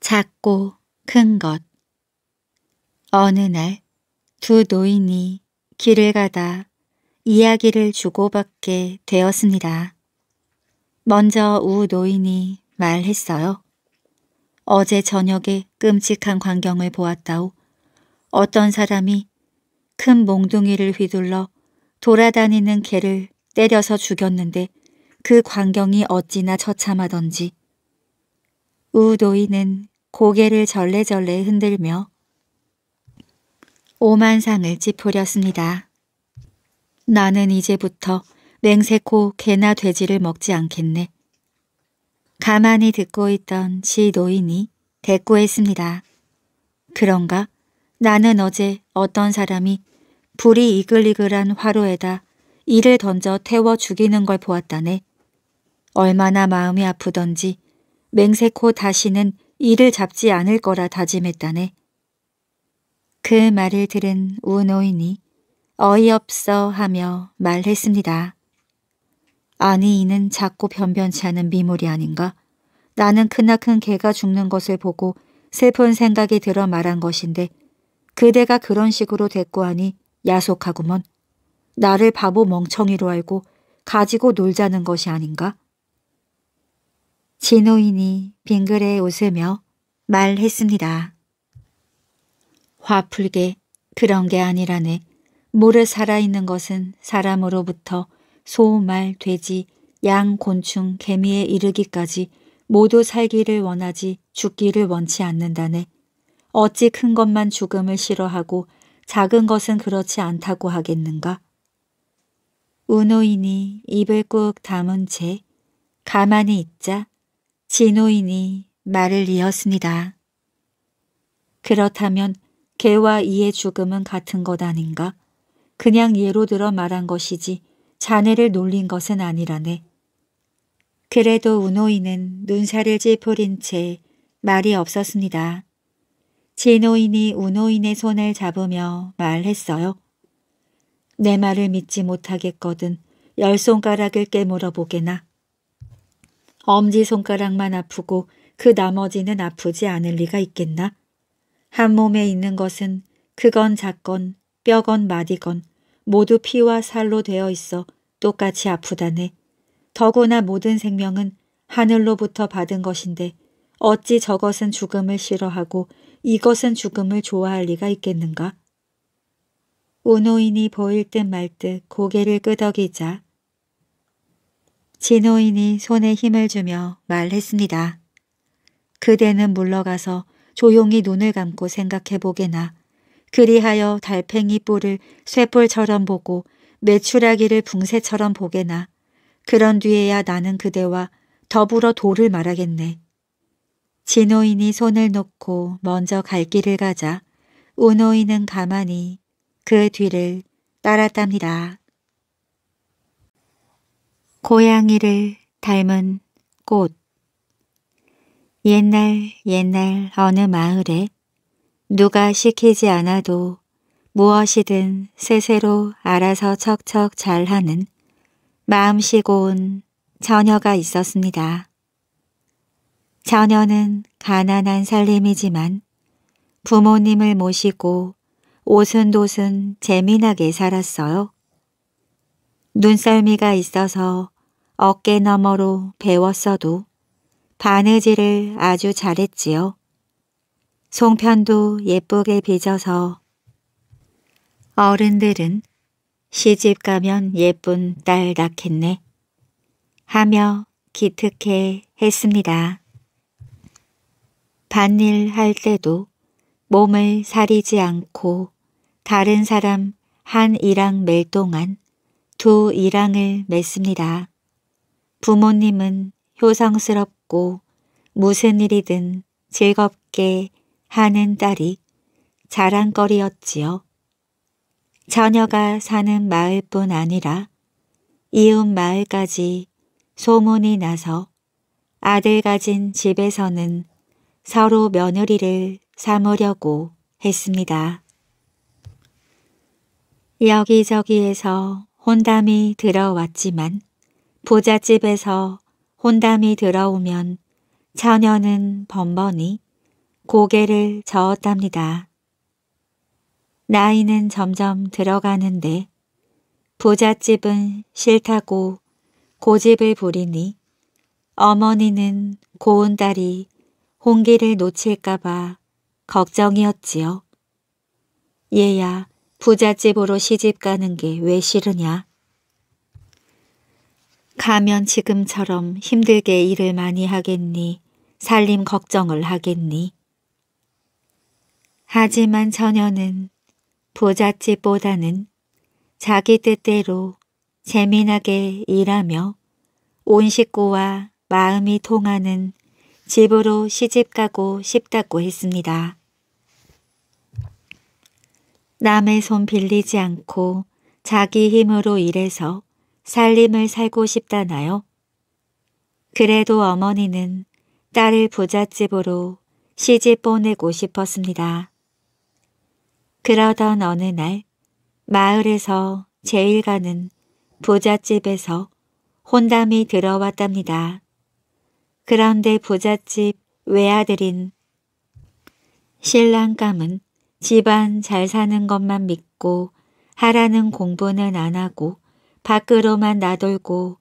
작고 큰 것. 어느 날 두 노인이 길을 가다 이야기를 주고받게 되었습니다. 먼저 우 노인이 말했어요. 어제 저녁에 끔찍한 광경을 보았다오. 어떤 사람이 큰 몽둥이를 휘둘러 돌아다니는 개를 때려서 죽였는데 그 광경이 어찌나 처참하던지. 우노인은 고개를 절레절레 흔들며 오만상을 찌푸렸습니다. 나는 이제부터 맹세코 개나 돼지를 먹지 않겠네. 가만히 듣고 있던 지 노인이 대꾸했습니다. 그런가? 나는 어제 어떤 사람이 불이 이글이글한 화로에다 이를 던져 태워 죽이는 걸 보았다네. 얼마나 마음이 아프던지 맹세코 다시는 이를 잡지 않을 거라 다짐했다네. 그 말을 들은 우노인이 어이없어 하며 말했습니다. 아니 이는 작고 변변치 않은 미물이 아닌가? 나는 크나큰 개가 죽는 것을 보고 슬픈 생각이 들어 말한 것인데 그대가 그런 식으로 대꾸하니 야속하구먼. 나를 바보 멍청이로 알고 가지고 놀자는 것이 아닌가? 진호인이 빙그레 웃으며 말했습니다. 화풀게 그런 게 아니라네. 모래 살아있는 것은 사람으로부터 소, 말, 돼지, 양, 곤충, 개미에 이르기까지 모두 살기를 원하지 죽기를 원치 않는다네. 어찌 큰 것만 죽음을 싫어하고 작은 것은 그렇지 않다고 하겠는가? 운호인이 입을 꾹 담은 채 가만히 있자 진호인이 말을 이었습니다. 그렇다면 개와 이의 죽음은 같은 것 아닌가? 그냥 예로 들어 말한 것이지 자네를 놀린 것은 아니라네. 그래도 운호인은 눈살을 찌푸린 채 말이 없었습니다. 진호인이 운호인의 손을 잡으며 말했어요. 내 말을 믿지 못하겠거든 열 손가락을 깨물어 보게나. 엄지손가락만 아프고 그 나머지는 아프지 않을 리가 있겠나? 한 몸에 있는 것은 그건 작건 뼈건 마디건 모두 피와 살로 되어 있어 똑같이 아프다네. 더구나 모든 생명은 하늘로부터 받은 것인데 어찌 저것은 죽음을 싫어하고 이것은 죽음을 좋아할 리가 있겠는가? 우노인이 보일 듯 말듯 듯 고개를 끄덕이자 진호인이 손에 힘을 주며 말했습니다. 그대는 물러가서 조용히 눈을 감고 생각해보게나 그리하여 달팽이 뿔을 쇠뿔처럼 보고 매출하기를 붕새처럼 보게나 그런 뒤에야 나는 그대와 더불어 도를 말하겠네. 진호인이 손을 놓고 먼저 갈 길을 가자 우노인은 가만히 그 뒤를 따랐답니다. 고양이를 닮은 꽃 옛날 옛날 어느 마을에 누가 시키지 않아도 무엇이든 세세로 알아서 척척 잘하는 마음씨고운 처녀가 있었습니다. 처녀는 가난한 살림이지만 부모님을 모시고 오순도순 재미나게 살았어요. 눈썰미가 있어서 어깨 너머로 배웠어도 바느질을 아주 잘했지요. 송편도 예쁘게 빚어서 어른들은 시집 가면 예쁜 딸 낳겠네 하며 기특해 했습니다. 반일 할 때도 몸을 사리지 않고 다른 사람 한 이랑 멜 동안 두 이랑을 맺습니다. 부모님은 효성스럽고 무슨 일이든 즐겁게 하는 딸이 자랑거리였지요. 자녀가 사는 마을뿐 아니라 이웃 마을까지 소문이 나서 아들 가진 집에서는 서로 며느리를 삼으려고 했습니다. 여기저기에서 혼담이 들어왔지만 부잣집에서 혼담이 들어오면 처녀는 번번이 고개를 저었답니다. 나이는 점점 들어가는데 부잣집은 싫다고 고집을 부리니 어머니는 고운 딸이 홍기를 놓칠까봐 걱정이었지요. 얘야, 부잣집으로 시집 가는 게 왜 싫으냐? 가면 지금처럼 힘들게 일을 많이 하겠니? 살림 걱정을 하겠니? 하지만 처녀는 부잣집보다는 자기 뜻대로 재미나게 일하며 온 식구와 마음이 통하는 집으로 시집가고 싶다고 했습니다. 남의 손 빌리지 않고 자기 힘으로 일해서 살림을 살고 싶다나요? 그래도 어머니는 딸을 부잣집으로 시집 보내고 싶었습니다. 그러던 어느 날 마을에서 제일가는 부잣집에서 혼담이 들어왔답니다. 그런데 부잣집 외아들인 신랑감은 집안 잘 사는 것만 믿고 하라는 공부는 안 하고 밖으로만 나돌고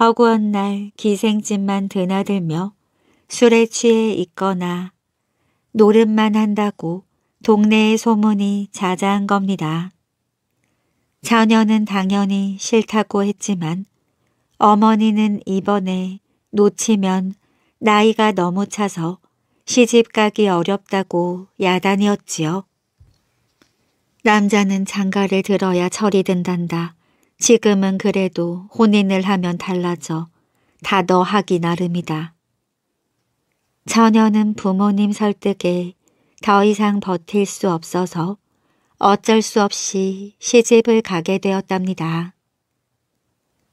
허구한 날 기생집만 드나들며 술에 취해 있거나 노름만 한다고 동네의 소문이 자자한 겁니다. 자녀는 당연히 싫다고 했지만 어머니는 이번에 놓치면 나이가 너무 차서 시집 가기 어렵다고 야단이었지요. 남자는 장가를 들어야 철이 든단다. 지금은 그래도 혼인을 하면 달라져. 다 너 하기 나름이다. 처녀는 부모님 설득에 더 이상 버틸 수 없어서 어쩔 수 없이 시집을 가게 되었답니다.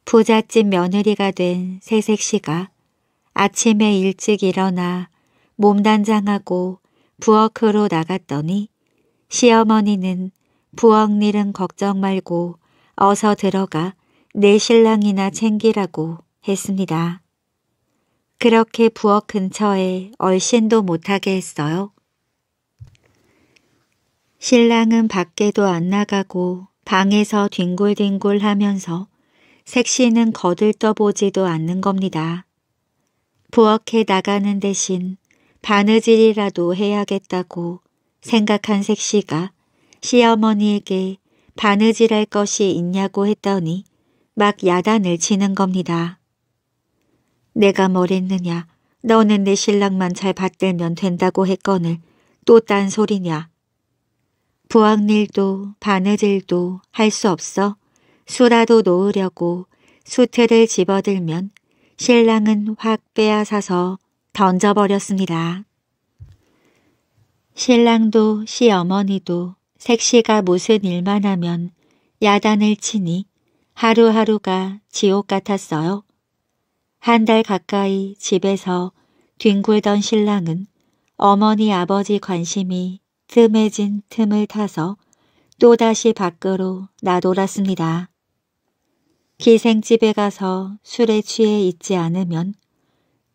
부잣집 며느리가 된 새색씨가 아침에 일찍 일어나 몸단장하고 부엌으로 나갔더니 시어머니는 부엌일은 걱정 말고 어서 들어가 내 신랑이나 챙기라고 했습니다. 그렇게 부엌 근처에 얼씬도 못하게 했어요. 신랑은 밖에도 안 나가고 방에서 뒹굴뒹굴 하면서 색시는 거들떠보지도 않는 겁니다. 부엌에 나가는 대신 바느질이라도 해야겠다고 생각한 색시가 시어머니에게 바느질할 것이 있냐고 했더니 막 야단을 치는 겁니다. 내가 뭘 했느냐. 너는 내 신랑만 잘 받들면 된다고 했거늘 또 딴 소리냐. 부엌일도 바느질도 할 수 없어 수라도 놓으려고 수트를 집어들면 신랑은 확 빼앗아서 던져버렸습니다. 신랑도 시어머니도 색시가 무슨 일만 하면 야단을 치니 하루하루가 지옥 같았어요. 한 달 가까이 집에서 뒹굴던 신랑은 어머니 아버지 관심이 틈해진 틈을 타서 또다시 밖으로 나돌았습니다. 기생집에 가서 술에 취해 있지 않으면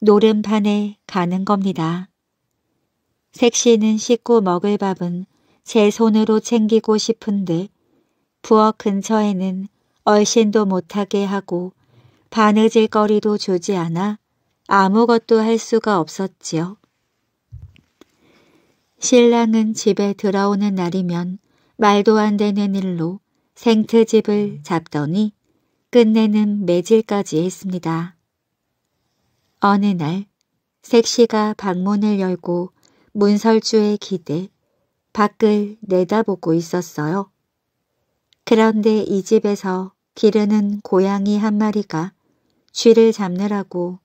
노름판에 가는 겁니다. 색시는 씻고 먹을 밥은 제 손으로 챙기고 싶은데 부엌 근처에는 얼씬도 못하게 하고 바느질 거리도 주지 않아 아무것도 할 수가 없었지요. 신랑은 집에 들어오는 날이면 말도 안 되는 일로 생트집을 잡더니 끝내는 매질까지 했습니다. 어느 날 색시가 방문을 열고 문설주의 기대 밖을 내다보고 있었어요. 그런데 이 집에서 기르는 고양이 한 마리가 쥐를 잡느라고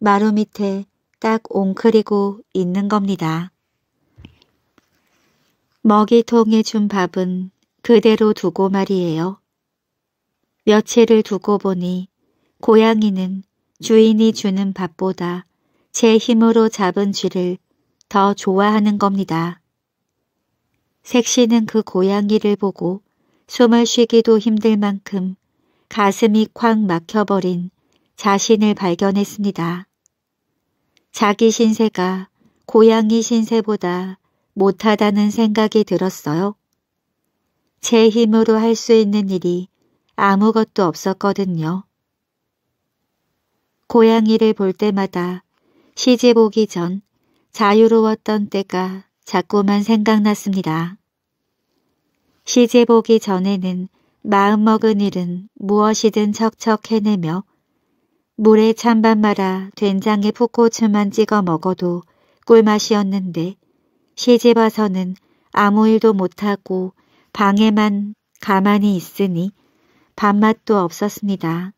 마루 밑에 딱 옹크리고 있는 겁니다. 먹이통에 준 밥은 그대로 두고 말이에요. 며칠을 두고 보니 고양이는 주인이 주는 밥보다 제 힘으로 잡은 쥐를 더 좋아하는 겁니다. 색시는 그 고양이를 보고 숨을 쉬기도 힘들 만큼 가슴이 쾅 막혀버린 자신을 발견했습니다. 자기 신세가 고양이 신세보다 못하다는 생각이 들었어요. 제 힘으로 할 수 있는 일이 아무것도 없었거든요. 고양이를 볼 때마다 시집 오기 전 자유로웠던 때가 자꾸만 생각났습니다. 시제 보기 전에는 마음먹은 일은 무엇이든 척척 해내며 물에 찬밥 말아 된장에 풋고추만 찍어 먹어도 꿀맛이었는데 시제봐서는 아무 일도 못하고 방에만 가만히 있으니 밥맛도 없었습니다.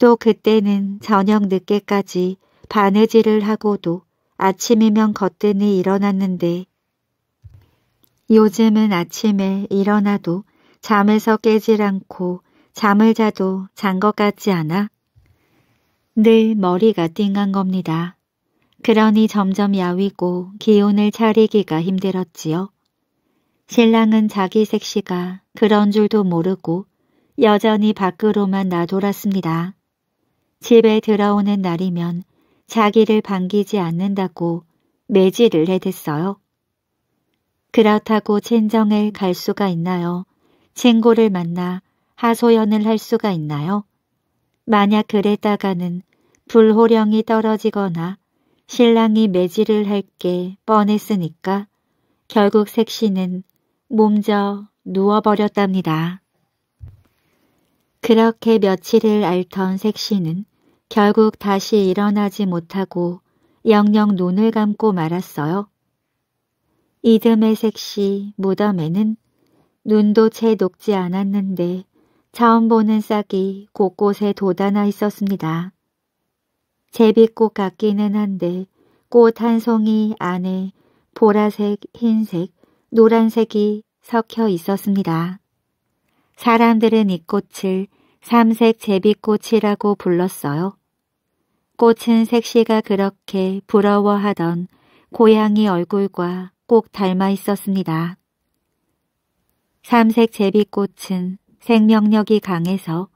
또 그때는 저녁 늦게까지 바느질을 하고도 아침이면 거뜬히 일어났는데 요즘은 아침에 일어나도 잠에서 깨질 않고 잠을 자도 잔 것 같지 않아? 늘 머리가 띵한 겁니다. 그러니 점점 야위고 기운을 차리기가 힘들었지요. 신랑은 자기 색시가 그런 줄도 모르고 여전히 밖으로만 나돌았습니다. 집에 들어오는 날이면 자기를 반기지 않는다고 매질을 해댔어요. 그렇다고 진정을 갈 수가 있나요? 친구를 만나 하소연을 할 수가 있나요? 만약 그랬다가는 불호령이 떨어지거나 신랑이 매질을 할 게 뻔했으니까 결국 색시는 몸져 누워버렸답니다. 그렇게 며칠을 앓던 색시는 결국 다시 일어나지 못하고 영영 눈을 감고 말았어요. 이듬해 색시 무덤에는 눈도 채 녹지 않았는데 처음 보는 싹이 곳곳에 돋아나 있었습니다. 제비꽃 같기는 한데 꽃 한 송이 안에 보라색, 흰색, 노란색이 섞여 있었습니다. 사람들은 이 꽃을 삼색 제비꽃이라고 불렀어요. 꽃은 색시가 그렇게 부러워하던 고양이 얼굴과 꼭 닮아 있었습니다. 삼색 제비꽃은 생명력이 강해서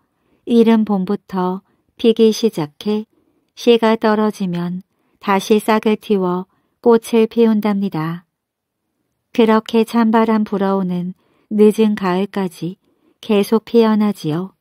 이른 봄부터 피기 시작해 씨가 떨어지면 다시 싹을 틔워 꽃을 피운답니다. 그렇게 찬바람 불어오는 늦은 가을까지 계속 피어나지요.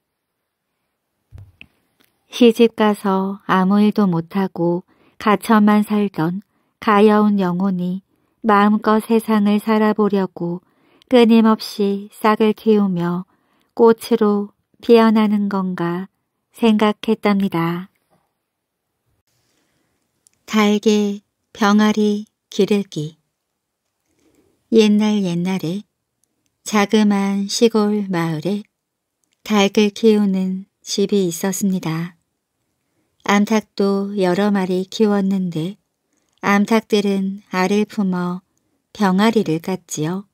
시집 가서 아무 일도 못하고 가처만 살던 가여운 영혼이 마음껏 세상을 살아보려고 끊임없이 싹을 키우며 꽃으로 피어나는 건가 생각했답니다. 달개, 병아리, 기르기 옛날 옛날에 자그마한 시골 마을에 닭을 키우는 집이 있었습니다. 암탉도 여러 마리 키웠는데 암탉들은 알을 품어 병아리를 깠지요.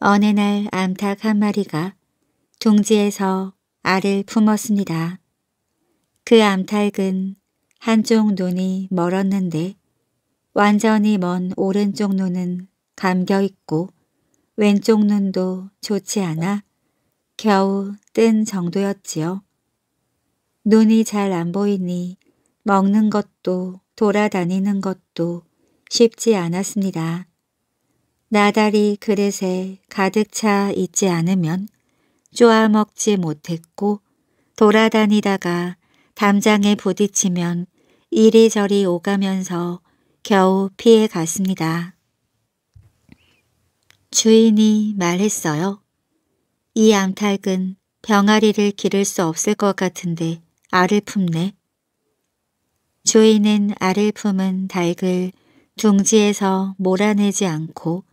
어느 날 암탉 한 마리가 둥지에서 알을 품었습니다. 그 암탉은 한쪽 눈이 멀었는데 완전히 먼 오른쪽 눈은 감겨 있고 왼쪽 눈도 좋지 않아 겨우 뜬 정도였지요. 눈이 잘 안 보이니 먹는 것도 돌아다니는 것도 쉽지 않았습니다. 나달이 그릇에 가득 차 있지 않으면 쪼아먹지 못했고 돌아다니다가 담장에 부딪히면 이리저리 오가면서 겨우 피해 갔습니다. 주인이 말했어요. 이 암탉은 병아리를 기를 수 없을 것 같은데 알을 품네. 주인은 알을 품은 닭을 둥지에서 몰아내지 않고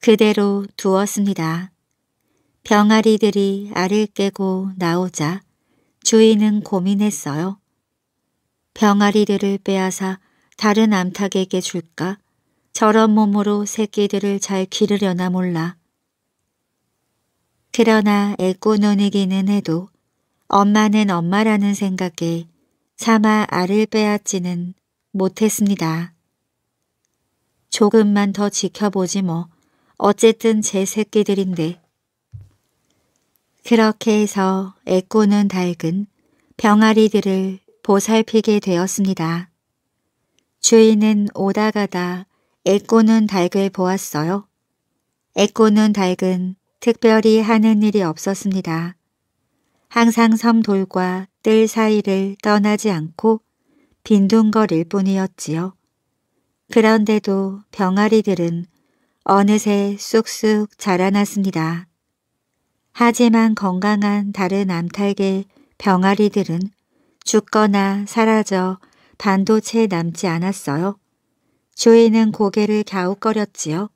그대로 두었습니다. 병아리들이 알을 깨고 나오자 주인은 고민했어요. 병아리들을 빼앗아 다른 암탉에게 줄까? 저런 몸으로 새끼들을 잘 기르려나 몰라. 그러나 애꾸눈이기는 해도 엄마는 엄마라는 생각에 차마 알을 빼앗지는 못했습니다. 조금만 더 지켜보지 뭐 어쨌든 제 새끼들인데. 그렇게 해서 애꾸는 닭은 병아리들을 보살피게 되었습니다. 주인은 오다가다 애꾸는 닭을 보았어요. 애꾸는 닭은 특별히 하는 일이 없었습니다. 항상 섬돌과 가족들 사이를 떠나지 않고 빈둥거릴 뿐이었지요. 그런데도 병아리들은 어느새 쑥쑥 자라났습니다. 하지만 건강한 다른 암탉의 병아리들은 죽거나 사라져 반도 체 남지 않았어요. 주인은 고개를 갸웃거렸지요.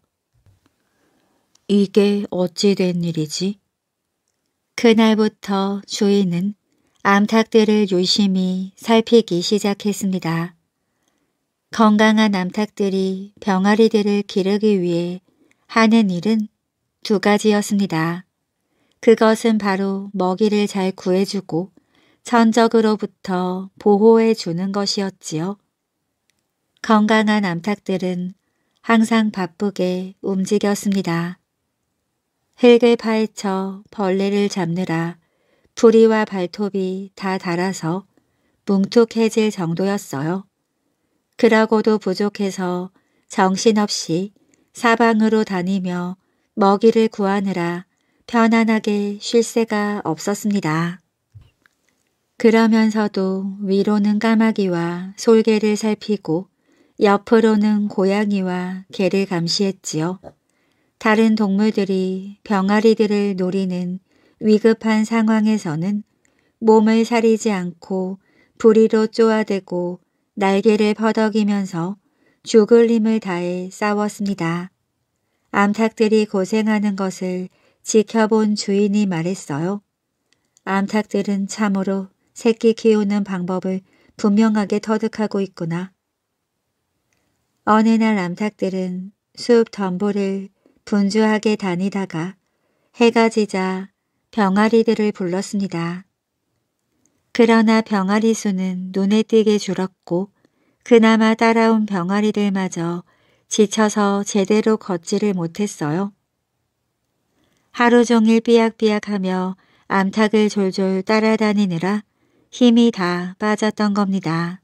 이게 어찌 된 일이지? 그날부터 주인은 암탉들을 유심히 살피기 시작했습니다. 건강한 암탉들이 병아리들을 기르기 위해 하는 일은 두 가지였습니다. 그것은 바로 먹이를 잘 구해주고 천적으로부터 보호해 주는 것이었지요. 건강한 암탉들은 항상 바쁘게 움직였습니다. 흙을 파헤쳐 벌레를 잡느라 부리와 발톱이 다 달아서 뭉툭해질 정도였어요. 그러고도 부족해서 정신없이 사방으로 다니며 먹이를 구하느라 편안하게 쉴 새가 없었습니다. 그러면서도 위로는 까마귀와 솔개를 살피고 옆으로는 고양이와 개를 감시했지요. 다른 동물들이 병아리들을 노리는 위급한 상황에서는 몸을 사리지 않고 부리로 쪼아대고 날개를 퍼덕이면서 죽을 힘을 다해 싸웠습니다. 암탉들이 고생하는 것을 지켜본 주인이 말했어요. 암탉들은 참으로 새끼 키우는 방법을 분명하게 터득하고 있구나. 어느 날 암탉들은 숲 덤불을 분주하게 다니다가 해가 지자 병아리들을 불렀습니다. 그러나 병아리 수는 눈에 띄게 줄었고 그나마 따라온 병아리들마저 지쳐서 제대로 걷지를 못했어요. 하루 종일 삐약삐약하며 암탉을 졸졸 따라다니느라 힘이 다 빠졌던 겁니다.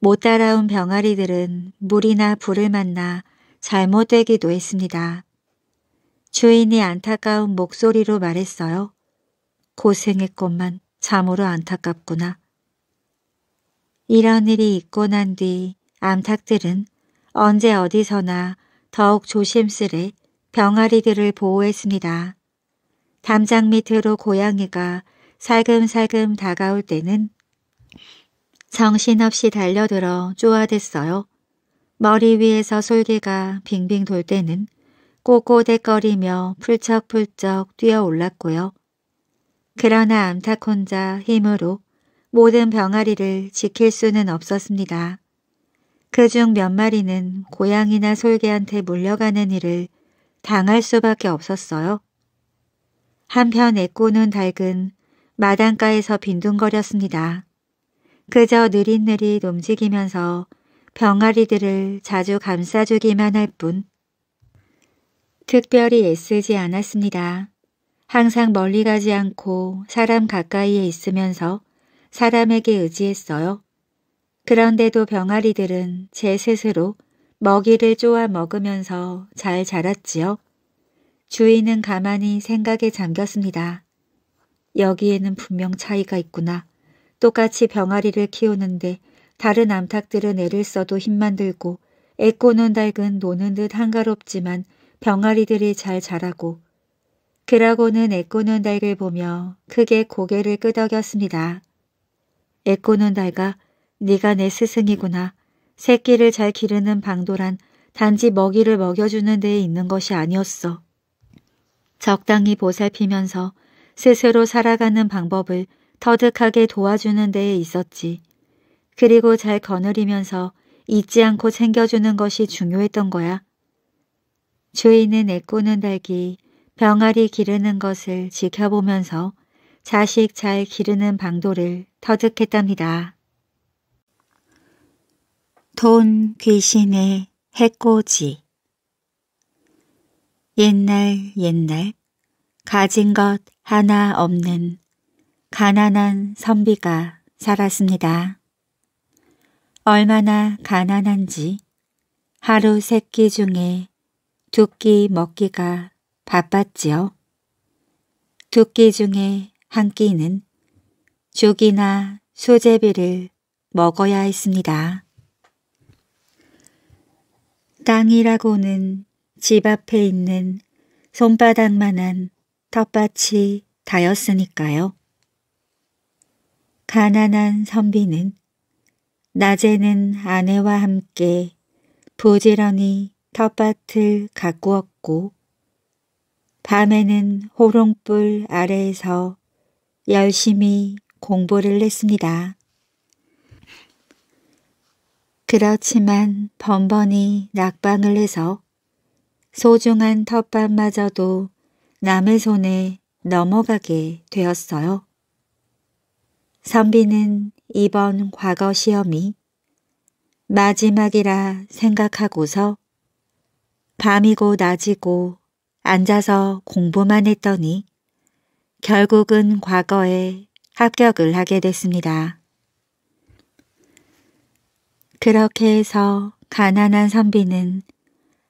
못 따라온 병아리들은 물이나 불을 만나 잘못되기도 했습니다. 주인이 안타까운 목소리로 말했어요. 고생했건만 참으로 안타깝구나. 이런 일이 있고 난 뒤 암탉들은 언제 어디서나 더욱 조심스레 병아리들을 보호했습니다. 담장 밑으로 고양이가 살금살금 다가올 때는 정신없이 달려들어 쪼아댔어요. 머리 위에서 솔개가 빙빙 돌 때는 꼬꼬대거리며 풀쩍풀쩍 뛰어올랐고요. 그러나 암탉혼자 힘으로 모든 병아리를 지킬 수는 없었습니다. 그중 몇 마리는 고양이나 솔개한테 물려가는 일을 당할 수밖에 없었어요. 한편 애꼬는 닭은 마당가에서 빈둥거렸습니다. 그저 느릿느릿 움직이면서 병아리들을 자주 감싸주기만 할뿐 특별히 애쓰지 않았습니다. 항상 멀리 가지 않고 사람 가까이에 있으면서 사람에게 의지했어요. 그런데도 병아리들은 제 스스로 먹이를 쪼아 먹으면서 잘 자랐지요. 주인은 가만히 생각에 잠겼습니다. 여기에는 분명 차이가 있구나. 똑같이 병아리를 키우는데 다른 암탉들은 애를 써도 힘만 들고 애꼬는 닭은 노는 듯 한가롭지만 병아리들이 잘 자라고 그라고는 애꾸는 달을 보며 크게 고개를 끄덕였습니다. 애꾸는 달가 네가 내 스승이구나. 새끼를 잘 기르는 방도란 단지 먹이를 먹여주는 데에 있는 것이 아니었어. 적당히 보살피면서 스스로 살아가는 방법을 터득하게 도와주는 데에 있었지. 그리고 잘 거느리면서 잊지 않고 챙겨주는 것이 중요했던 거야. 주인은 애꾸는 닭이 병아리 기르는 것을 지켜보면서 자식 잘 기르는 방도를 터득했답니다. 돈 귀신의 해꼬지 옛날 옛날 가진 것 하나 없는 가난한 선비가 살았습니다. 얼마나 가난한지 하루 세끼 중에 두끼 먹기가 바빴지요. 두끼 중에 한 끼는 죽이나 소제비를 먹어야 했습니다. 땅이라고는 집 앞에 있는 손바닥만한 텃밭이 다였으니까요. 가난한 선비는 낮에는 아내와 함께 부지런히 텃밭을 가꾸었고 밤에는 호롱불 아래에서 열심히 공부를 했습니다. 그렇지만 번번이 낙방을 해서 소중한 텃밭마저도 남의 손에 넘어가게 되었어요. 선비는 이번 과거 시험이 마지막이라 생각하고서 밤이고 낮이고 앉아서 공부만 했더니 결국은 과거에 합격을 하게 됐습니다. 그렇게 해서 가난한 선비는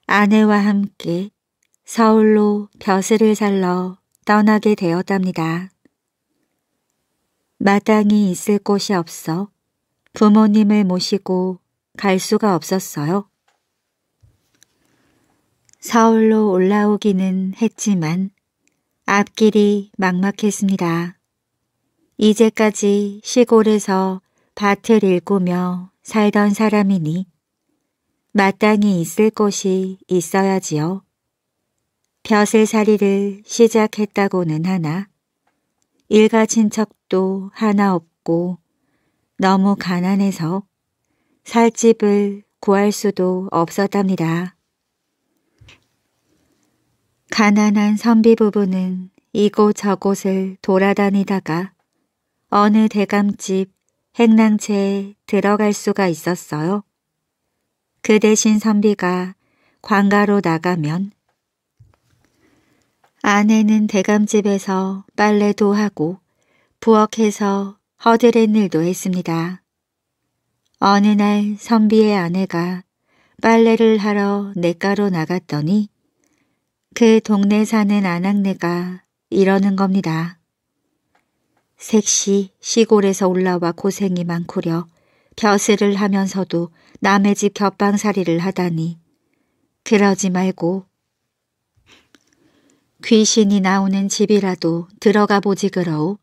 아내와 함께 서울로 벼슬을 살러 떠나게 되었답니다. 마땅히 있을 곳이 없어 부모님을 모시고 갈 수가 없었어요. 서울로 올라오기는 했지만 앞길이 막막했습니다. 이제까지 시골에서 밭을 일구며 살던 사람이니 마땅히 있을 곳이 있어야지요. 벼슬살이를 시작했다고는 하나 일가 친척도 하나 없고 너무 가난해서 살 집을 구할 수도 없었답니다. 가난한 선비 부부는 이곳 저곳을 돌아다니다가 어느 대감집 행랑채에 들어갈 수가 있었어요. 그 대신 선비가 관가로 나가면 아내는 대감집에서 빨래도 하고 부엌에서 허드렛 일도 했습니다. 어느 날 선비의 아내가 빨래를 하러 내가로 나갔더니 그 동네 사는 아낙네가 이러는 겁니다. 색시 시골에서 올라와 고생이 많구려 벼슬을 하면서도 남의 집 겹방살이를 하다니 그러지 말고 귀신이 나오는 집이라도 들어가 보지 그러오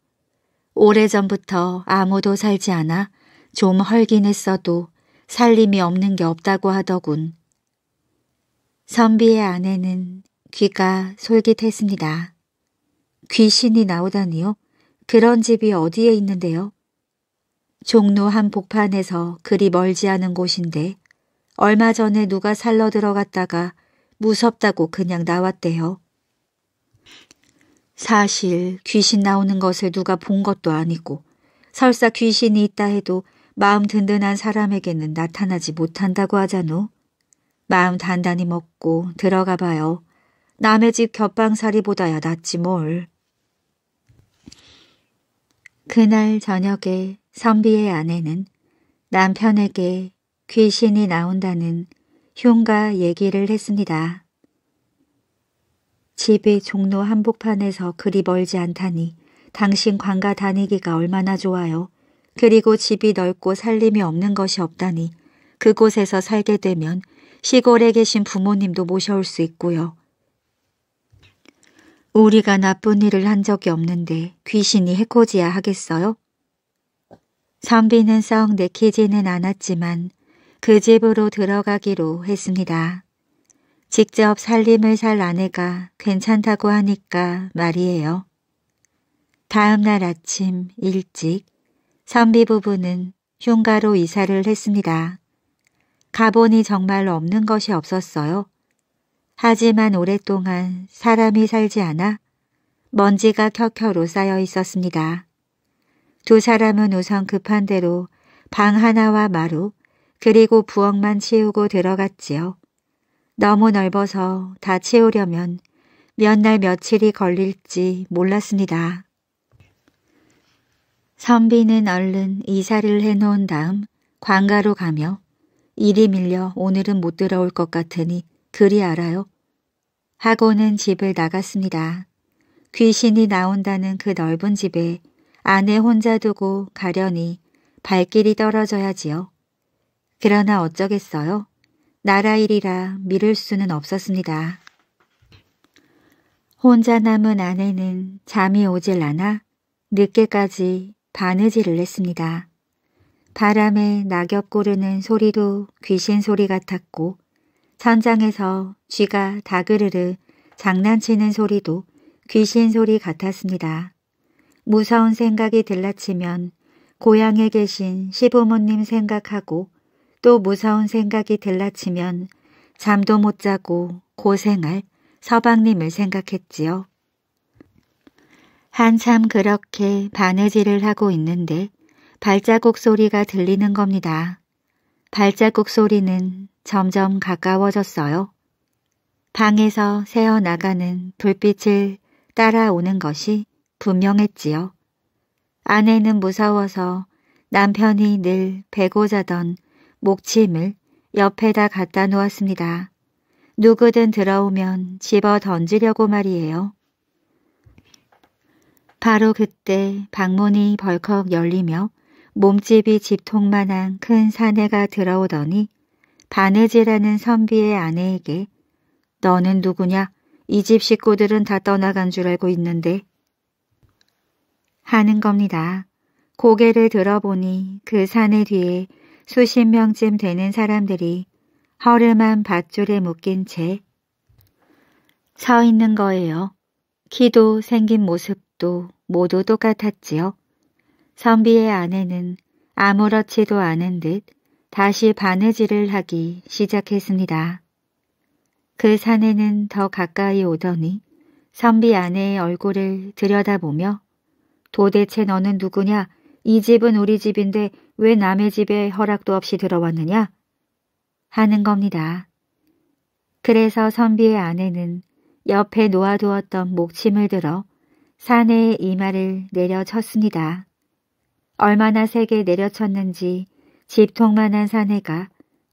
오래전부터 아무도 살지 않아 좀 헐긴 했어도 살림이 없는 게 없다고 하더군. 선비의 아내는 귀가 솔깃했습니다. 귀신이 나오다니요? 그런 집이 어디에 있는데요? 종로 한 복판에서 그리 멀지 않은 곳인데 얼마 전에 누가 살러 들어갔다가 무섭다고 그냥 나왔대요. 사실 귀신 나오는 것을 누가 본 것도 아니고 설사 귀신이 있다 해도 마음 든든한 사람에게는 나타나지 못한다고 하자노. 마음 단단히 먹고 들어가 봐요. 남의 집곁방살이보다야 낫지 뭘. 그날 저녁에 선비의 아내는 남편에게 귀신이 나온다는 흉가 얘기를 했습니다. 집이 종로 한복판에서 그리 멀지 않다니 당신 관가 다니기가 얼마나 좋아요. 그리고 집이 넓고 살림이 없는 것이 없다니 그곳에서 살게 되면 시골에 계신 부모님도 모셔올 수 있고요. 우리가 나쁜 일을 한 적이 없는데 귀신이 해코지야 하겠어요? 선비는 썩 내키지는 않았지만 그 집으로 들어가기로 했습니다. 직접 살림을 살 아내가 괜찮다고 하니까 말이에요. 다음 날 아침 일찍 선비 부부는 흉가로 이사를 했습니다. 가본이 정말 없는 것이 없었어요. 하지만 오랫동안 사람이 살지 않아 먼지가 켜켜로 쌓여 있었습니다. 두 사람은 우선 급한 대로 방 하나와 마루 그리고 부엌만 치우고 들어갔지요. 너무 넓어서 다채우려면몇 날 며칠이 걸릴지 몰랐습니다. 선비는 얼른 이사를 해놓은 다음 관가로 가며 일이 밀려 오늘은 못 들어올 것 같으니 그리 알아요. 하고는 집을 나갔습니다. 귀신이 나온다는 그 넓은 집에 아내 혼자 두고 가려니 발길이 떨어져야지요. 그러나 어쩌겠어요. 나라 일이라 미룰 수는 없었습니다. 혼자 남은 아내는 잠이 오질 않아 늦게까지 바느질을 했습니다. 바람에 낙엽 고르는 소리도 귀신 소리 같았고 천장에서 쥐가 다그르르 장난치는 소리도 귀신 소리 같았습니다. 무서운 생각이 들라치면 고향에 계신 시부모님 생각하고 또 무서운 생각이 들라치면 잠도 못 자고 고생할 서방님을 생각했지요. 한참 그렇게 바느질을 하고 있는데 발자국 소리가 들리는 겁니다. 발자국 소리는 점점 가까워졌어요. 방에서 새어나가는 불빛을 따라오는 것이 분명했지요. 아내는 무서워서 남편이 늘 베고 자던 목침을 옆에다 갖다 놓았습니다. 누구든 들어오면 집어 던지려고 말이에요. 바로 그때 방문이 벌컥 열리며 몸집이 집통만한 큰 사내가 들어오더니 바느지라는 선비의 아내에게 너는 누구냐? 이 집 식구들은 다 떠나간 줄 알고 있는데 하는 겁니다. 고개를 들어보니 그 산의 뒤에 수십 명쯤 되는 사람들이 허름한 밧줄에 묶인 채 서 있는 거예요. 키도 생긴 모습도 모두 똑같았지요. 선비의 아내는 아무렇지도 않은 듯 다시 바느질을 하기 시작했습니다. 그 사내는 더 가까이 오더니 선비 아내의 얼굴을 들여다보며 도대체 너는 누구냐? 이 집은 우리 집인데 왜 남의 집에 허락도 없이 들어왔느냐? 하는 겁니다. 그래서 선비의 아내는 옆에 놓아두었던 목침을 들어 사내의 이마를 내려쳤습니다. 얼마나 세게 내려쳤는지 집통만한 사내가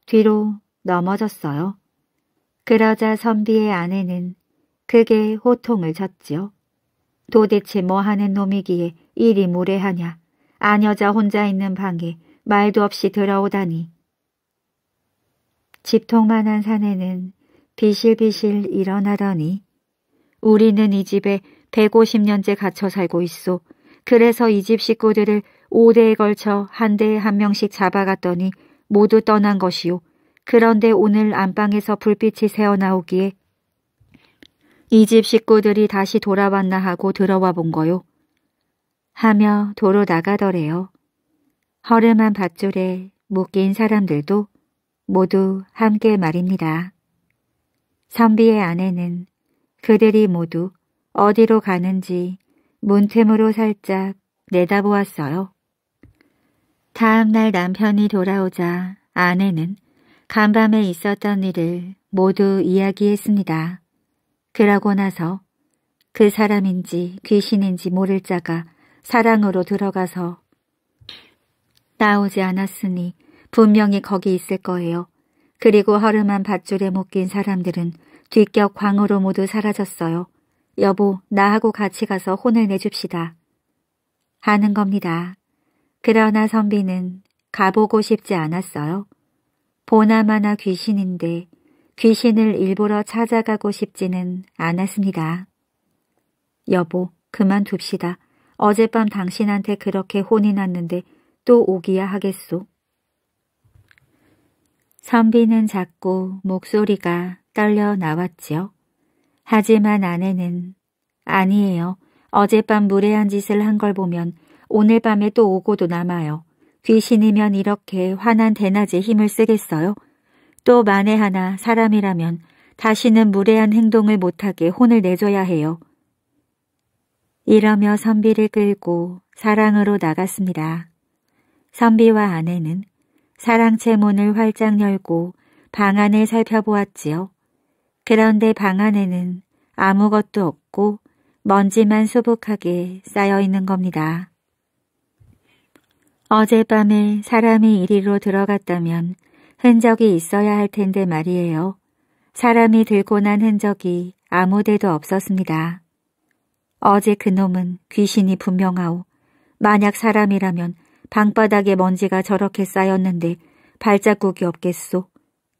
뒤로 넘어졌어요. 그러자 선비의 아내는 크게 호통을 쳤지요. 도대체 뭐 하는 놈이기에 이리 무례하냐. 아녀자 혼자 있는 방에 말도 없이 들어오다니. 집통만한 사내는 비실비실 일어나더니 우리는 이 집에 150년째 갇혀 살고 있어 그래서 이 집 식구들을 5대에 걸쳐 한 대에 한 명씩 잡아갔더니 모두 떠난 것이요. 그런데 오늘 안방에서 불빛이 새어나오기에 이 집 식구들이 다시 돌아왔나 하고 들어와 본 거요. 하며 도로 나가더래요. 허름한 밧줄에 묶인 사람들도 모두 함께 말입니다. 선비의 아내는 그들이 모두 어디로 가는지 문틈으로 살짝 내다보았어요. 다음 날 남편이 돌아오자 아내는 간밤에 있었던 일을 모두 이야기했습니다. 그러고 나서 그 사람인지 귀신인지 모를 자가 사랑으로 들어가서 나오지 않았으니 분명히 거기 있을 거예요. 그리고 허름한 밧줄에 묶인 사람들은 뒷격 광으로 모두 사라졌어요. 여보, 나하고 같이 가서 혼을 내줍시다. 하는 겁니다. 그러나 선비는 가보고 싶지 않았어요. 보나마나 귀신인데 귀신을 일부러 찾아가고 싶지는 않았습니다. 여보, 그만둡시다. 어젯밤 당신한테 그렇게 혼이 났는데 또 오기야 하겠소. 선비는 자꾸 목소리가 떨려 나왔지요. 하지만 아내는 아니에요. 어젯밤 무례한 짓을 한 걸 보면 오늘 밤에 또 오고도 남아요. 귀신이면 이렇게 환한 대낮에 힘을 쓰겠어요? 또 만에 하나 사람이라면 다시는 무례한 행동을 못하게 혼을 내줘야 해요. 이러며 선비를 끌고 사랑으로 나갔습니다. 선비와 아내는 사랑채 문을 활짝 열고 방 안을 살펴보았지요. 그런데 방 안에는 아무것도 없고 먼지만 수북하게 쌓여 있는 겁니다. 어젯밤에 사람이 이리로 들어갔다면 흔적이 있어야 할 텐데 말이에요. 사람이 들고 난 흔적이 아무데도 없었습니다. 어제 그놈은 귀신이 분명하오. 만약 사람이라면 방바닥에 먼지가 저렇게 쌓였는데 발자국이 없겠소.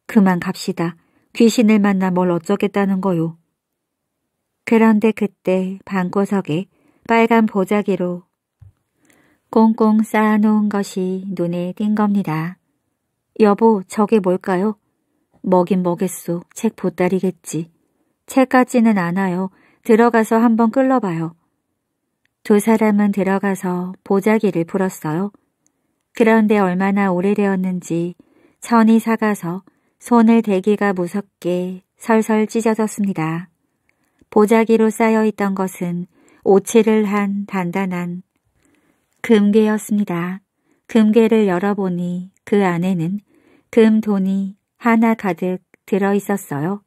그만 갑시다. 귀신을 만나 뭘 어쩌겠다는 거요. 그런데 그때 방구석에 빨간 보자기로 꽁꽁 쌓아놓은 것이 눈에 띈 겁니다. 여보, 저게 뭘까요? 먹인 먹겠소. 책 보따리겠지. 책같지는 않아요. 들어가서 한번 끌러봐요. 두 사람은 들어가서 보자기를 풀었어요. 그런데 얼마나 오래되었는지 천이 사가서 손을 대기가 무섭게 설설 찢어졌습니다. 보자기로 쌓여있던 것은 오치를 한 단단한 금괴였습니다. 금괴를 열어보니 그 안에는 금 돈이 하나 가득 들어 있었어요.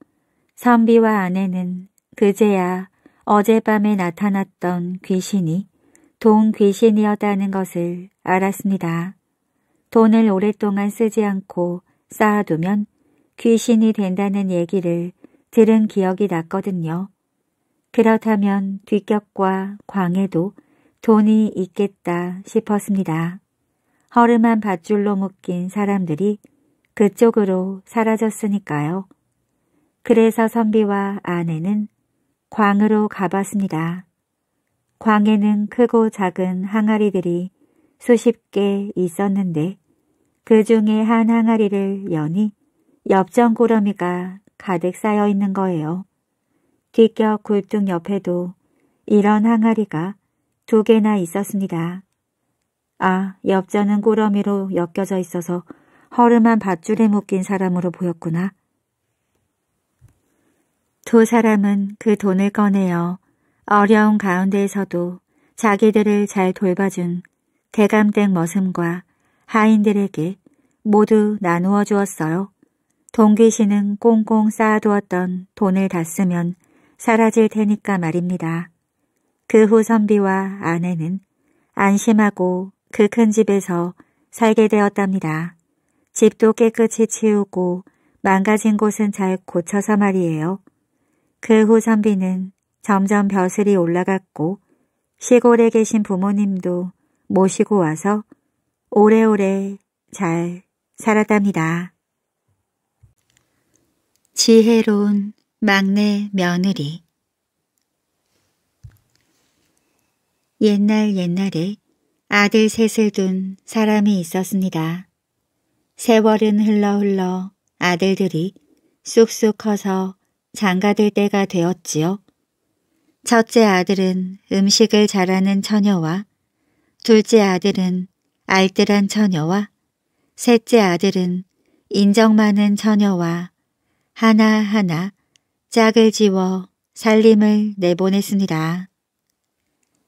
선비와 아내는 그제야 어젯밤에 나타났던 귀신이 돈 귀신이었다는 것을 알았습니다. 돈을 오랫동안 쓰지 않고 쌓아두면 귀신이 된다는 얘기를 들은 기억이 났거든요. 그렇다면 뒷격과 광해도 돈이 있겠다 싶었습니다. 허름한 밧줄로 묶인 사람들이 그쪽으로 사라졌으니까요. 그래서 선비와 아내는 광으로 가봤습니다. 광에는 크고 작은 항아리들이 수십 개 있었는데 그 중에 한 항아리를 연이 엽전고러미가 가득 쌓여 있는 거예요. 뒤격 굴뚝 옆에도 이런 항아리가 두 개나 있었습니다. 아, 옆자는 꾸러미로 엮여져 있어서 허름한 밧줄에 묶인 사람으로 보였구나. 두 사람은 그 돈을 꺼내어 어려운 가운데에서도 자기들을 잘 돌봐준 대감댁 머슴과 하인들에게 모두 나누어 주었어요. 동귀신은 꽁꽁 쌓아두었던 돈을 다 쓰면 사라질 테니까 말입니다. 그후 선비와 아내는 안심하고 그 큰 집에서 살게 되었답니다. 집도 깨끗이 치우고 망가진 곳은 잘 고쳐서 말이에요. 그 후 선비는 점점 벼슬이 올라갔고 시골에 계신 부모님도 모시고 와서 오래오래 잘 살았답니다. 지혜로운 막내 며느리 옛날 옛날에 아들 셋을 둔 사람이 있었습니다. 세월은 흘러 흘러 아들들이 쑥쑥 커서 장가들 때가 되었지요. 첫째 아들은 음식을 잘하는 처녀와 둘째 아들은 알뜰한 처녀와 셋째 아들은 인정 많은 처녀와 하나하나 짝을 지워 살림을 내보냈습니다.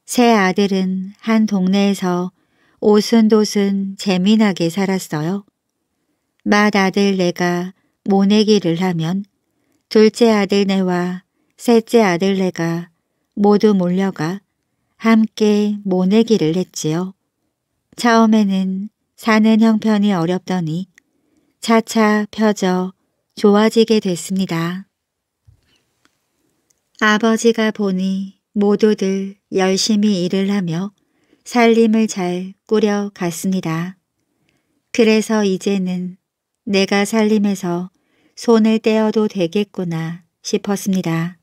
세 아들은 한 동네에서 오순도순 재미나게 살았어요. 맏아들 내가 모내기를 하면 둘째 아들 네와 셋째 아들 네가 모두 몰려가 함께 모내기를 했지요. 처음에는 사는 형편이 어렵더니 차차 펴져 좋아지게 됐습니다. 아버지가 보니 모두들 열심히 일을 하며 살림을 잘 꾸려 갔습니다. 그래서 이제는 내가 살림에서 손을 떼어도 되겠구나 싶었습니다.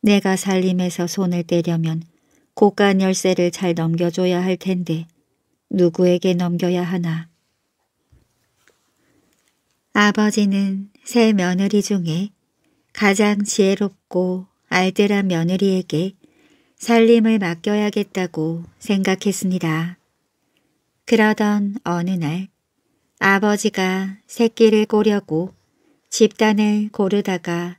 내가 살림에서 손을 떼려면 고가 열쇠를 잘 넘겨줘야 할 텐데 누구에게 넘겨야 하나. 아버지는 새 며느리 중에 가장 지혜롭고 알뜰한 며느리에게 살림을 맡겨야겠다고 생각했습니다. 그러던 어느 날 아버지가 새끼를 꼬려고 집단을 고르다가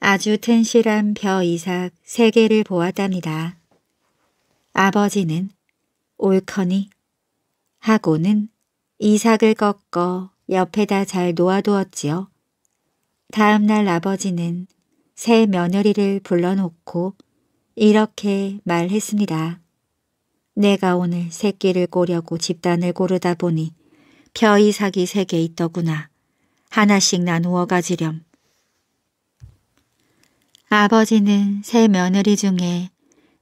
아주 튼실한 벼 이삭 세 개를 보았답니다. 아버지는 옳거니 하고는 이삭을 꺾어 옆에다 잘 놓아두었지요. 다음날 아버지는 새 며느리를 불러놓고 이렇게 말했습니다. 내가 오늘 새끼를 꼬려고 집단을 고르다 보니 벼이삭이 세 개 있더구나. 하나씩 나누어 가지렴. 아버지는 새 며느리 중에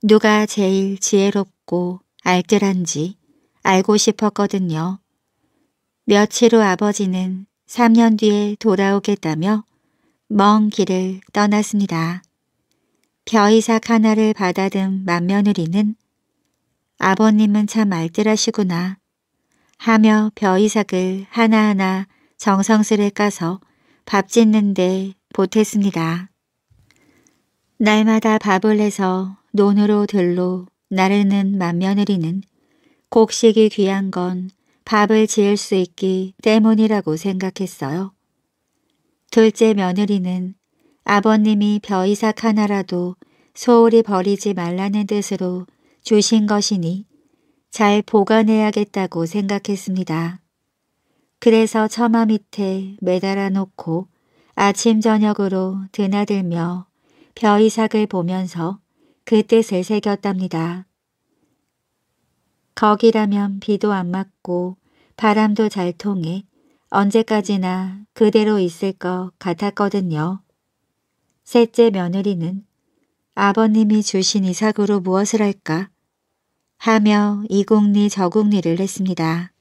누가 제일 지혜롭고 알뜰한지 알고 싶었거든요. 며칠 후 아버지는 3년 뒤에 돌아오겠다며 먼 길을 떠났습니다. 벼이삭 하나를 받아든 맏며느리는 아버님은 참 알뜰하시구나 하며 벼이삭을 하나하나 정성스레 까서 밥 짓는데 보탰습니다. 날마다 밥을 해서 논으로 들로 나르는 맏며느리는 곡식이 귀한 건 밥을 지을 수 있기 때문이라고 생각했어요. 둘째 며느리는 아버님이 벼이삭 하나라도 소홀히 버리지 말라는 뜻으로 주신 것이니 잘 보관해야겠다고 생각했습니다. 그래서 처마 밑에 매달아 놓고 아침 저녁으로 드나들며 벼이삭을 보면서 그 뜻을 새겼답니다. 거기라면 비도 안 맞고 바람도 잘 통해 언제까지나 그대로 있을 것 같았거든요. 셋째 며느리는 아버님이 주신 이삭으로 무엇을 할까 하며 이국리 저국리를 했습니다.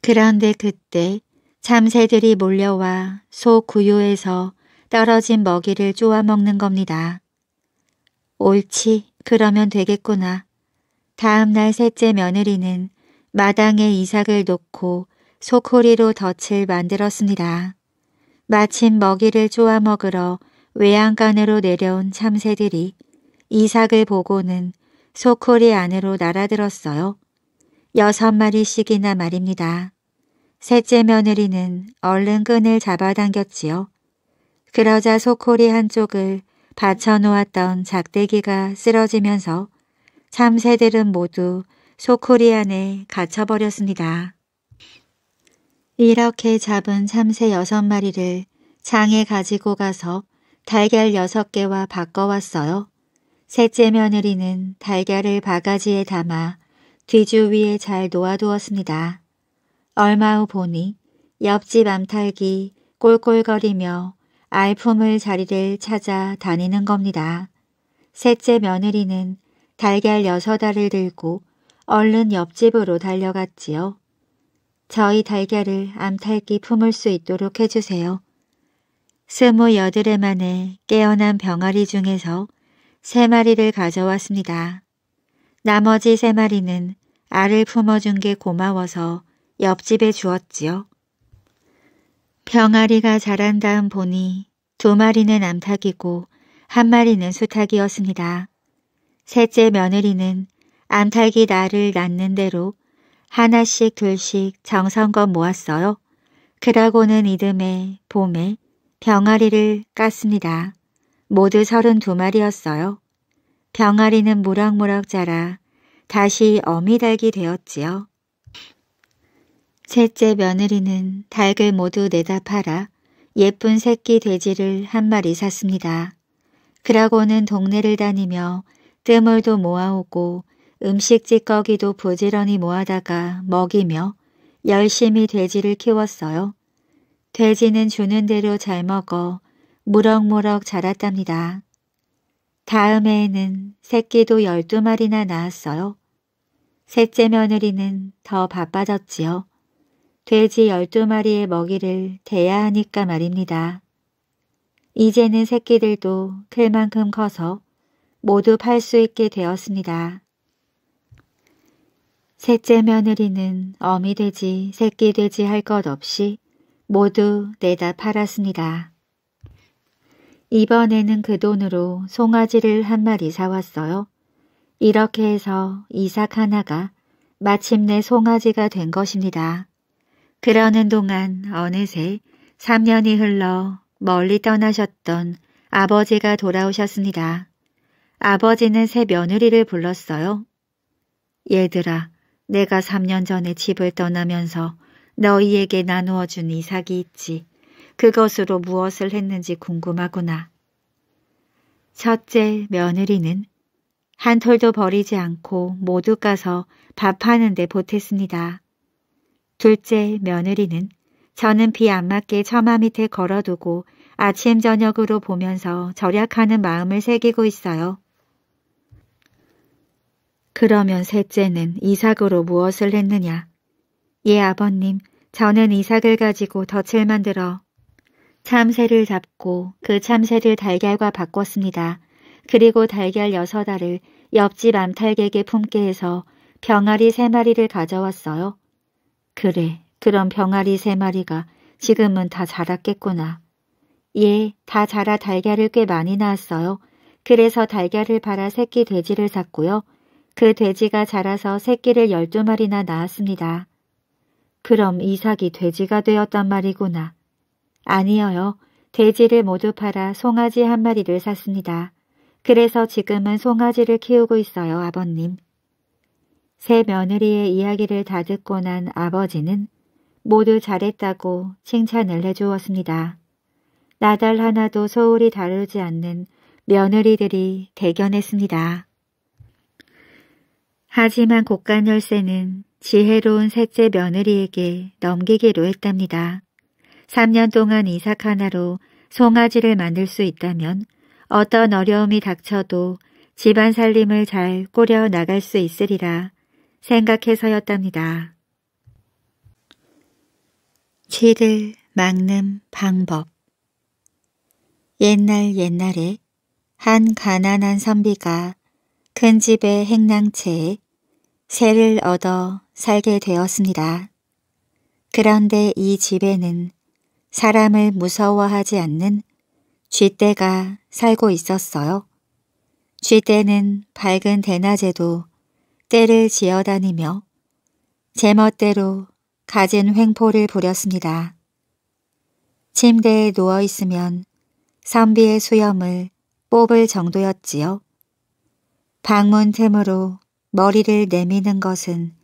그런데 그때 참새들이 몰려와 소 구유에서 떨어진 먹이를 쪼아먹는 겁니다. 옳지, 그러면 되겠구나. 다음날 셋째 며느리는 마당에 이삭을 놓고 소코리로 덫을 만들었습니다. 마침 먹이를 쪼아 먹으러 외양간으로 내려온 참새들이 이삭을 보고는 소코리 안으로 날아들었어요. 여섯 마리씩이나 말입니다. 셋째 며느리는 얼른 끈을 잡아당겼지요. 그러자 소코리 한쪽을 받쳐놓았던 작대기가 쓰러지면서 참새들은 모두 소코리 안에 갇혀버렸습니다. 이렇게 잡은 참새 여섯 마리를 장에 가지고 가서 달걀 여섯 개와 바꿔왔어요. 셋째 며느리는 달걀을 바가지에 담아 뒤주 위에 잘 놓아두었습니다. 얼마 후 보니 옆집 암탉이 꼴꼴거리며 알품을 자리를 찾아 다니는 겁니다. 셋째 며느리는 달걀 여섯 알을 들고 얼른 옆집으로 달려갔지요. 저희 달걀을 암탉이 품을 수 있도록 해주세요. 스무 여드레 만에 깨어난 병아리 중에서 세 마리를 가져왔습니다. 나머지 세 마리는 알을 품어준 게 고마워서 옆집에 주었지요. 병아리가 자란 다음 보니 두 마리는 암탉이고 한 마리는 수탉이었습니다. 셋째 며느리는 암탉이 나를 낳는 대로 하나씩 둘씩 정성껏 모았어요. 그러고는 이듬해 봄에 병아리를 깠습니다. 모두 서른두 마리였어요 병아리는 무럭무럭 자라 다시 어미달이 되었지요. 셋째 며느리는 닭을 모두 내다 팔아 예쁜 새끼 돼지를 한 마리 샀습니다. 그러고는 동네를 다니며 뜸물도 모아오고 음식 찌꺼기도 부지런히 모아다가 먹이며 열심히 돼지를 키웠어요. 돼지는 주는 대로 잘 먹어 무럭무럭 자랐답니다. 다음 해에는 새끼도 열두 마리나 낳았어요. 셋째 며느리는 더 바빠졌지요. 돼지 열두 마리의 먹이를 대야 하니까 말입니다. 이제는 새끼들도 클 만큼 커서 모두 팔 수 있게 되었습니다. 셋째 며느리는 어미 돼지, 새끼 돼지 할 것 없이 모두 내다 팔았습니다. 이번에는 그 돈으로 송아지를 한 마리 사왔어요. 이렇게 해서 이삭 하나가 마침내 송아지가 된 것입니다. 그러는 동안 어느새 3년이 흘러 멀리 떠나셨던 아버지가 돌아오셨습니다. 아버지는 새 며느리를 불렀어요. 얘들아, 내가 3년 전에 집을 떠나면서 너희에게 나누어 준 이삭이 있지. 그것으로 무엇을 했는지 궁금하구나. 첫째 며느리는 한 톨도 버리지 않고 모두 까서 밥하는 데 보탰습니다. 둘째 며느리는 저는 비 안 맞게 처마 밑에 걸어두고 아침 저녁으로 보면서 절약하는 마음을 새기고 있어요. 그러면 셋째는 이삭으로 무엇을 했느냐? 예 아버님, 저는 이삭을 가지고 덫을 만들어 참새를 잡고 그 참새를 달걀과 바꿨습니다. 그리고 달걀 여섯 알을 옆집 암탈객의 품게 해서 병아리 세 마리를 가져왔어요. 그래, 그럼 병아리 세 마리가 지금은 다 자랐겠구나. 예, 다 자라 달걀을 꽤 많이 낳았어요. 그래서 달걀을 팔아 새끼 돼지를 샀고요. 그 돼지가 자라서 새끼를 열두 마리나 낳았습니다. 그럼 이삭이 돼지가 되었단 말이구나. 아니어요. 돼지를 모두 팔아 송아지 한 마리를 샀습니다. 그래서 지금은 송아지를 키우고 있어요, 아버님. 새 며느리의 이야기를 다 듣고 난 아버지는 모두 잘했다고 칭찬을 해주었습니다. 나달 하나도 소홀히 다루지 않는 며느리들이 대견했습니다. 하지만 곡간 열쇠는 지혜로운 셋째 며느리에게 넘기기로 했답니다. 3년 동안 이삭 하나로 송아지를 만들 수 있다면 어떤 어려움이 닥쳐도 집안 살림을 잘 꾸려 나갈 수 있으리라 생각해서였답니다. 7를 막는 방법 옛날 옛날에 한 가난한 선비가 큰 집의 행랑채에 새를 얻어 살게 되었습니다. 그런데 이 집에는 사람을 무서워하지 않는 쥐떼가 살고 있었어요. 쥐떼는 밝은 대낮에도 떼를 지어다니며 제멋대로 가진 횡포를 부렸습니다. 침대에 누워 있으면 선비의 수염을 뽑을 정도였지요. 방문 틈으로 머리를 내미는 것은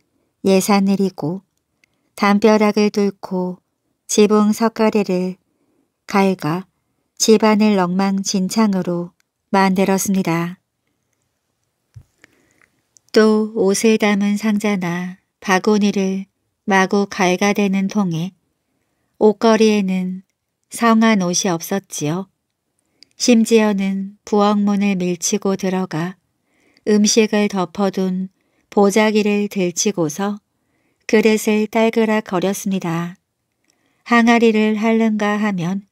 예산일이고 담벼락을 뚫고 지붕 석가래를 갈가 집안을 엉망진창으로 만들었습니다. 또 옷을 담은 상자나 바구니를 마구 갈가대는 통에 옷걸이에는 성한 옷이 없었지요. 심지어는 부엌문을 밀치고 들어가 음식을 덮어둔 보자기를 들치고서 그릇을 딸그락 거렸습니다. 항아리를 할른가 하면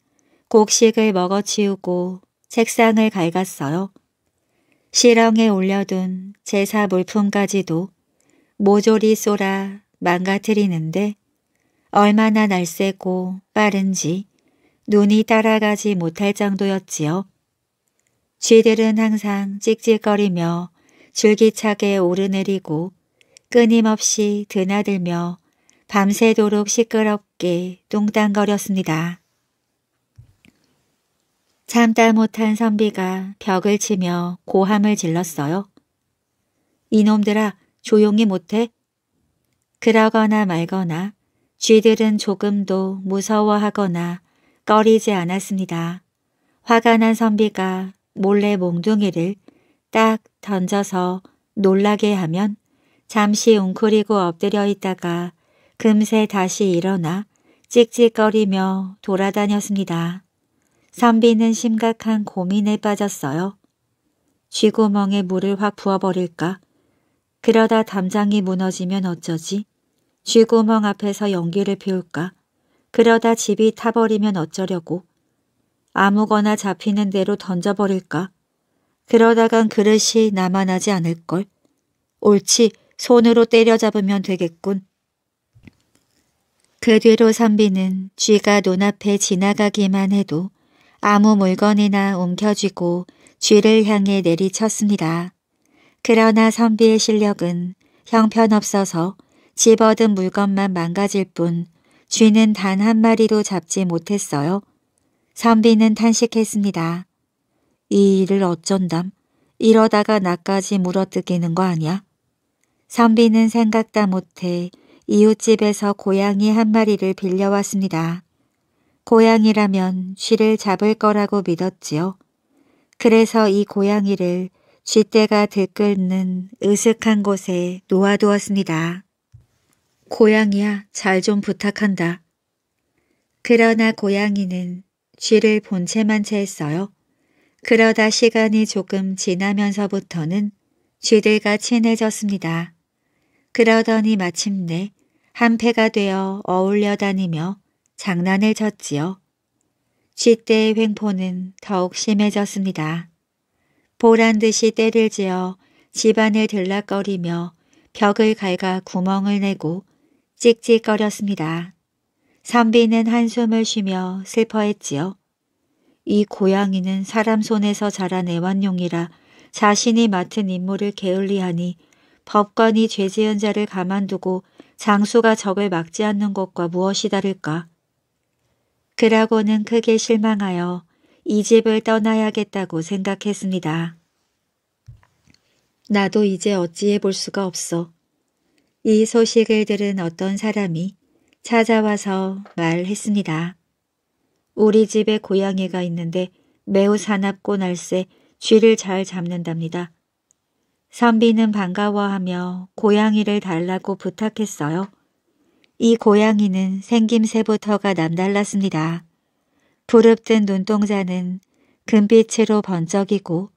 곡식을 먹어치우고 책상을 갈갔어요실렁에 올려둔 제사 물품까지도 모조리 쏘라 망가뜨리는데 얼마나 날쌔고 빠른지 눈이 따라가지 못할 정도였지요. 쥐들은 항상 찍찍거리며 줄기차게 오르내리고 끊임없이 드나들며 밤새도록 시끄럽게 뚱땅거렸습니다. 참다 못한 선비가 벽을 치며 고함을 질렀어요. 이놈들아 조용히 못해? 그러거나 말거나 쥐들은 조금도 무서워하거나 꺼리지 않았습니다. 화가 난 선비가 몰래 몽둥이를 딱 던져서 놀라게 하면 잠시 웅크리고 엎드려 있다가 금세 다시 일어나 찍찍거리며 돌아다녔습니다. 선비는 심각한 고민에 빠졌어요. 쥐구멍에 물을 확 부어버릴까? 그러다 담장이 무너지면 어쩌지? 쥐구멍 앞에서 연기를 피울까? 그러다 집이 타버리면 어쩌려고? 아무거나 잡히는 대로 던져버릴까? 그러다간 그릇이 남아나지 않을걸. 옳지, 손으로 때려잡으면 되겠군. 그 뒤로 선비는 쥐가 눈앞에 지나가기만 해도 아무 물건이나 옮겨쥐고 쥐를 향해 내리쳤습니다. 그러나 선비의 실력은 형편없어서 집어든 물건만 망가질 뿐 쥐는 단 한 마리도 잡지 못했어요. 선비는 탄식했습니다. 이 일을 어쩐담. 이러다가 나까지 물어뜯기는 거 아냐? 선비는 생각다 못해 이웃집에서 고양이 한 마리를 빌려왔습니다. 고양이라면 쥐를 잡을 거라고 믿었지요. 그래서 이 고양이를 쥐떼가 들끓는 으슥한 곳에 놓아두었습니다. 고양이야 잘 좀 부탁한다. 그러나 고양이는 쥐를 본체만 채했어요. 그러다 시간이 조금 지나면서부터는 쥐들과 친해졌습니다. 그러더니 마침내 한패가 되어 어울려 다니며 장난을 쳤지요. 쥐떼의 횡포는 더욱 심해졌습니다. 보란 듯이 떼를 지어 집안을 들락거리며 벽을 갉아 구멍을 내고 찍찍거렸습니다. 선비는 한숨을 쉬며 슬퍼했지요. 이 고양이는 사람 손에서 자란 애완용이라 자신이 맡은 임무를 게을리하니 법관이 죄 지은 자를 가만두고 장수가 적을 막지 않는 것과 무엇이 다를까? 그라고는 크게 실망하여 이 집을 떠나야겠다고 생각했습니다. 나도 이제 어찌해 볼 수가 없어. 이 소식을 들은 어떤 사람이 찾아와서 말했습니다. 우리 집에 고양이가 있는데 매우 사납고 날쌔 쥐를 잘 잡는답니다. 선비는 반가워하며 고양이를 달라고 부탁했어요. 이 고양이는 생김새부터가 남달랐습니다. 부릅뜬 눈동자는 금빛으로 번쩍이고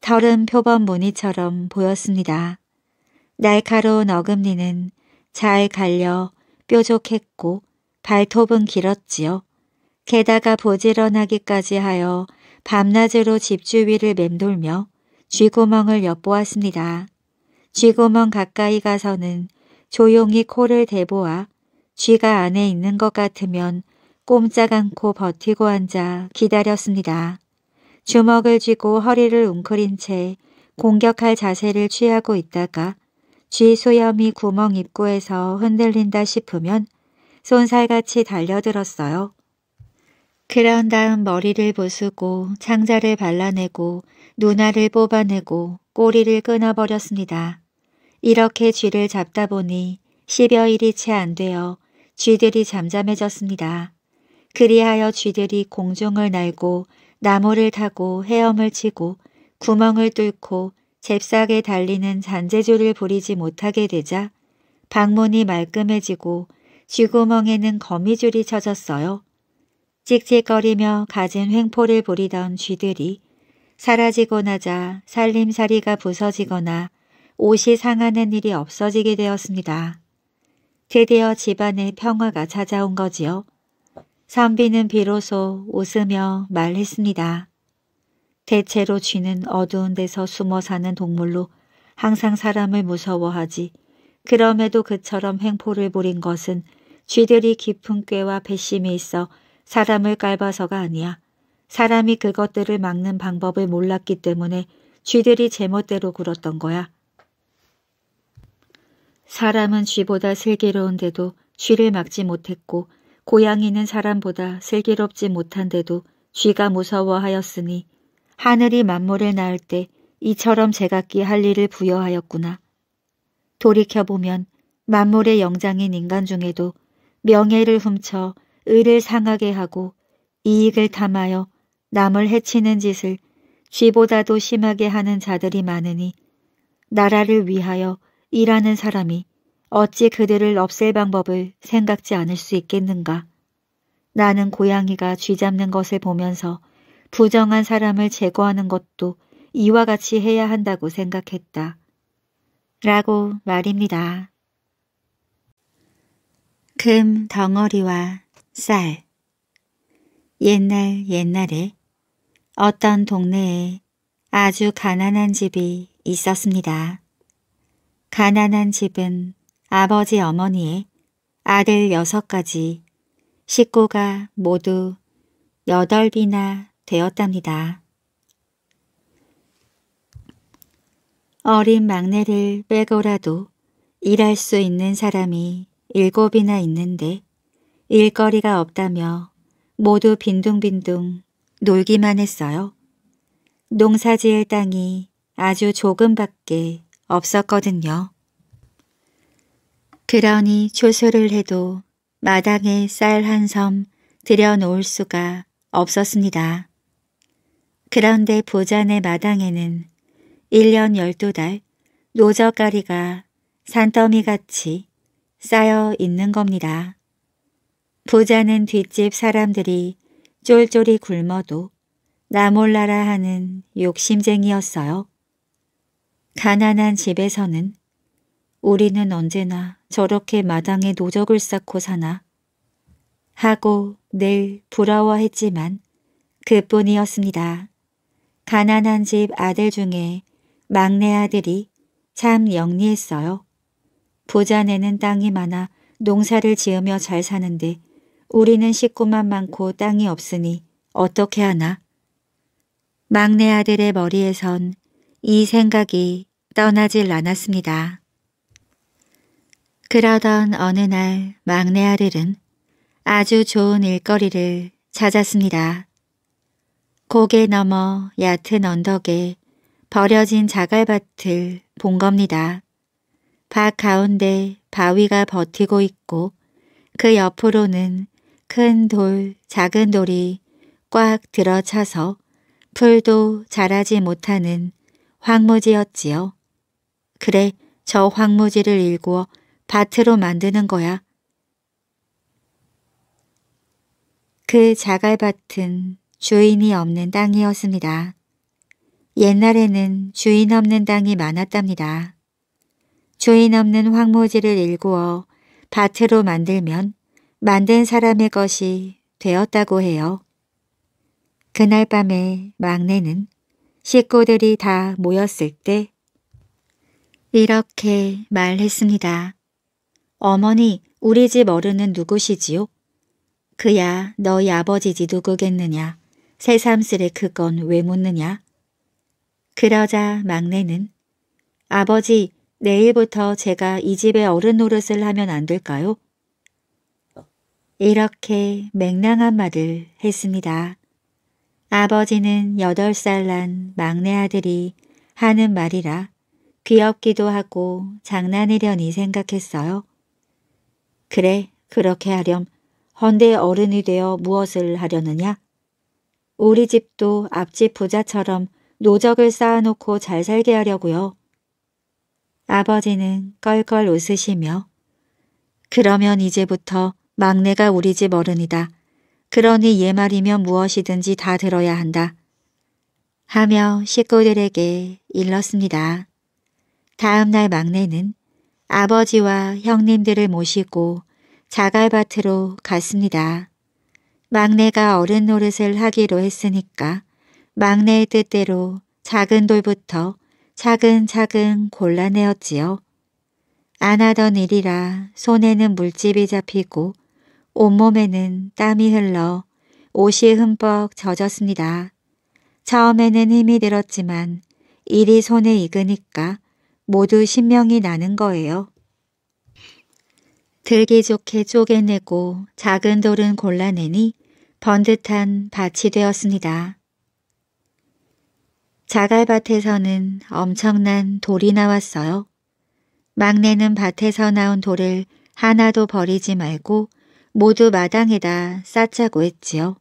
털은 표범 무늬처럼 보였습니다. 날카로운 어금니는 잘 갈려 뾰족했고 발톱은 길었지요. 게다가 보지런하기까지 하여 밤낮으로 집주위를 맴돌며 쥐구멍을 엿보았습니다. 쥐구멍 가까이 가서는 조용히 코를 대보아 쥐가 안에 있는 것 같으면 꼼짝 않고 버티고 앉아 기다렸습니다. 주먹을 쥐고 허리를 웅크린 채 공격할 자세를 취하고 있다가 쥐 소염이 구멍 입구에서 흔들린다 싶으면 손살같이 달려들었어요. 그런 다음 머리를 부수고 창자를 발라내고 누나를 뽑아내고 꼬리를 끊어버렸습니다. 이렇게 쥐를 잡다 보니 10여일이 채 안 되어 쥐들이 잠잠해졌습니다. 그리하여 쥐들이 공중을 날고 나무를 타고 헤엄을 치고 구멍을 뚫고 잽싸게 달리는 잔재주를 부리지 못하게 되자 방문이 말끔해지고 쥐구멍에는 거미줄이 쳐졌어요. 찍찍거리며 가진 횡포를 부리던 쥐들이 사라지고 나자 살림살이가 부서지거나 옷이 상하는 일이 없어지게 되었습니다. 드디어 집안에 평화가 찾아온 거지요. 선비는 비로소 웃으며 말했습니다. 대체로 쥐는 어두운 데서 숨어 사는 동물로 항상 사람을 무서워하지 그럼에도 그처럼 횡포를 부린 것은 쥐들이 깊은 꾀와 배심이 있어 사람을 깔봐서가 아니야. 사람이 그것들을 막는 방법을 몰랐기 때문에 쥐들이 제멋대로 굴었던 거야. 사람은 쥐보다 슬기로운데도 쥐를 막지 못했고 고양이는 사람보다 슬기롭지 못한데도 쥐가 무서워하였으니 하늘이 만물을 낳을 때 이처럼 제각기 할 일을 부여하였구나. 돌이켜보면 만물의 영장인 인간 중에도 명예를 훔쳐 을을 상하게 하고 이익을 탐하여 남을 해치는 짓을 쥐보다도 심하게 하는 자들이 많으니 나라를 위하여 일하는 사람이 어찌 그들을 없앨 방법을 생각지 않을 수 있겠는가. 나는 고양이가 쥐 잡는 것을 보면서 부정한 사람을 제거하는 것도 이와 같이 해야 한다고 생각했다. 라고 말입니다. 금 덩어리와 쌀 옛날 옛날에 어떤 동네에 아주 가난한 집이 있었습니다. 가난한 집은 아버지 어머니의 아들 6가지 식구가 모두 8이나 되었답니다. 어린 막내를 빼고라도 일할 수 있는 사람이 일곱이나 있는데 일거리가 없다며 모두 빈둥빈둥 놀기만 했어요. 농사지을 땅이 아주 조금밖에 없었거든요. 그러니 초소를 해도 마당에 쌀 한 섬 들여놓을 수가 없었습니다. 그런데 보잔의 마당에는 1년 12달 노저가리가 산더미같이 쌓여 있는 겁니다. 부자는 뒷집 사람들이 쫄쫄이 굶어도 나 몰라라 하는 욕심쟁이였어요. 가난한 집에서는 우리는 언제나 저렇게 마당에 노적을 쌓고 사나 하고 늘 부러워했지만 그뿐이었습니다. 가난한 집 아들 중에 막내 아들이 참 영리했어요. 부자네는 땅이 많아 농사를 지으며 잘 사는데 우리는 식구만 많고 땅이 없으니 어떻게 하나? 막내 아들의 머리에선 이 생각이 떠나질 않았습니다. 그러던 어느 날 막내 아들은 아주 좋은 일거리를 찾았습니다. 고개 넘어 얕은 언덕에 버려진 자갈밭을 본 겁니다. 밭 가운데 바위가 버티고 있고 그 옆으로는 큰 돌, 작은 돌이 꽉 들어차서 풀도 자라지 못하는 황무지였지요. 그래, 저 황무지를 일구어 밭으로 만드는 거야. 그 자갈밭은 주인이 없는 땅이었습니다. 옛날에는 주인 없는 땅이 많았답니다. 주인 없는 황무지를 일구어 밭으로 만들면 만든 사람의 것이 되었다고 해요. 그날 밤에 막내는 식구들이 다 모였을 때 이렇게 말했습니다. 어머니, 우리 집 어른은 누구시지요? 그야 너희 아버지지 누구겠느냐. 새삼스레 그건 왜 묻느냐. 그러자 막내는 아버지, 내일부터 제가 이 집의 어른 노릇을 하면 안 될까요? 이렇게 맹랑한 말을 했습니다. 아버지는 여덟 살 난 막내 아들이 하는 말이라 귀엽기도 하고 장난이려니 생각했어요. 그래, 그렇게 하렴. 헌데 어른이 되어 무엇을 하려느냐? 우리 집도 앞집 부자처럼 노적을 쌓아놓고 잘 살게 하려고요. 아버지는 껄껄 웃으시며 그러면 이제부터 막내가 우리 집 어른이다. 그러니 얘 말이면 무엇이든지 다 들어야 한다. 하며 식구들에게 일렀습니다. 다음 날 막내는 아버지와 형님들을 모시고 자갈밭으로 갔습니다. 막내가 어른 노릇을 하기로 했으니까 막내의 뜻대로 작은 돌부터 차근차근 골라내었지요. 안 하던 일이라 손에는 물집이 잡히고 온몸에는 땀이 흘러 옷이 흠뻑 젖었습니다. 처음에는 힘이 들었지만 일이 손에 익으니까 모두 신명이 나는 거예요. 들기 좋게 쪼개내고 작은 돌은 골라내니 번듯한 밭이 되었습니다. 자갈밭에서는 엄청난 돌이 나왔어요. 막내는 밭에서 나온 돌을 하나도 버리지 말고 모두 마당에다 쌓자고 했지요.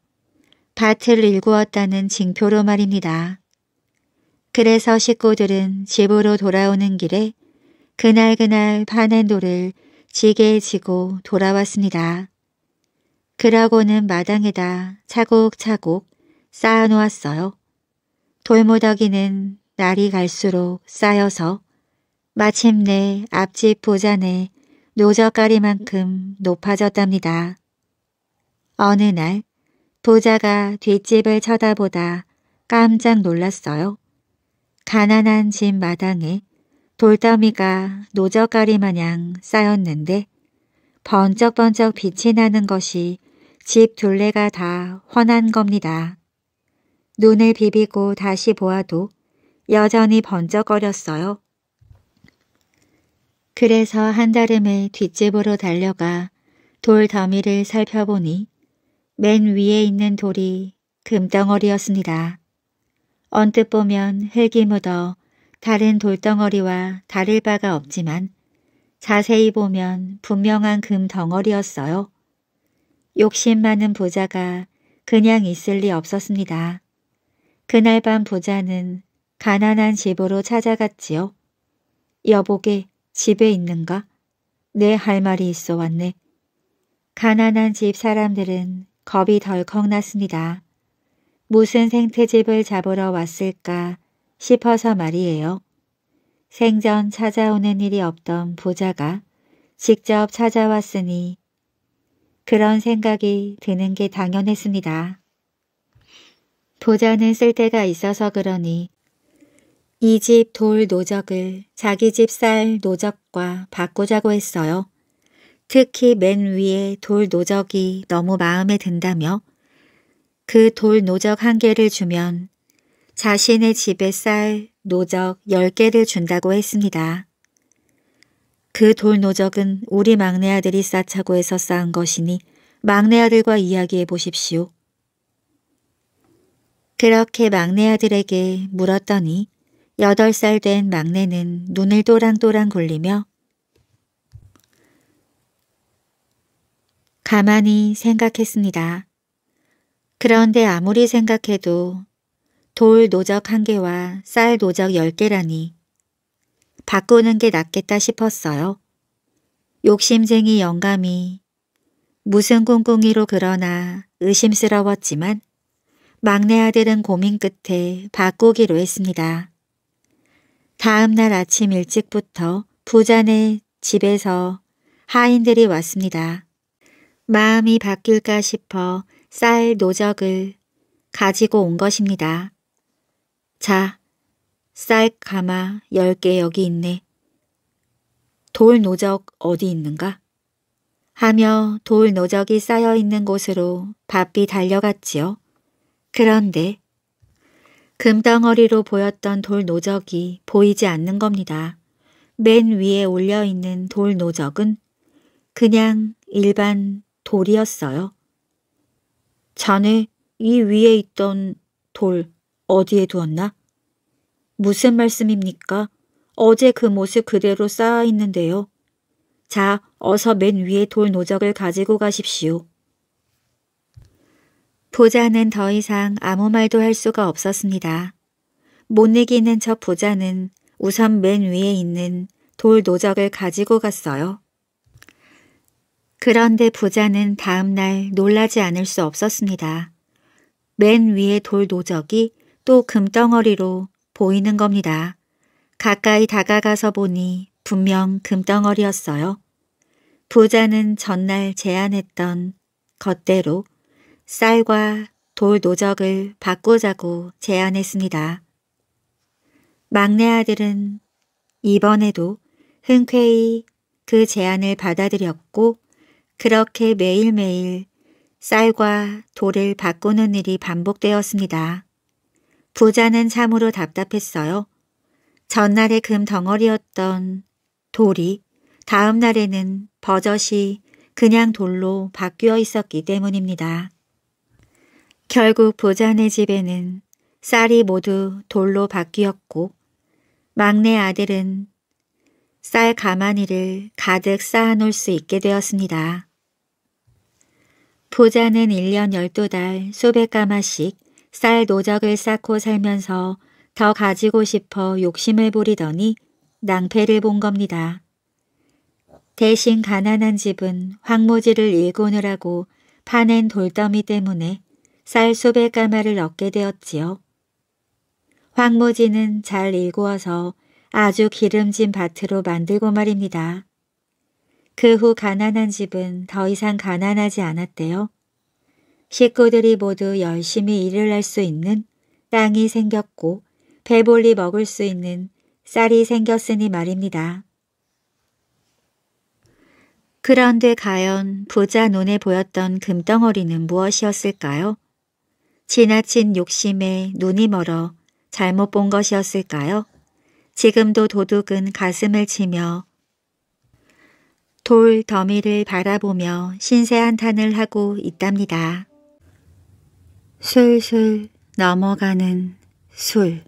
밭을 일구었다는 징표로 말입니다. 그래서 식구들은 집으로 돌아오는 길에 그날그날 파낸 돌을 지게 지고 돌아왔습니다. 그러고는 마당에다 차곡차곡 쌓아놓았어요. 돌무더기는 날이 갈수록 쌓여서 마침내 앞집 보자네 노저가리만큼 높아졌답니다. 어느 날 부자가 뒷집을 쳐다보다 깜짝 놀랐어요. 가난한 집 마당에 돌더미가 노저가리 마냥 쌓였는데 번쩍번쩍 빛이 나는 것이 집 둘레가 다 훤한 겁니다. 눈을 비비고 다시 보아도 여전히 번쩍거렸어요. 그래서 한다름에 뒷집으로 달려가 돌 더미를 살펴보니 맨 위에 있는 돌이 금덩어리였습니다. 언뜻 보면 흙이 묻어 다른 돌덩어리와 다를 바가 없지만 자세히 보면 분명한 금덩어리였어요. 욕심 많은 부자가 그냥 있을 리 없었습니다. 그날 밤 부자는 가난한 집으로 찾아갔지요. 여보게, 집에 있는가? 내 할 말이 있어 왔네. 가난한 집 사람들은 겁이 덜컥 났습니다. 무슨 생태집을 잡으러 왔을까 싶어서 말이에요. 생전 찾아오는 일이 없던 부자가 직접 찾아왔으니 그런 생각이 드는 게 당연했습니다. 부자는 쓸데가 있어서 그러니 이집돌 노적을 자기 집 쌀 노적과 바꾸자고 했어요. 특히 맨 위에 돌 노적이 너무 마음에 든다며 그 돌 노적 한 개를 주면 자신의 집에 쌀 노적 10개를 준다고 했습니다. 그 돌 노적은 우리 막내 아들이 쌓자고 해서 쌓은 것이니 막내 아들과 이야기해 보십시오. 그렇게 막내 아들에게 물었더니 여덟 살 된 막내는 눈을 또랑또랑 굴리며 가만히 생각했습니다. 그런데 아무리 생각해도 돌 노적 한 개와 쌀 노적 열 개라니 바꾸는 게 낫겠다 싶었어요. 욕심쟁이 영감이 무슨 꿍꿍이로 그러나 의심스러웠지만 막내 아들은 고민 끝에 바꾸기로 했습니다. 다음 날 아침 일찍부터 부자네 집에서 하인들이 왔습니다. 마음이 바뀔까 싶어 쌀 노적을 가지고 온 것입니다. 자, 쌀 가마 10개 여기 있네. 돌 노적 어디 있는가? 하며 돌 노적이 쌓여 있는 곳으로 바삐 달려갔지요. 그런데 금덩어리로 보였던 돌 노적이 보이지 않는 겁니다. 맨 위에 올려있는 돌 노적은 그냥 일반 돌이었어요. 자네 이 위에 있던 돌 어디에 두었나? 무슨 말씀입니까? 어제 그 모습 그대로 쌓아있는데요. 자, 어서 맨 위에 돌 노적을 가지고 가십시오. 부자는 더 이상 아무 말도 할 수가 없었습니다. 못 이기는 저 부자는 우선 맨 위에 있는 돌 노적을 가지고 갔어요. 그런데 부자는 다음 날 놀라지 않을 수 없었습니다. 맨 위에 돌 노적이 또 금덩어리로 보이는 겁니다. 가까이 다가가서 보니 분명 금덩어리였어요. 부자는 전날 제안했던 것대로 쌀과 돌 노적을 바꾸자고 제안했습니다. 막내 아들은 이번에도 흔쾌히 그 제안을 받아들였고 그렇게 매일매일 쌀과 돌을 바꾸는 일이 반복되었습니다. 부자는 참으로 답답했어요. 전날에 금 덩어리였던 돌이 다음 날에는 버젓이 그냥 돌로 바뀌어 있었기 때문입니다. 결국 보자네 집에는 쌀이 모두 돌로 바뀌었고 막내 아들은 쌀 가마니를 가득 쌓아놓을 수 있게 되었습니다. 보자는 1년 12달 수백 가마씩 쌀 노적을 쌓고 살면서 더 가지고 싶어 욕심을 부리더니 낭패를 본 겁니다. 대신 가난한 집은 황무지를 일고느라고 파낸 돌더미 때문에 쌀소배 까마를 얻게 되었지요. 황무지는잘 일구어서 아주 기름진 밭으로 만들고 말입니다. 그 후 가난한 집은 더 이상 가난하지 않았대요. 식구들이 모두 열심히 일을 할 수 있는 땅이 생겼고 배불리 먹을 수 있는 쌀이 생겼으니 말입니다. 그런데 과연 부자 눈에 보였던 금덩어리는 무엇이었을까요? 지나친 욕심에 눈이 멀어 잘못 본 것이었을까요? 지금도 도둑은 가슴을 치며 돌 더미를 바라보며 신세한 탄을 하고 있답니다. 술술 넘어가는 술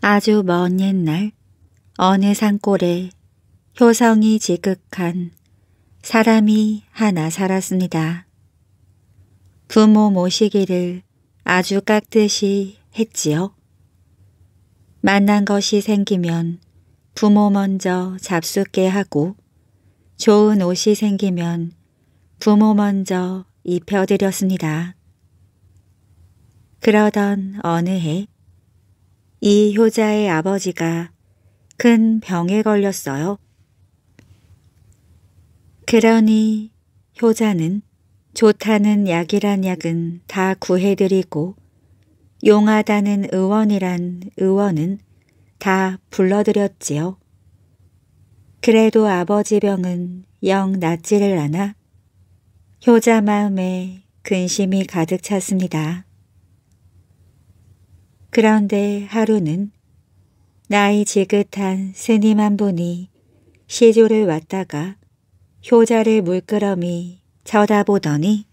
아주 먼 옛날 어느 산골에 효성이 지극한 사람이 하나 살았습니다. 부모 모시기를 아주 깍듯이 했지요. 만난 것이 생기면 부모 먼저 잡숫게 하고 좋은 옷이 생기면 부모 먼저 입혀드렸습니다. 그러던 어느 해 이 효자의 아버지가 큰 병에 걸렸어요. 그러니 효자는 좋다는 약이란 약은 다 구해드리고 용하다는 의원이란 의원은 다 불러드렸지요. 그래도 아버지 병은 영 낫지를 않아 효자 마음에 근심이 가득 찼습니다. 그런데 하루는 나이 지긋한 스님 한 분이 시조를 왔다가 효자를 물끄러미 쳐다보더니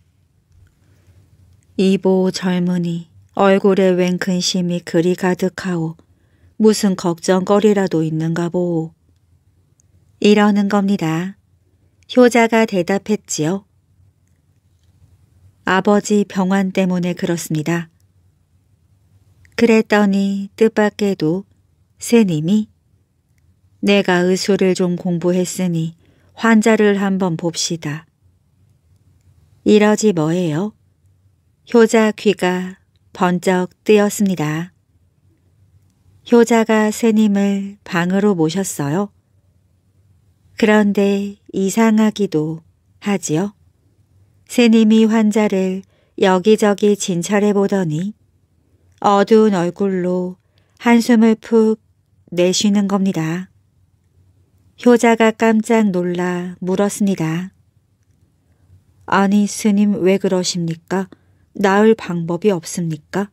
이보 젊은이 얼굴에 웬 근심이 그리 가득하오 무슨 걱정거리라도 있는가 보오 이러는 겁니다. 효자가 대답했지요. 아버지 병환 때문에 그렇습니다. 그랬더니 뜻밖에도 새님이 내가 의술을 좀 공부했으니 환자를 한번 봅시다. 이러지 뭐예요? 효자 귀가 번쩍 뜨였습니다. 효자가 새님을 방으로 모셨어요. 그런데 이상하기도 하지요. 새님이 환자를 여기저기 진찰해 보더니 어두운 얼굴로 한숨을 푹 내쉬는 겁니다. 효자가 깜짝 놀라 물었습니다. 아니 스님 왜 그러십니까? 나을 방법이 없습니까?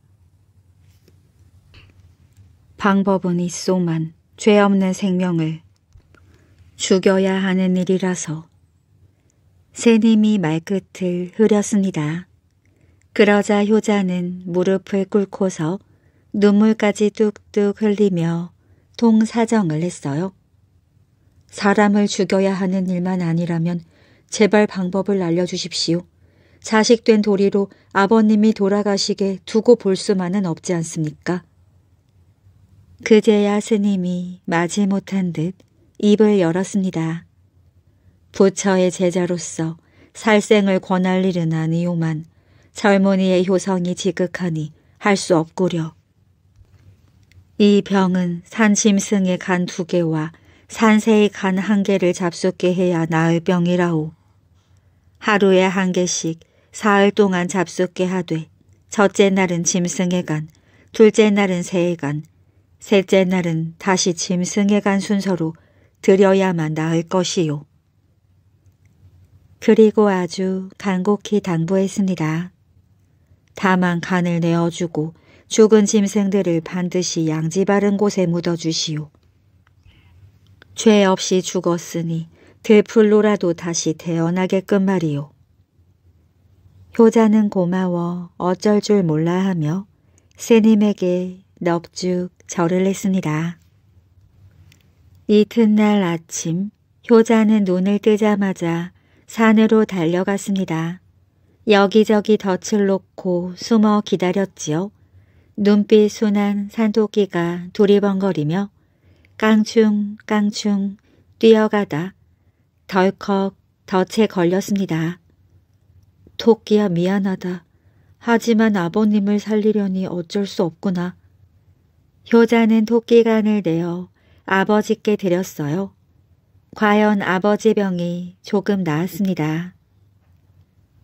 방법은 있소만 죄 없는 생명을 죽여야 하는 일이라서 새님이 말끝을 흐렸습니다. 그러자 효자는 무릎을 꿇고서 눈물까지 뚝뚝 흘리며 동사정을 했어요. 사람을 죽여야 하는 일만 아니라면 제발 방법을 알려주십시오. 자식된 도리로 아버님이 돌아가시게 두고 볼 수만은 없지 않습니까? 그제야 스님이 마지못한 듯 입을 열었습니다. 부처의 제자로서 살생을 권할 일은 아니오만 젊은이의 효성이 지극하니 할 수 없구려. 이 병은 산심승의 간 두 개와 산세의 간 한 개를 잡숫게 해야 나을 병이라오. 하루에 한 개씩 사흘 동안 잡숫게 하되 첫째 날은 짐승에 간, 둘째 날은 새에 간, 셋째 날은 다시 짐승에 간 순서로 드려야만 나을 것이요. 그리고 아주 간곡히 당부했습니다. 다만 간을 내어주고 죽은 짐승들을 반드시 양지 바른 곳에 묻어주시오. 죄 없이 죽었으니 되풀로라도 다시 태어나게끔 말이오. 효자는 고마워 어쩔 줄 몰라 하며 새님에게 넙죽 절을 했습니다. 이튿날 아침 효자는 눈을 뜨자마자 산으로 달려갔습니다. 여기저기 덫을 놓고 숨어 기다렸지요. 눈빛 순한 산토끼가 두리번거리며 깡충깡충 뛰어가다 덜컥 덫에 걸렸습니다. 토끼야 미안하다. 하지만 아버님을 살리려니 어쩔 수 없구나. 효자는 토끼간을 내어 아버지께 드렸어요. 과연 아버지 병이 조금 나았습니다.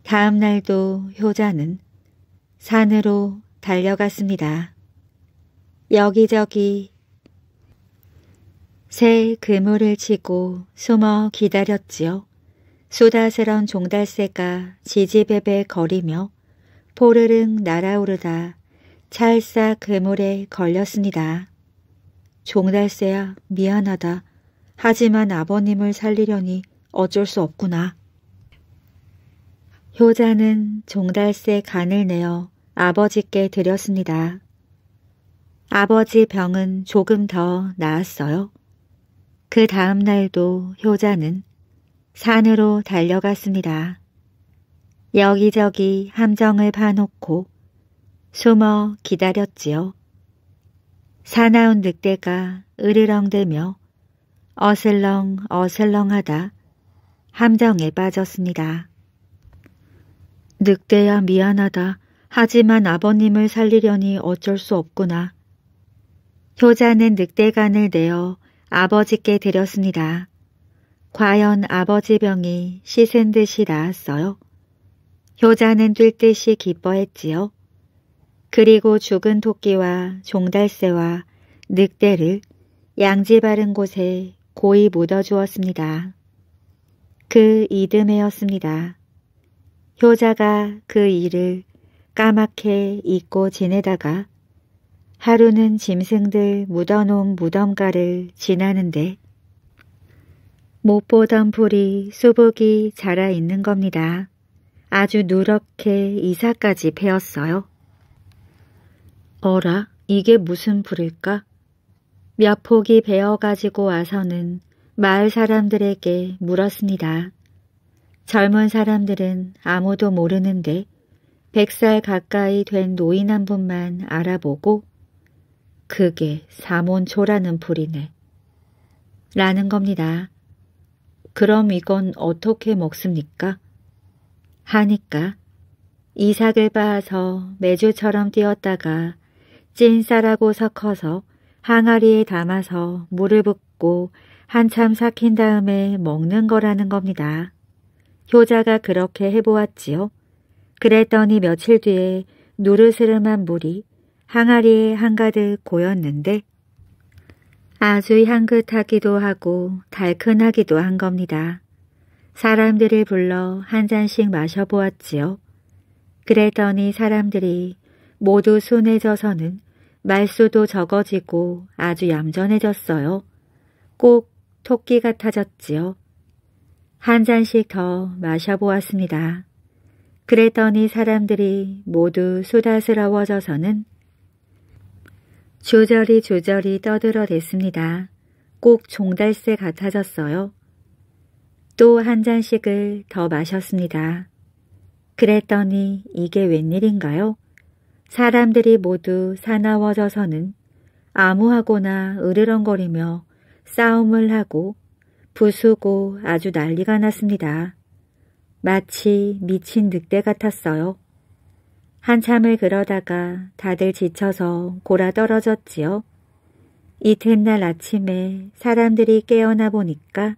다음 날도 효자는 산으로 달려갔습니다. 여기저기 새 그물을 치고 숨어 기다렸지요. 수다스런 종달새가 지지배배 거리며 포르릉 날아오르다 찰싹 그물에 걸렸습니다. 종달새야 미안하다. 하지만 아버님을 살리려니 어쩔 수 없구나. 효자는 종달새 간을 내어 아버지께 드렸습니다. 아버지 병은 조금 더 나았어요. 그 다음 날도 효자는 산으로 달려갔습니다. 여기저기 함정을 파놓고 숨어 기다렸지요. 사나운 늑대가 으르렁대며 어슬렁 어슬렁하다 함정에 빠졌습니다. 늑대야 미안하다. 하지만 아버님을 살리려니 어쩔 수 없구나. 효자는 늑대간을 내어 아버지께 드렸습니다. 과연 아버지 병이 씻은 듯이 나았어요? 효자는 뛸 듯이 기뻐했지요. 그리고 죽은 토끼와 종달새와 늑대를 양지 바른 곳에 고이 묻어주었습니다. 그 이듬해였습니다. 효자가 그 일을 까맣게 잊고 지내다가 하루는 짐승들 묻어놓은 무덤가를 지나는데 못 보던 풀이 수북이 자라 있는 겁니다. 아주 누렇게 이사까지 베었어요. 어라, 이게 무슨 풀일까? 몇 폭이 베어가지고 와서는 마을 사람들에게 물었습니다. 젊은 사람들은 아무도 모르는데 1 0 0살 가까이 된 노인 한 분만 알아보고 그게 사몬초라는 불이네 라는 겁니다. 그럼 이건 어떻게 먹습니까? 하니까 이삭을 빻아서 매주처럼 띄었다가 찐쌀하고 섞어서 항아리에 담아서 물을 붓고 한참 삭힌 다음에 먹는 거라는 겁니다. 효자가 그렇게 해보았지요. 그랬더니 며칠 뒤에 누르스름한 물이 항아리에 한가득 고였는데 아주 향긋하기도 하고 달큰하기도 한 겁니다. 사람들을 불러 한 잔씩 마셔보았지요. 그랬더니 사람들이 모두 순해져서는 말수도 적어지고 아주 얌전해졌어요. 꼭 토끼 같아졌지요. 한 잔씩 더 마셔보았습니다. 그랬더니 사람들이 모두 수다스러워져서는 조절이 조절이 떠들어댔습니다. 꼭 종달새 같아졌어요. 또 한 잔씩을 더 마셨습니다. 그랬더니 이게 웬일인가요? 사람들이 모두 사나워져서는 아무하고나 으르렁거리며 싸움을 하고 부수고 아주 난리가 났습니다. 마치 미친 늑대 같았어요. 한참을 그러다가 다들 지쳐서 골아 떨어졌지요. 이튿날 아침에 사람들이 깨어나 보니까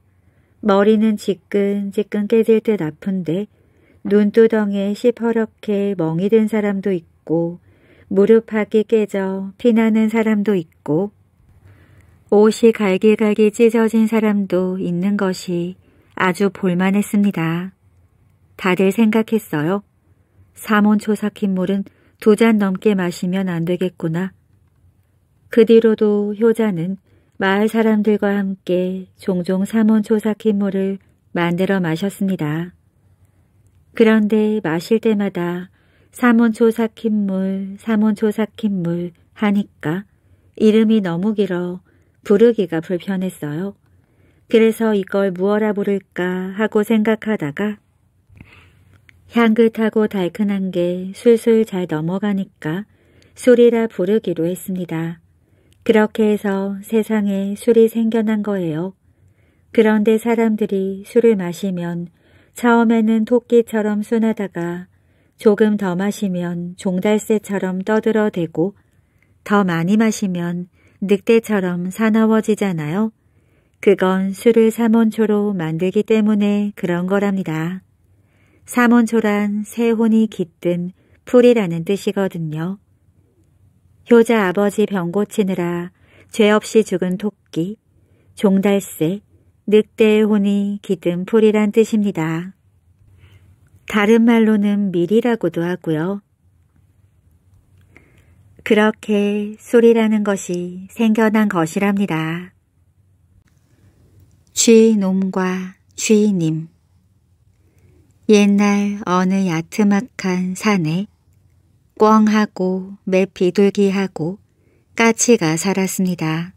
머리는 지끈지끈 깨질 듯 아픈데 눈두덩에 시퍼렇게 멍이 든 사람도 있고 무릎팍이 깨져 피나는 사람도 있고 옷이 갈기갈기 찢어진 사람도 있는 것이 아주 볼만했습니다. 다들 생각했어요. 사몬초 사힌 물은 두 잔 넘게 마시면 안 되겠구나. 그 뒤로도 효자는 마을 사람들과 함께 종종 사몬초 사힌 물을 만들어 마셨습니다. 그런데 마실 때마다 사몬초 사힌 물, 사몬초 사힌물 하니까 이름이 너무 길어 부르기가 불편했어요. 그래서 이걸 무어라 부를까 하고 생각하다가 향긋하고 달큰한 게 술술 잘 넘어가니까 술이라 부르기로 했습니다. 그렇게 해서 세상에 술이 생겨난 거예요. 그런데 사람들이 술을 마시면 처음에는 토끼처럼 순하다가 조금 더 마시면 종달새처럼 떠들어대고 더 많이 마시면 늑대처럼 사나워지잖아요. 그건 술을 삼원초로 만들기 때문에 그런 거랍니다. 사몬초란 새혼이 깃든 풀이라는 뜻이거든요. 효자 아버지 병 고치느라 죄 없이 죽은 토끼, 종달새, 늑대의 혼이 깃든 풀이란 뜻입니다. 다른 말로는 밀이라고도 하고요. 그렇게 술이라는 것이 생겨난 것이랍니다. 쥐놈과 쥐님 옛날 어느 야트막한 산에 꿩하고 맵비둘기하고 까치가 살았습니다.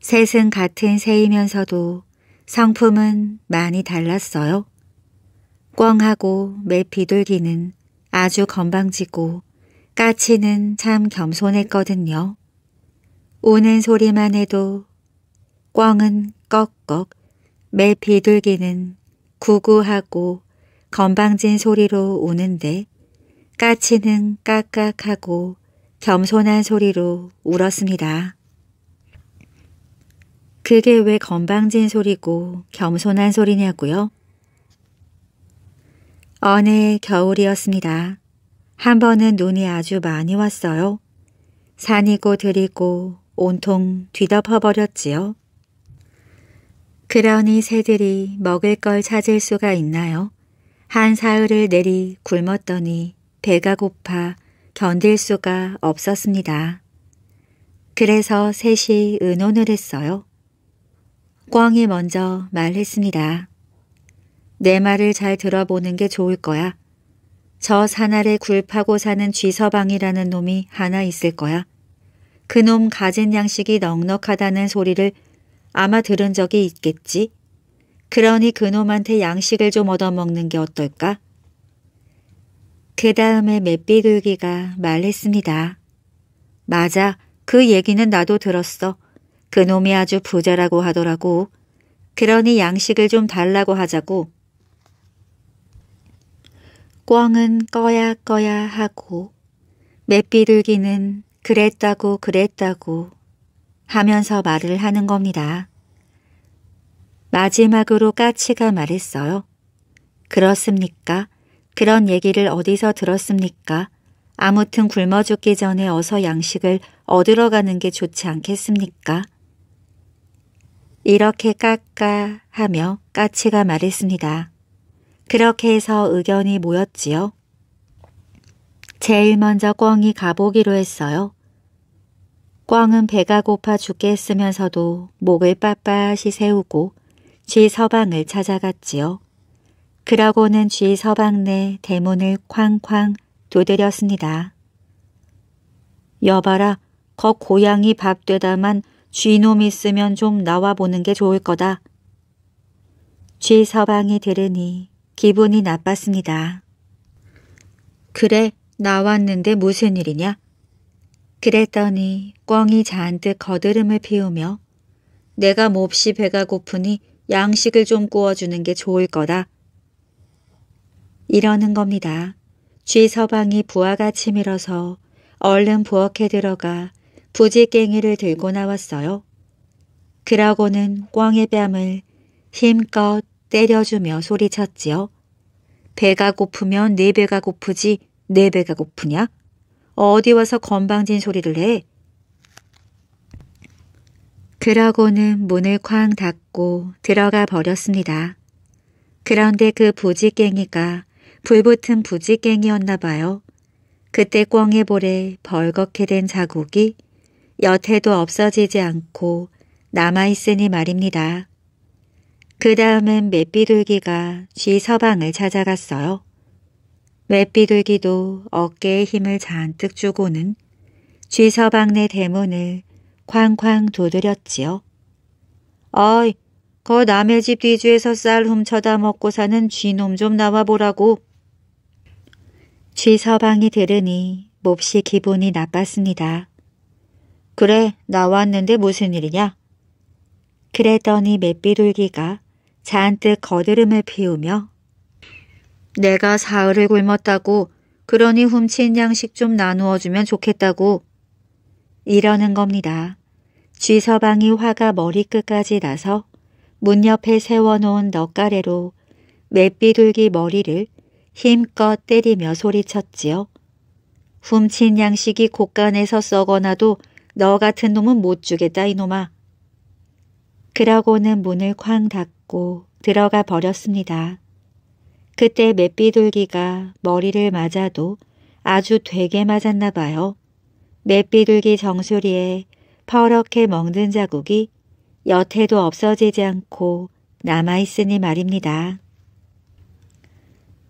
셋은 같은 새이면서도 성품은 많이 달랐어요. 꿩하고 맵비둘기는 아주 건방지고 까치는 참 겸손했거든요. 우는 소리만 해도 꿩은 꺽꺽, 맵비둘기는 구구하고 건방진 소리로 우는데 까치는 깍깍하고 겸손한 소리로 울었습니다. 그게 왜 건방진 소리고 겸손한 소리냐고요? 어느 겨울이었습니다. 한 번은 눈이 아주 많이 왔어요. 산이고 들이고 온통 뒤덮어버렸지요. 그러니 새들이 먹을 걸 찾을 수가 있나요? 한 사흘을 내리 굶었더니 배가 고파 견딜 수가 없었습니다. 그래서 셋이 의논을 했어요. 꽝이 먼저 말했습니다. 내 말을 잘 들어보는 게 좋을 거야. 저 산아래 굴파고 사는 쥐서방이라는 놈이 하나 있을 거야. 그 놈 가진 양식이 넉넉하다는 소리를 아마 들은 적이 있겠지. 그러니 그놈한테 양식을 좀 얻어먹는 게 어떨까? 그 다음에 맷비둘기가 말했습니다. 맞아, 그 얘기는 나도 들었어. 그놈이 아주 부자라고 하더라고. 그러니 양식을 좀 달라고 하자고. 꽝은 꺼야 꺼야 하고 맷비둘기는 그랬다고 그랬다고 하면서 말을 하는 겁니다. 마지막으로 까치가 말했어요. 그렇습니까? 그런 얘기를 어디서 들었습니까? 아무튼 굶어 죽기 전에 어서 양식을 얻으러 가는 게 좋지 않겠습니까? 이렇게 까까 하며 까치가 말했습니다. 그렇게 해서 의견이 모였지요. 제일 먼저 꽝이 가보기로 했어요. 꽝은 배가 고파 죽게 했으면서도 목을 빳빳이 세우고 쥐 서방을 찾아갔지요. 그러고는 쥐 서방 내 대문을 쾅쾅 두드렸습니다. 여봐라, 거 고양이 밥 되다만 쥐놈 있으면 좀 나와보는 게 좋을 거다. 쥐 서방이 들으니 기분이 나빴습니다. 그래, 나왔는데 무슨 일이냐? 그랬더니 꿩이 잔뜩 거드름을 피우며 내가 몹시 배가 고프니 양식을 좀 구워주는 게 좋을 거다. 이러는 겁니다. 쥐서방이 부하가 치밀어서 얼른 부엌에 들어가 부지깽이를 들고 나왔어요. 그러고는 꽝의 뺨을 힘껏 때려주며 소리쳤지요. 배가 고프면 네 배가 고프지 네 배가 고프냐? 어디 와서 건방진 소리를 해? 그러고는 문을 쾅 닫고 들어가 버렸습니다. 그런데 그 부지깽이가 불붙은 부지깽이었나 봐요. 그때 꽝해볼에 벌겋게 된 자국이 여태도 없어지지 않고 남아있으니 말입니다. 그다음은 맷비둘기가 쥐 서방을 찾아갔어요. 맷비둘기도 어깨에 힘을 잔뜩 주고는 쥐 서방 내 대문을 쾅쾅 두드렸지요. 어이, 거 남의 집 뒤주에서 쌀 훔쳐다 먹고 사는 쥐놈 좀 나와보라고. 쥐서방이 들으니 몹시 기분이 나빴습니다. 그래, 나왔는데 무슨 일이냐? 그랬더니 맷비둘기가 잔뜩 거드름을 피우며 내가 사흘을 굶었다고 그러니 훔친 양식 좀 나누어주면 좋겠다고 이러는 겁니다. 쥐서방이 화가 머리끝까지 나서 문 옆에 세워놓은 넛가래로 맷비둘기 머리를 힘껏 때리며 소리쳤지요. 훔친 양식이 곳간에서 썩어나도 너 같은 놈은 못 주겠다 이놈아. 그러고는 문을 쾅 닫고 들어가 버렸습니다. 그때 맷비둘기가 머리를 맞아도 아주 되게 맞았나 봐요. 맷비둘기 정수리에 퍼렇게 멍든 자국이 여태도 없어지지 않고 남아있으니 말입니다.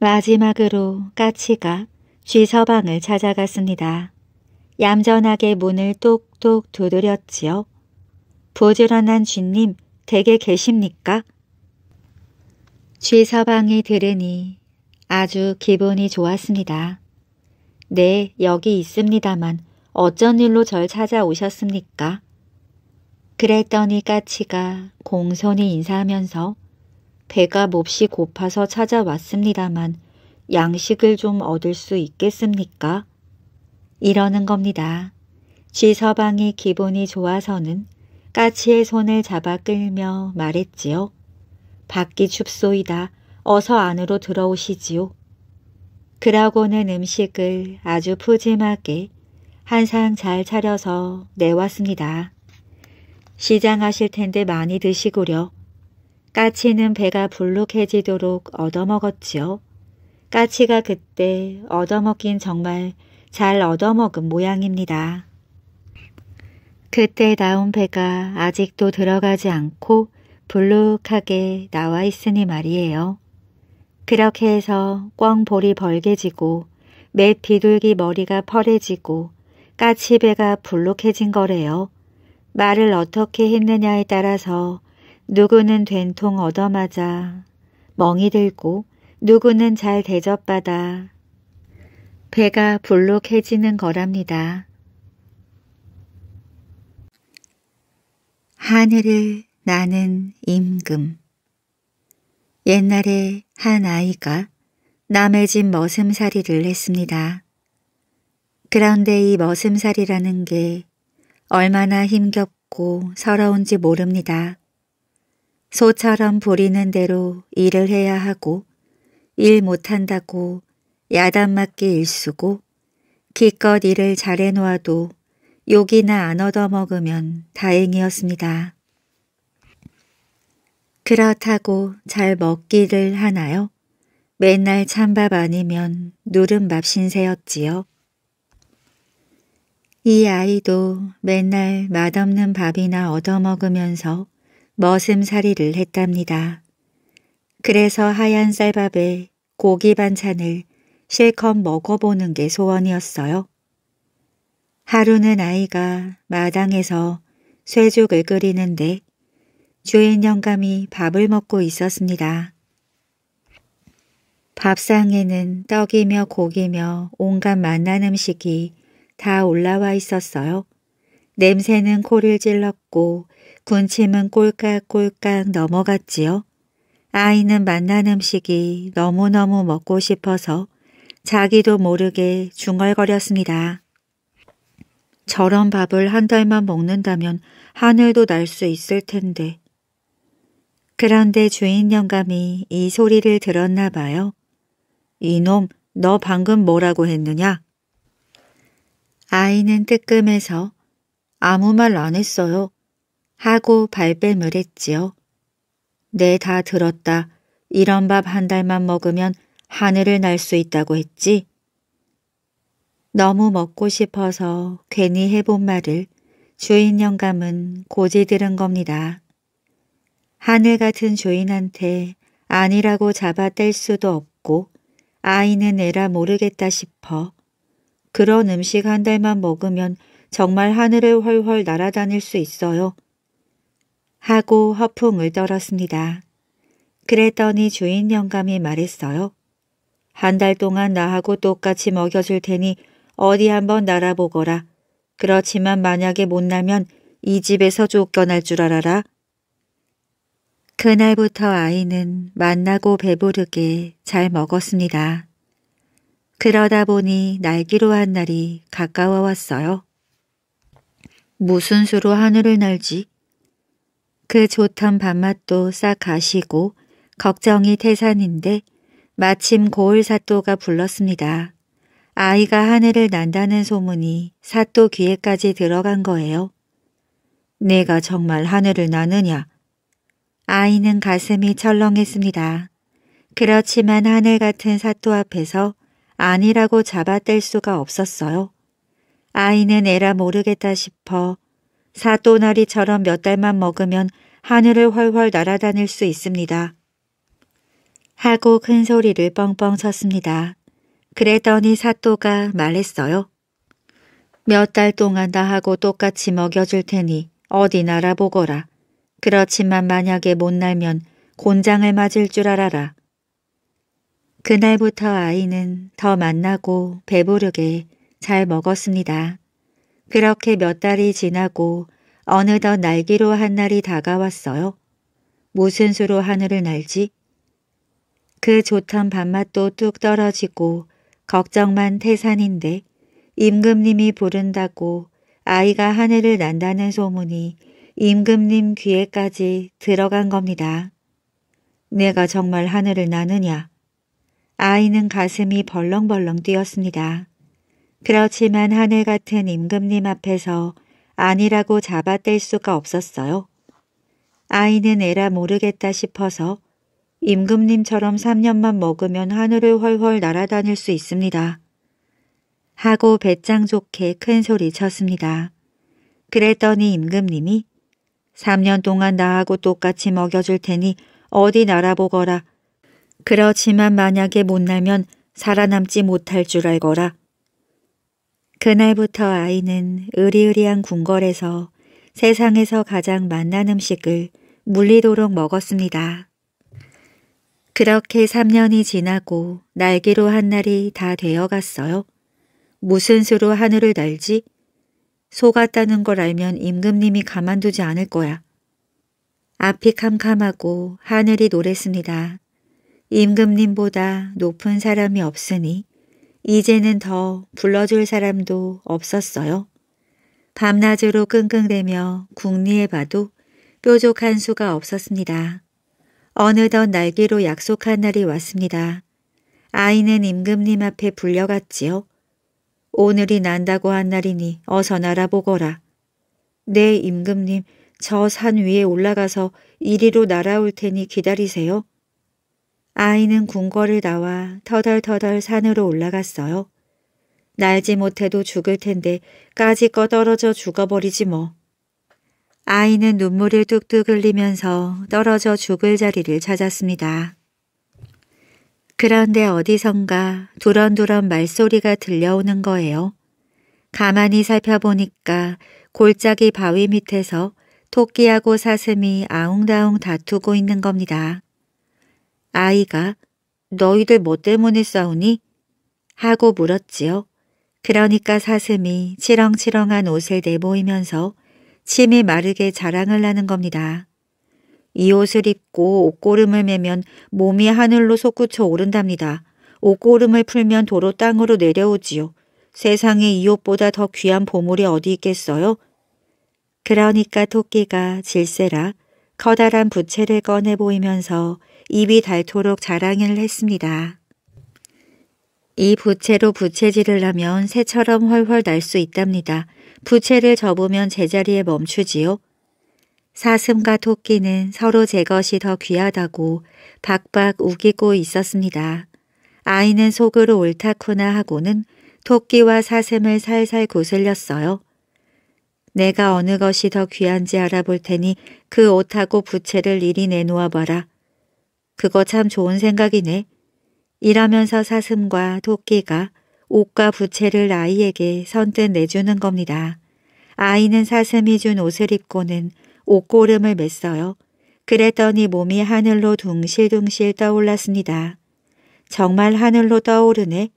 마지막으로 까치가 쥐서방을 찾아갔습니다. 얌전하게 문을 똑똑 두드렸지요. 부지런한 쥐님 댁에 계십니까? 쥐서방이 들으니 아주 기분이 좋았습니다. 네, 여기 있습니다만 어쩐 일로 절 찾아오셨습니까? 그랬더니 까치가 공손히 인사하면서 배가 몹시 고파서 찾아왔습니다만 양식을 좀 얻을 수 있겠습니까? 이러는 겁니다. 쥐서방이 기분이 좋아서는 까치의 손을 잡아 끌며 말했지요. 밖이 춥소이다. 어서 안으로 들어오시지요. 그러고는 음식을 아주 푸짐하게 한상 잘 차려서 내왔습니다. 시장하실 텐데 많이 드시구려. 까치는 배가 불룩해지도록 얻어먹었지요. 까치가 그때 얻어먹긴 정말 잘 얻어먹은 모양입니다. 그때 나온 배가 아직도 들어가지 않고 불룩하게 나와 있으니 말이에요. 그렇게 해서 꽝볼이 벌개지고 맷 비둘기 머리가 펄해지고 까치배가 불룩해진 거래요. 말을 어떻게 했느냐에 따라서 누구는 된통 얻어맞아 멍이 들고 누구는 잘 대접받아 배가 불룩해지는 거랍니다. 하늘을 나는 임금 옛날에 한 아이가 남의 집 머슴살이를 했습니다. 그런데 이 머슴살이라는 게 얼마나 힘겹고 서러운지 모릅니다. 소처럼 부리는 대로 일을 해야 하고 일 못한다고 야단맞게 일쑤고 기껏 일을 잘해놓아도 욕이나 안 얻어먹으면 다행이었습니다. 그렇다고 잘 먹기를 하나요? 맨날 찬밥 아니면 누른밥 신세였지요. 이 아이도 맨날 맛없는 밥이나 얻어먹으면서 머슴살이를 했답니다. 그래서 하얀 쌀밥에 고기 반찬을 실컷 먹어보는 게 소원이었어요. 하루는 아이가 마당에서 쇠죽을 끓이는데 주인 영감이 밥을 먹고 있었습니다. 밥상에는 떡이며 고기며 온갖 맛난 음식이 다 올라와 있었어요. 냄새는 코를 찔렀고 군침은 꼴깍꼴깍 넘어갔지요. 아이는 만난 음식이 너무너무 먹고 싶어서 자기도 모르게 중얼거렸습니다. 저런 밥을 한 달만 먹는다면 하늘도 날 수 있을 텐데. 그런데 주인 영감이 이 소리를 들었나 봐요. 이놈, 너 방금 뭐라고 했느냐? 아이는 뜨끔해서 아무 말 안 했어요. 하고 발뺌을 했지요. 네, 다 들었다. 이런 밥 한 달만 먹으면 하늘을 날 수 있다고 했지. 너무 먹고 싶어서 괜히 해본 말을 주인 영감은 고지 들은 겁니다. 하늘 같은 주인한테 아니라고 잡아뗄 수도 없고 아이는 에라 모르겠다 싶어 그런 음식 한 달만 먹으면 정말 하늘을 훨훨 날아다닐 수 있어요. 하고 허풍을 떨었습니다. 그랬더니 주인 영감이 말했어요. 한 달 동안 나하고 똑같이 먹여줄 테니 어디 한번 날아보거라. 그렇지만 만약에 못 나면 이 집에서 쫓겨날 줄 알아라. 그날부터 아이는 만나고 배부르게 잘 먹었습니다. 그러다 보니 날기로 한 날이 가까워 왔어요. 무슨 수로 하늘을 날지? 그 좋던 밥맛도 싹 가시고 걱정이 태산인데 마침 고을 사또가 불렀습니다. 아이가 하늘을 난다는 소문이 사또 귀에까지 들어간 거예요. 내가 정말 하늘을 나느냐? 아이는 가슴이 철렁했습니다. 그렇지만 하늘 같은 사또 앞에서 아니라고 잡아뗄 수가 없었어요. 아이는 에라 모르겠다 싶어 사또나리처럼 몇 달만 먹으면 하늘을 훨훨 날아다닐 수 있습니다. 하고 큰 소리를 뻥뻥 쳤습니다. 그랬더니 사또가 말했어요. 몇 달 동안 나하고 똑같이 먹여줄 테니 어디 날아보거라. 그렇지만 만약에 못 날면 곤장을 맞을 줄 알아라. 그날부터 아이는 더 만나고 배부르게 잘 먹었습니다. 그렇게 몇 달이 지나고 어느덧 날기로 한 날이 다가왔어요. 무슨 수로 하늘을 날지? 그 좋던 밥맛도 뚝 떨어지고 걱정만 태산인데 임금님이 부른다고 아이가 하늘을 난다는 소문이 임금님 귀에까지 들어간 겁니다. 내가 정말 하늘을 나느냐? 아이는 가슴이 벌렁벌렁 뛰었습니다. 그렇지만 하늘 같은 임금님 앞에서 아니라고 잡아뗄 수가 없었어요. 아이는 에라 모르겠다 싶어서 임금님처럼 3년만 먹으면 하늘을 훨훨 날아다닐 수 있습니다. 하고 배짱 좋게 큰 소리 쳤습니다. 그랬더니 임금님이 3년 동안 나하고 똑같이 먹여줄 테니 어디 날아보거라 그렇지만 만약에 못 날면 살아남지 못할 줄 알거라. 그날부터 아이는 으리으리한 궁궐에서 세상에서 가장 맛난 음식을 물리도록 먹었습니다. 그렇게 3년이 지나고 날개로 한 날이 다 되어갔어요. 무슨 수로 하늘을 날지? 속았다는 걸 알면 임금님이 가만두지 않을 거야. 앞이 캄캄하고 하늘이 노랬습니다. 임금님보다 높은 사람이 없으니 이제는 더 불러줄 사람도 없었어요. 밤낮으로 끙끙대며 궁리해봐도 뾰족한 수가 없었습니다. 어느덧 날기로 약속한 날이 왔습니다. 아이는 임금님 앞에 불려갔지요. 오늘이 난다고 한 날이니 어서 날아보거라. 네, 임금님, 저 산 위에 올라가서 이리로 날아올 테니 기다리세요. 아이는 궁궐을 나와 터덜터덜 산으로 올라갔어요. 날지 못해도 죽을 텐데 까짓거 떨어져 죽어버리지 뭐. 아이는 눈물을 뚝뚝 흘리면서 떨어져 죽을 자리를 찾았습니다. 그런데 어디선가 두런두런 말소리가 들려오는 거예요. 가만히 살펴보니까 골짜기 바위 밑에서 토끼하고 사슴이 아웅다웅 다투고 있는 겁니다. 아이가 너희들 뭐 때문에 싸우니? 하고 물었지요. 그러니까 사슴이 치렁치렁한 옷을 내보이면서 침이 마르게 자랑을 하는 겁니다. 이 옷을 입고 옷고름을 매면 몸이 하늘로 솟구쳐 오른답니다. 옷고름을 풀면 도로 땅으로 내려오지요. 세상에 이 옷보다 더 귀한 보물이 어디 있겠어요? 그러니까 토끼가 질세라 커다란 부채를 꺼내 보이면서 입이 닳도록 자랑을 했습니다. 이 부채로 부채질을 하면 새처럼 훨훨 날 수 있답니다. 부채를 접으면 제자리에 멈추지요. 사슴과 토끼는 서로 제 것이 더 귀하다고 박박 우기고 있었습니다. 아이는 속으로 옳다구나 하고는 토끼와 사슴을 살살 구슬렸어요. 내가 어느 것이 더 귀한지 알아볼 테니 그 옷하고 부채를 이리 내놓아 봐라. 그거 참 좋은 생각이네. 일하면서 사슴과 토끼가 옷과 부채를 아이에게 선뜻 내주는 겁니다. 아이는 사슴이 준 옷을 입고는 옷고름을 맸어요. 그랬더니 몸이 하늘로 둥실둥실 떠올랐습니다. 정말 하늘로 떠오르네.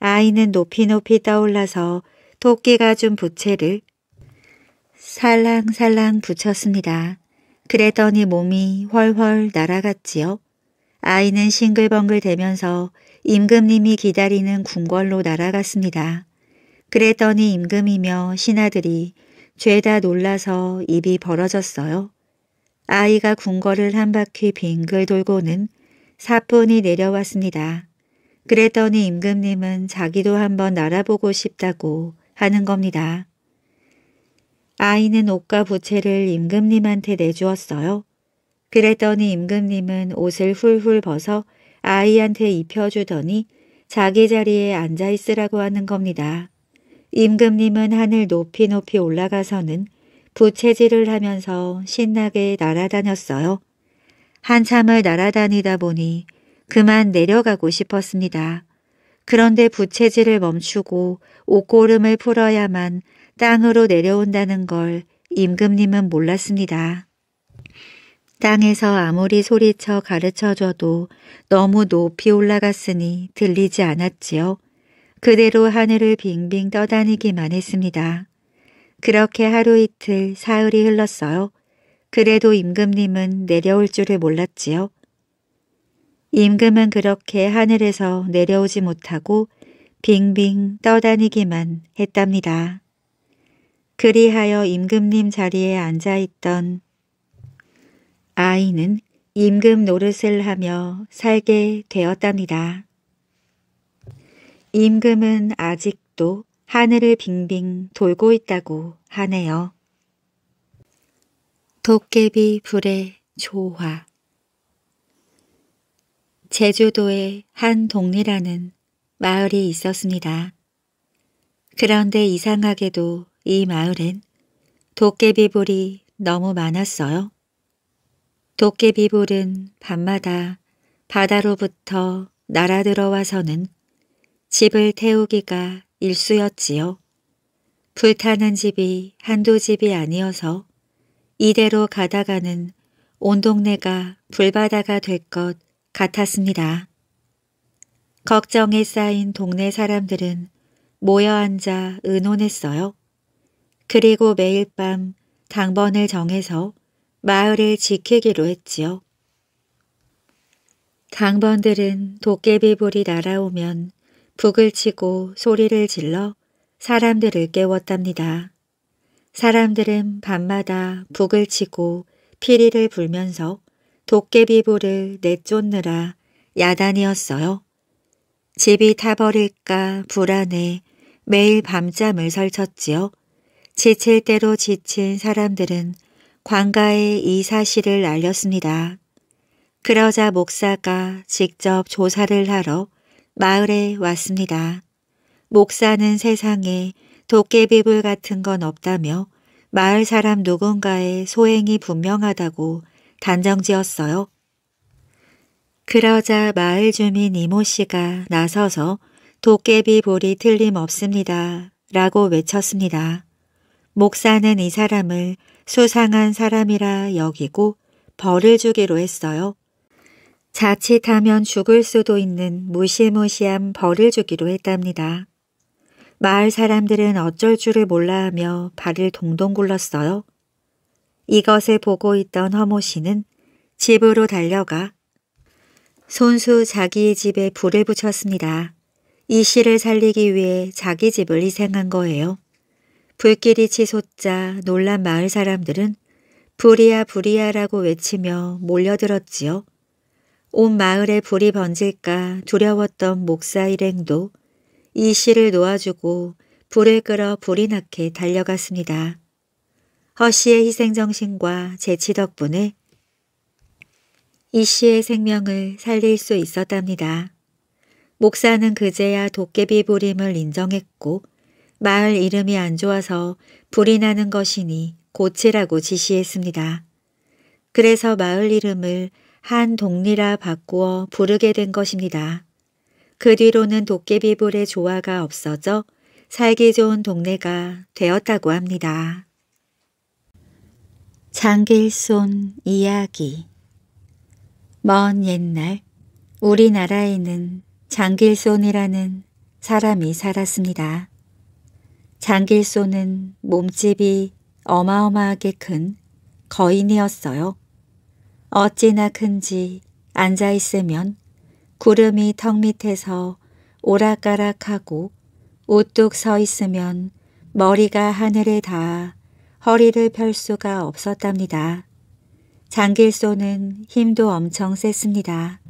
아이는 높이 높이 떠올라서 토끼가 준 부채를 살랑살랑 붙였습니다. 그랬더니 몸이 훨훨 날아갔지요. 아이는 싱글벙글 대면서 임금님이 기다리는 궁궐로 날아갔습니다. 그랬더니 임금이며 신하들이 죄다 놀라서 입이 벌어졌어요. 아이가 궁궐을 한 바퀴 빙글 돌고는 사뿐히 내려왔습니다. 그랬더니 임금님은 자기도 한번 날아보고 싶다고 하는 겁니다. 아이는 옷과 부채를 임금님한테 내주었어요. 그랬더니 임금님은 옷을 훌훌 벗어 아이한테 입혀주더니 자기 자리에 앉아 있으라고 하는 겁니다. 임금님은 하늘 높이 높이 올라가서는 부채질을 하면서 신나게 날아다녔어요. 한참을 날아다니다 보니 그만 내려가고 싶었습니다. 그런데 부채질을 멈추고 옷고름을 풀어야만 땅으로 내려온다는 걸 임금님은 몰랐습니다. 땅에서 아무리 소리쳐 가르쳐줘도 너무 높이 올라갔으니 들리지 않았지요. 그대로 하늘을 빙빙 떠다니기만 했습니다. 그렇게 하루 이틀 사흘이 흘렀어요. 그래도 임금님은 내려올 줄을 몰랐지요. 임금은 그렇게 하늘에서 내려오지 못하고 빙빙 떠다니기만 했답니다. 그리하여 임금님 자리에 앉아있던 아이는 임금 노릇을 하며 살게 되었답니다. 임금은 아직도 하늘을 빙빙 돌고 있다고 하네요. 도깨비 불의 조화 제주도에한 동리라는 마을이 있었습니다. 그런데 이상하게도 이 마을엔 도깨비불이 너무 많았어요. 도깨비불은 밤마다 바다로부터 날아들어와서는 집을 태우기가 일쑤였지요. 불타는 집이 한두 집이 아니어서 이대로 가다가는 온 동네가 불바다가 될 것 같았습니다. 걱정에 쌓인 동네 사람들은 모여 앉아 의논했어요. 그리고 매일 밤 당번을 정해서 마을을 지키기로 했지요. 강번들은 도깨비불이 날아오면 북을 치고 소리를 질러 사람들을 깨웠답니다. 사람들은 밤마다 북을 치고 피리를 불면서 도깨비불을 내쫓느라 야단이었어요. 집이 타버릴까 불안해 매일 밤잠을 설쳤지요. 지칠 대로 지친 사람들은 관가에 이 사실을 알렸습니다. 그러자 목사가 직접 조사를 하러 마을에 왔습니다. 목사는 세상에 도깨비불 같은 건 없다며 마을 사람 누군가의 소행이 분명하다고 단정지었어요. 그러자 마을 주민 이모 씨가 나서서 도깨비볼이 틀림없습니다. 라고 외쳤습니다. 목사는 이 사람을 수상한 사람이라 여기고 벌을 주기로 했어요. 자칫하면 죽을 수도 있는 무시무시한 벌을 주기로 했답니다. 마을 사람들은 어쩔 줄을 몰라 하며 발을 동동 굴렀어요. 이것을 보고 있던 허모 씨는 집으로 달려가 손수 자기 집에 불을 붙였습니다. 이 씨를 살리기 위해 자기 집을 희생한 거예요. 불길이 치솟자 놀란 마을 사람들은 불이야 불이야라고 외치며 몰려들었지요. 온 마을에 불이 번질까 두려웠던 목사 일행도 이 씨를 놓아주고 불을 끌어 불이 나게 달려갔습니다. 허 씨의 희생정신과 재치 덕분에 이 씨의 생명을 살릴 수 있었답니다. 목사는 그제야 도깨비 부림을 인정했고 마을 이름이 안 좋아서 불이 나는 것이니 고치라고 지시했습니다. 그래서 마을 이름을 한 동리라 바꾸어 부르게 된 것입니다. 그 뒤로는 도깨비불의 조화가 없어져 살기 좋은 동네가 되었다고 합니다. 장길손 이야기 먼 옛날 우리나라에는 장길손이라는 사람이 살았습니다. 장길소는 몸집이 어마어마하게 큰 거인이었어요. 어찌나 큰지 앉아있으면 구름이 턱 밑에서 오락가락하고 우뚝 서 있으면 머리가 하늘에 닿아 허리를 펼 수가 없었답니다. 장길소는 힘도 엄청 셌습니다.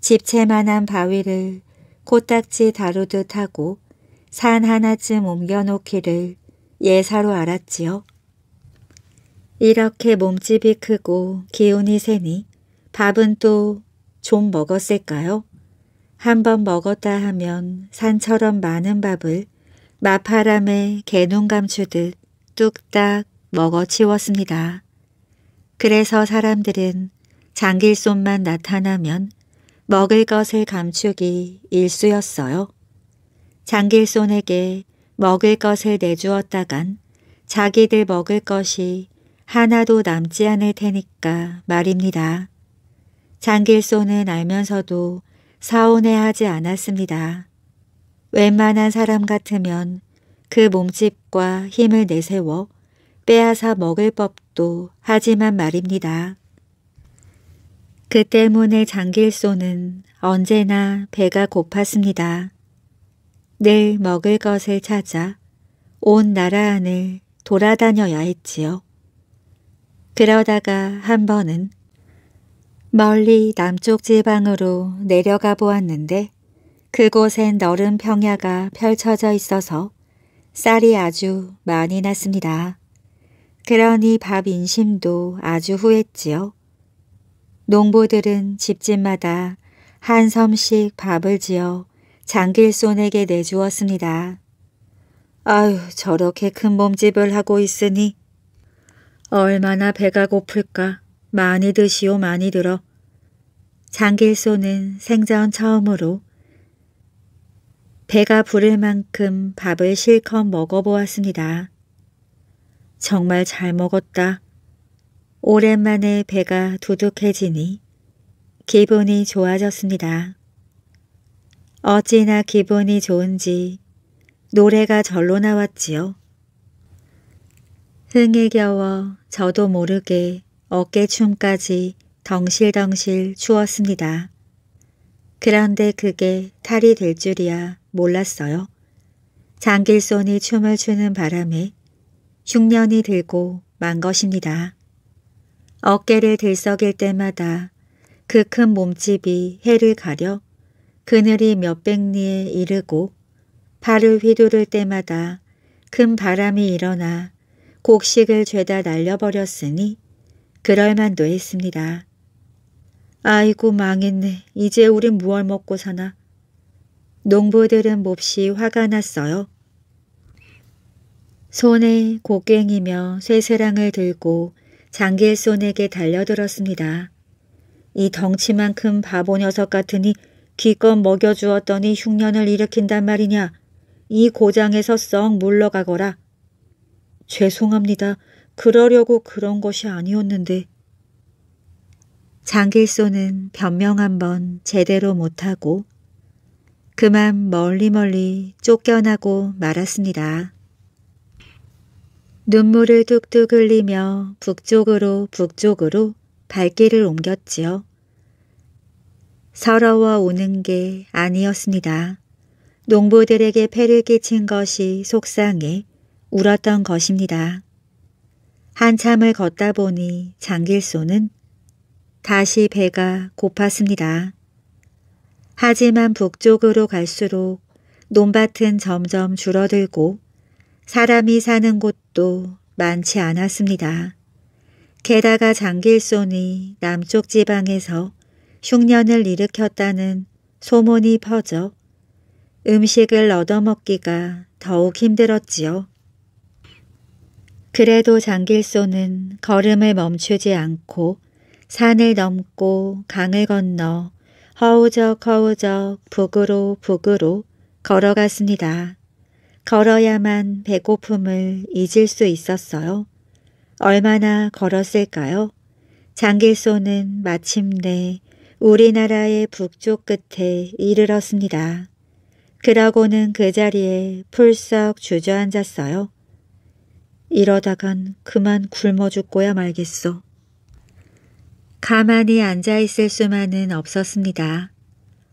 집채만한 바위를 코딱지 다루듯 하고 산 하나쯤 옮겨놓기를 예사로 알았지요. 이렇게 몸집이 크고 기운이 세니 밥은 또 좀 먹었을까요? 한 번 먹었다 하면 산처럼 많은 밥을 마파람에 개눈 감추듯 뚝딱 먹어치웠습니다. 그래서 사람들은 장길손만 나타나면 먹을 것을 감추기 일쑤였어요. 장길손에게 먹을 것을 내주었다간 자기들 먹을 것이 하나도 남지 않을 테니까 말입니다. 장길손은 알면서도 사온해하지 않았습니다. 웬만한 사람 같으면 그 몸집과 힘을 내세워 빼앗아 먹을 법도 하지만 말입니다. 그 때문에 장길손은 언제나 배가 고팠습니다. 늘 먹을 것을 찾아 온 나라 안을 돌아다녀야 했지요. 그러다가 한 번은 멀리 남쪽 지방으로 내려가 보았는데 그곳엔 너른 평야가 펼쳐져 있어서 쌀이 아주 많이 났습니다. 그러니 밥 인심도 아주 후했지요. 농부들은 집집마다 한 섬씩 밥을 지어 장길손에게 내주었습니다. 아휴 저렇게 큰 몸집을 하고 있으니 얼마나 배가 고플까. 많이 드시오, 많이 들어. 장길손은 생전 처음으로 배가 부를 만큼 밥을 실컷 먹어보았습니다. 정말 잘 먹었다. 오랜만에 배가 두둑해지니 기분이 좋아졌습니다. 어찌나 기분이 좋은지 노래가 절로 나왔지요. 흥에 겨워 저도 모르게 어깨춤까지 덩실덩실 추었습니다. 그런데 그게 탈이 될 줄이야 몰랐어요. 장길손이 춤을 추는 바람에 흉년이 들고 만 것입니다. 어깨를 들썩일 때마다 그 큰 몸집이 해를 가려 그늘이 몇 백 리에 이르고 발을 휘두를 때마다 큰 바람이 일어나 곡식을 죄다 날려버렸으니 그럴만도 했습니다. 아이고 망했네. 이제 우린 무얼 먹고 사나. 농부들은 몹시 화가 났어요. 손에 곡괭이며 쇠사랑을 들고 장길손에게 달려들었습니다. 이 덩치만큼 바보 녀석 같으니 기껏 먹여주었더니 흉년을 일으킨단 말이냐. 이 고장에서 썩 물러가거라. 죄송합니다. 그러려고 그런 것이 아니었는데. 장길소는 변명 한번 제대로 못하고 그만 멀리멀리 쫓겨나고 말았습니다. 눈물을 뚝뚝 흘리며 북쪽으로 북쪽으로 발길을 옮겼지요. 서러워오는 게 아니었습니다. 농부들에게 폐를 끼친 것이 속상해 울었던 것입니다. 한참을 걷다 보니 장길소는 다시 배가 고팠습니다. 하지만 북쪽으로 갈수록 논밭은 점점 줄어들고 사람이 사는 곳도 많지 않았습니다. 게다가 장길손이 남쪽 지방에서 흉년을 일으켰다는 소문이 퍼져 음식을 얻어먹기가 더욱 힘들었지요. 그래도 장길소는 걸음을 멈추지 않고 산을 넘고 강을 건너 허우적 허우적 북으로 북으로 걸어갔습니다. 걸어야만 배고픔을 잊을 수 있었어요. 얼마나 걸었을까요? 장길소는 마침내 우리나라의 북쪽 끝에 이르렀습니다. 그러고는 그 자리에 풀썩 주저앉았어요. 이러다간 그만 굶어 죽고야 말겠소. 가만히 앉아있을 수만은 없었습니다.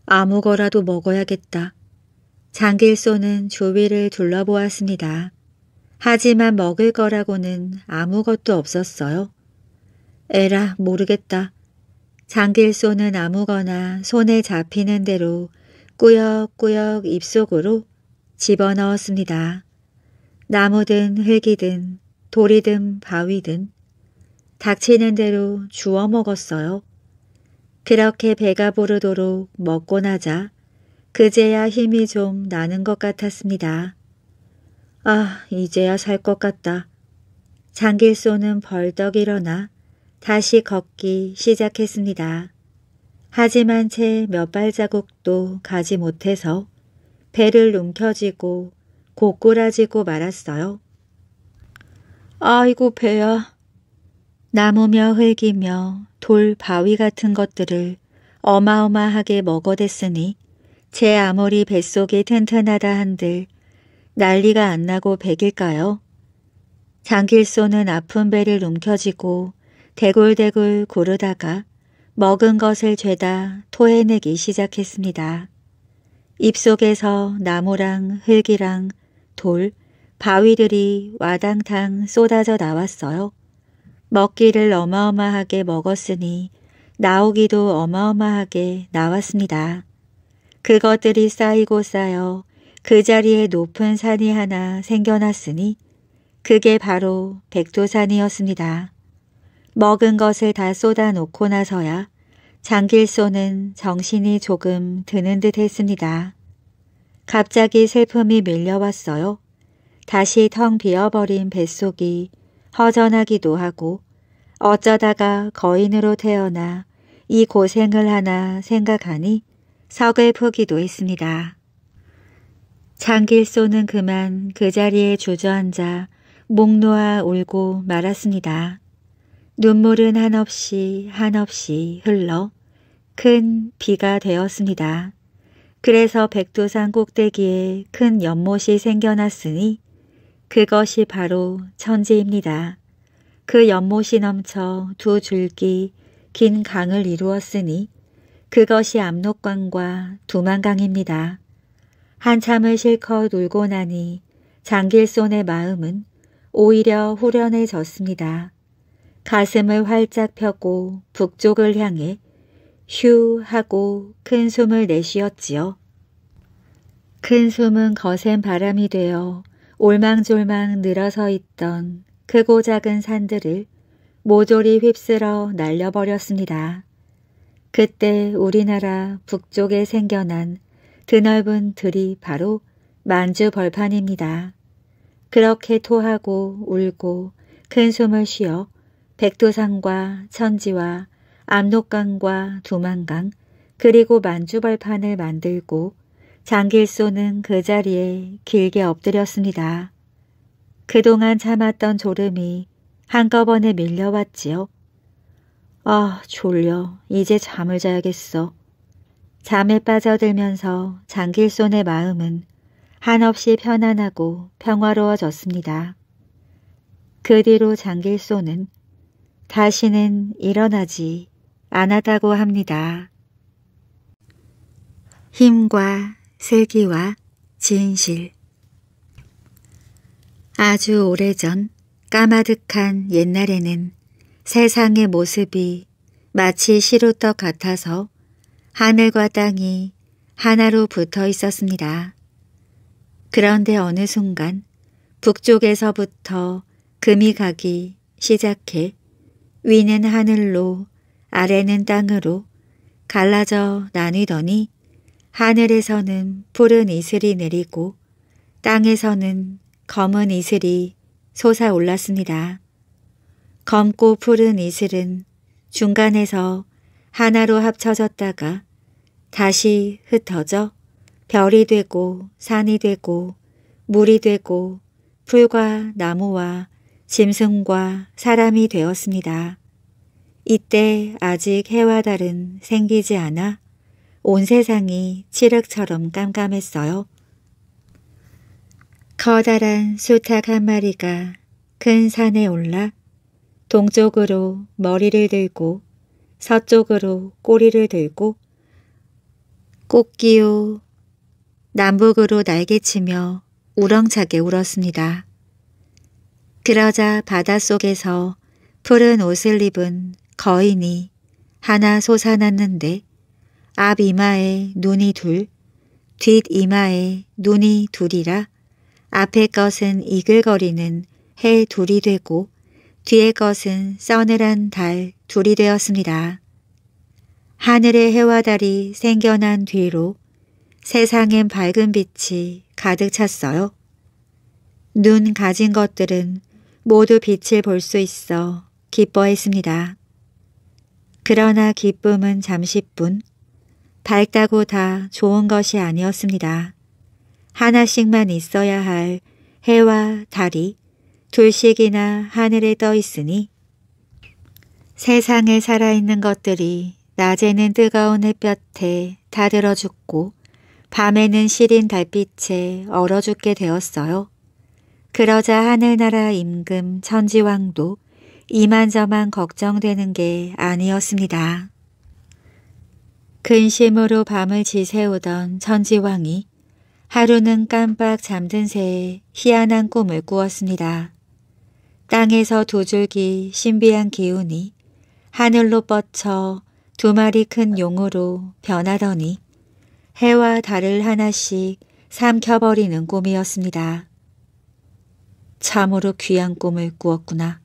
아무거라도 먹어야겠다. 장길소는 조위를 둘러보았습니다. 하지만 먹을 거라고는 아무것도 없었어요. 에라 모르겠다. 장길소는 아무거나 손에 잡히는 대로 꾸역꾸역 입속으로 집어넣었습니다. 나무든 흙이든 돌이든 바위든 닥치는 대로 주워 먹었어요. 그렇게 배가 부르도록 먹고 나자 그제야 힘이 좀 나는 것 같았습니다. 아, 이제야 살 것 같다. 장길소는 벌떡 일어나 다시 걷기 시작했습니다. 하지만 채몇 발자국도 가지 못해서 배를 움켜쥐고 고꾸라지고 말았어요. 아이고 배야. 나무며 흙이며 돌 바위 같은 것들을 어마어마하게 먹어댔으니 제 아무리 뱃속이 튼튼하다 한들 난리가 안 나고 백일까요? 장길소는 아픈 배를 움켜쥐고 대굴대굴 고르다가 먹은 것을 죄다 토해내기 시작했습니다. 입속에서 나무랑 흙이랑 돌, 바위들이 와당탕 쏟아져 나왔어요. 먹기를 어마어마하게 먹었으니 나오기도 어마어마하게 나왔습니다. 그것들이 쌓이고 쌓여 그 자리에 높은 산이 하나 생겨났으니 그게 바로 백두산이었습니다. 먹은 것을 다 쏟아놓고 나서야 장길소는 정신이 조금 드는 듯 했습니다. 갑자기 슬픔이 밀려왔어요. 다시 텅 비어버린 뱃속이 허전하기도 하고 어쩌다가 거인으로 태어나 이 고생을 하나 생각하니 서글프기도 했습니다. 장길소는 그만 그 자리에 주저앉아 목 놓아 울고 말았습니다. 눈물은 한없이 한없이 흘러 큰 비가 되었습니다. 그래서 백두산 꼭대기에 큰 연못이 생겨났으니 그것이 바로 천지입니다. 그 연못이 넘쳐 두 줄기 긴 강을 이루었으니 그것이 압록강과 두만강입니다. 한참을 실컷 울고 나니 장길손의 마음은 오히려 후련해졌습니다. 가슴을 활짝 펴고 북쪽을 향해 휴 하고 큰 숨을 내쉬었지요. 큰 숨은 거센 바람이 되어 올망졸망 늘어서 있던 크고 작은 산들을 모조리 휩쓸어 날려버렸습니다. 그때 우리나라 북쪽에 생겨난 드넓은 들이 바로 만주 벌판입니다. 그렇게 토하고 울고 큰 숨을 쉬어 백두산과 천지와 압록강과 두만강 그리고 만주벌판을 만들고 장길소는 그 자리에 길게 엎드렸습니다. 그동안 참았던 졸음이 한꺼번에 밀려왔지요. 아, 졸려. 이제 잠을 자야겠어. 잠에 빠져들면서 장길손의 마음은 한없이 편안하고 평화로워졌습니다. 그 뒤로 장길손은 다시는 일어나지 않았다고 합니다. 힘과 슬기와 진실 아주 오래전 까마득한 옛날에는 세상의 모습이 마치 시루떡 같아서 하늘과 땅이 하나로 붙어 있었습니다. 그런데 어느 순간 북쪽에서부터 금이 가기 시작해 위는 하늘로 아래는 땅으로 갈라져 나뉘더니 하늘에서는 푸른 이슬이 내리고 땅에서는 검은 이슬이 솟아올랐습니다. 검고 푸른 이슬은 중간에서 하나로 합쳐졌다가 다시 흩어져 별이 되고 산이 되고 물이 되고 풀과 나무와 짐승과 사람이 되었습니다. 이때 아직 해와 달은 생기지 않아 온 세상이 칠흑처럼 깜깜했어요. 커다란 수탉 한 마리가 큰 산에 올라 동쪽으로 머리를 들고 서쪽으로 꼬리를 들고 꽃기요 남북으로 날개치며 우렁차게 울었습니다. 그러자 바닷속에서 푸른 옷을 입은 거인이 하나 솟아났는데 앞 이마에 눈이 둘, 뒷 이마에 눈이 둘이라 앞의 것은 이글거리는 해 둘이 되고 뒤의 것은 서늘한 달 둘이 되었습니다. 하늘의 해와 달이 생겨난 뒤로 세상엔 밝은 빛이 가득 찼어요. 눈 가진 것들은 모두 빛을 볼 수 있어 기뻐했습니다. 그러나 기쁨은 잠시뿐 밝다고 다 좋은 것이 아니었습니다. 하나씩만 있어야 할 해와 달이 둘씩이나 하늘에 떠 있으니 세상에 살아있는 것들이 낮에는 뜨거운 햇볕에 다들어 죽고 밤에는 시린 달빛에 얼어 죽게 되었어요. 그러자 하늘나라 임금 천지왕도 이만저만 걱정되는 게 아니었습니다. 근심으로 밤을 지새우던 천지왕이 하루는 깜빡 잠든 새에 희한한 꿈을 꾸었습니다. 땅에서 두 줄기 신비한 기운이 하늘로 뻗쳐 두 마리 큰 용으로 변하더니 해와 달을 하나씩 삼켜버리는 꿈이었습니다. 참으로 귀한 꿈을 꾸었구나.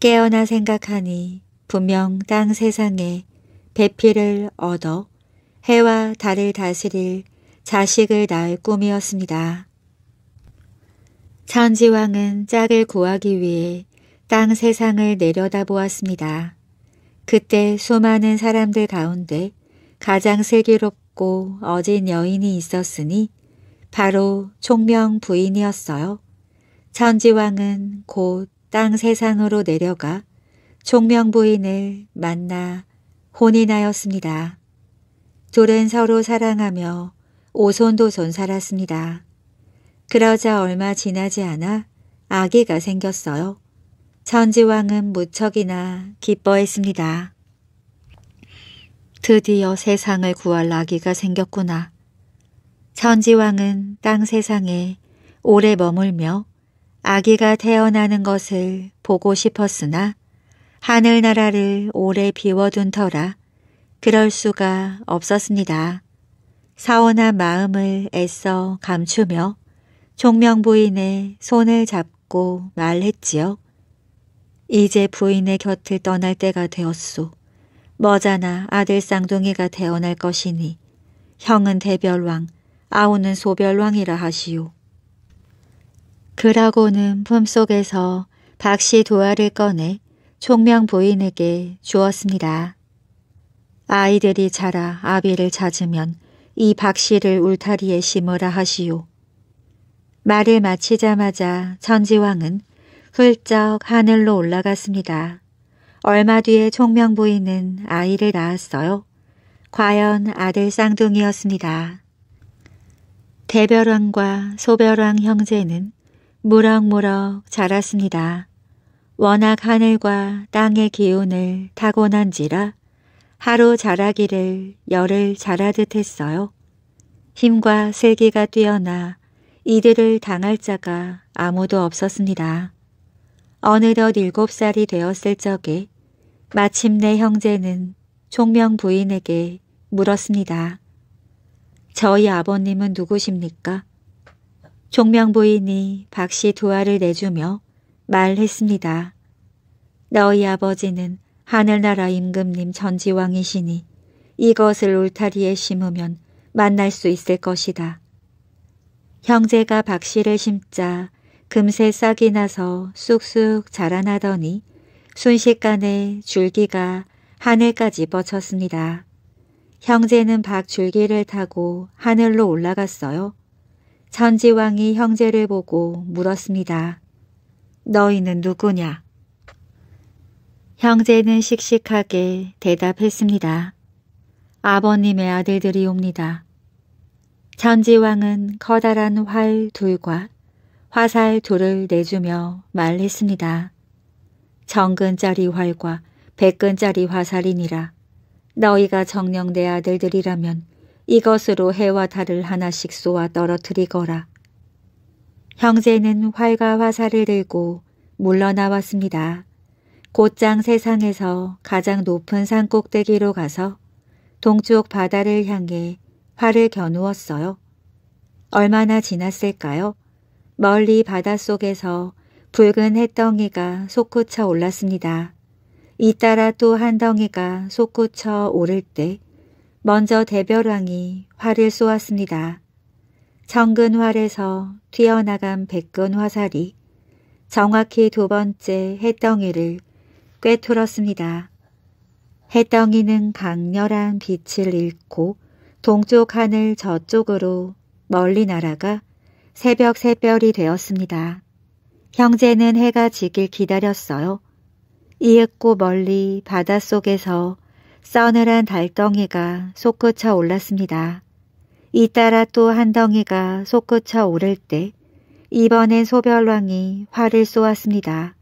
깨어나 생각하니 분명 땅 세상에 배피를 얻어 해와 달을 다스릴 자식을 낳을 꿈이었습니다. 천지왕은 짝을 구하기 위해 땅 세상을 내려다보았습니다. 그때 수많은 사람들 가운데 가장 슬기롭고 어진 여인이 있었으니 바로 총명 부인이었어요. 천지왕은 곧 땅 세상으로 내려가 총명 부인을 만나 혼인하였습니다. 둘은 서로 사랑하며 오손도손 살았습니다. 그러자 얼마 지나지 않아 아기가 생겼어요. 천지왕은 무척이나 기뻐했습니다. 드디어 세상을 구할 아기가 생겼구나. 천지왕은 땅 세상에 오래 머물며 아기가 태어나는 것을 보고 싶었으나 하늘나라를 오래 비워둔 터라 그럴 수가 없었습니다. 사원한 마음을 애써 감추며 종명 부인의 손을 잡고 말했지요. 이제 부인의 곁을 떠날 때가 되었소. 머자나 아들 쌍둥이가 태어날 것이니 형은 대별왕, 아우는 소별왕이라 하시오. 그라고는 품속에서 박씨 도화를 꺼내 총명 부인에게 주었습니다. 아이들이 자라 아비를 찾으면 이 박씨를 울타리에 심으라 하시오. 말을 마치자마자 천지왕은 훌쩍 하늘로 올라갔습니다. 얼마 뒤에 총명 부인은 아이를 낳았어요. 과연 아들 쌍둥이였습니다. 대별왕과 소별왕 형제는 무럭무럭 자랐습니다. 워낙 하늘과 땅의 기운을 타고난지라 하루 자라기를 열흘 자라듯 했어요. 힘과 세기가 뛰어나 이들을 당할 자가 아무도 없었습니다. 어느덧 일곱 살이 되었을 적에 마침내 형제는 총명 부인에게 물었습니다. 저희 아버님은 누구십니까? 종명부인이 박씨 두알을 내주며 말했습니다. 너희 아버지는 하늘나라 임금님 전지왕이시니 이것을 울타리에 심으면 만날 수 있을 것이다. 형제가 박씨를 심자 금세 싹이 나서 쑥쑥 자라나더니 순식간에 줄기가 하늘까지 뻗쳤습니다. 형제는 박줄기를 타고 하늘로 올라갔어요. 천지왕이 형제를 보고 물었습니다. 너희는 누구냐? 형제는 씩씩하게 대답했습니다. 아버님의 아들들이옵니다. 천지왕은 커다란 활 둘과 화살 둘을 내주며 말했습니다. 정근짜리 활과 백근짜리 화살이니라. 너희가 정령 내 아들들이라면 이것으로 해와 달을 하나씩 쏘아 떨어뜨리거라. 형제는 활과 화살을 들고 물러나왔습니다. 곧장 세상에서 가장 높은 산 꼭대기로 가서 동쪽 바다를 향해 활을 겨누었어요. 얼마나 지났을까요? 멀리 바닷속에서 붉은 햇덩이가 솟구쳐 올랐습니다. 잇따라 또 한 덩이가 솟구쳐 오를 때 먼저 대별왕이 활을 쏘았습니다. 정근활에서 튀어나간 백근화살이 정확히 두 번째 해덩이를 꿰뚫었습니다. 해덩이는 강렬한 빛을 잃고 동쪽 하늘 저쪽으로 멀리 날아가 새벽 새별이 되었습니다. 형제는 해가 지길 기다렸어요. 이윽고 멀리 바닷속에서 써늘한 달덩이가 솟구쳐 올랐습니다. 잇따라 또 한 덩이가 솟구쳐 오를 때 이번엔 소별왕이 활을 쏘았습니다.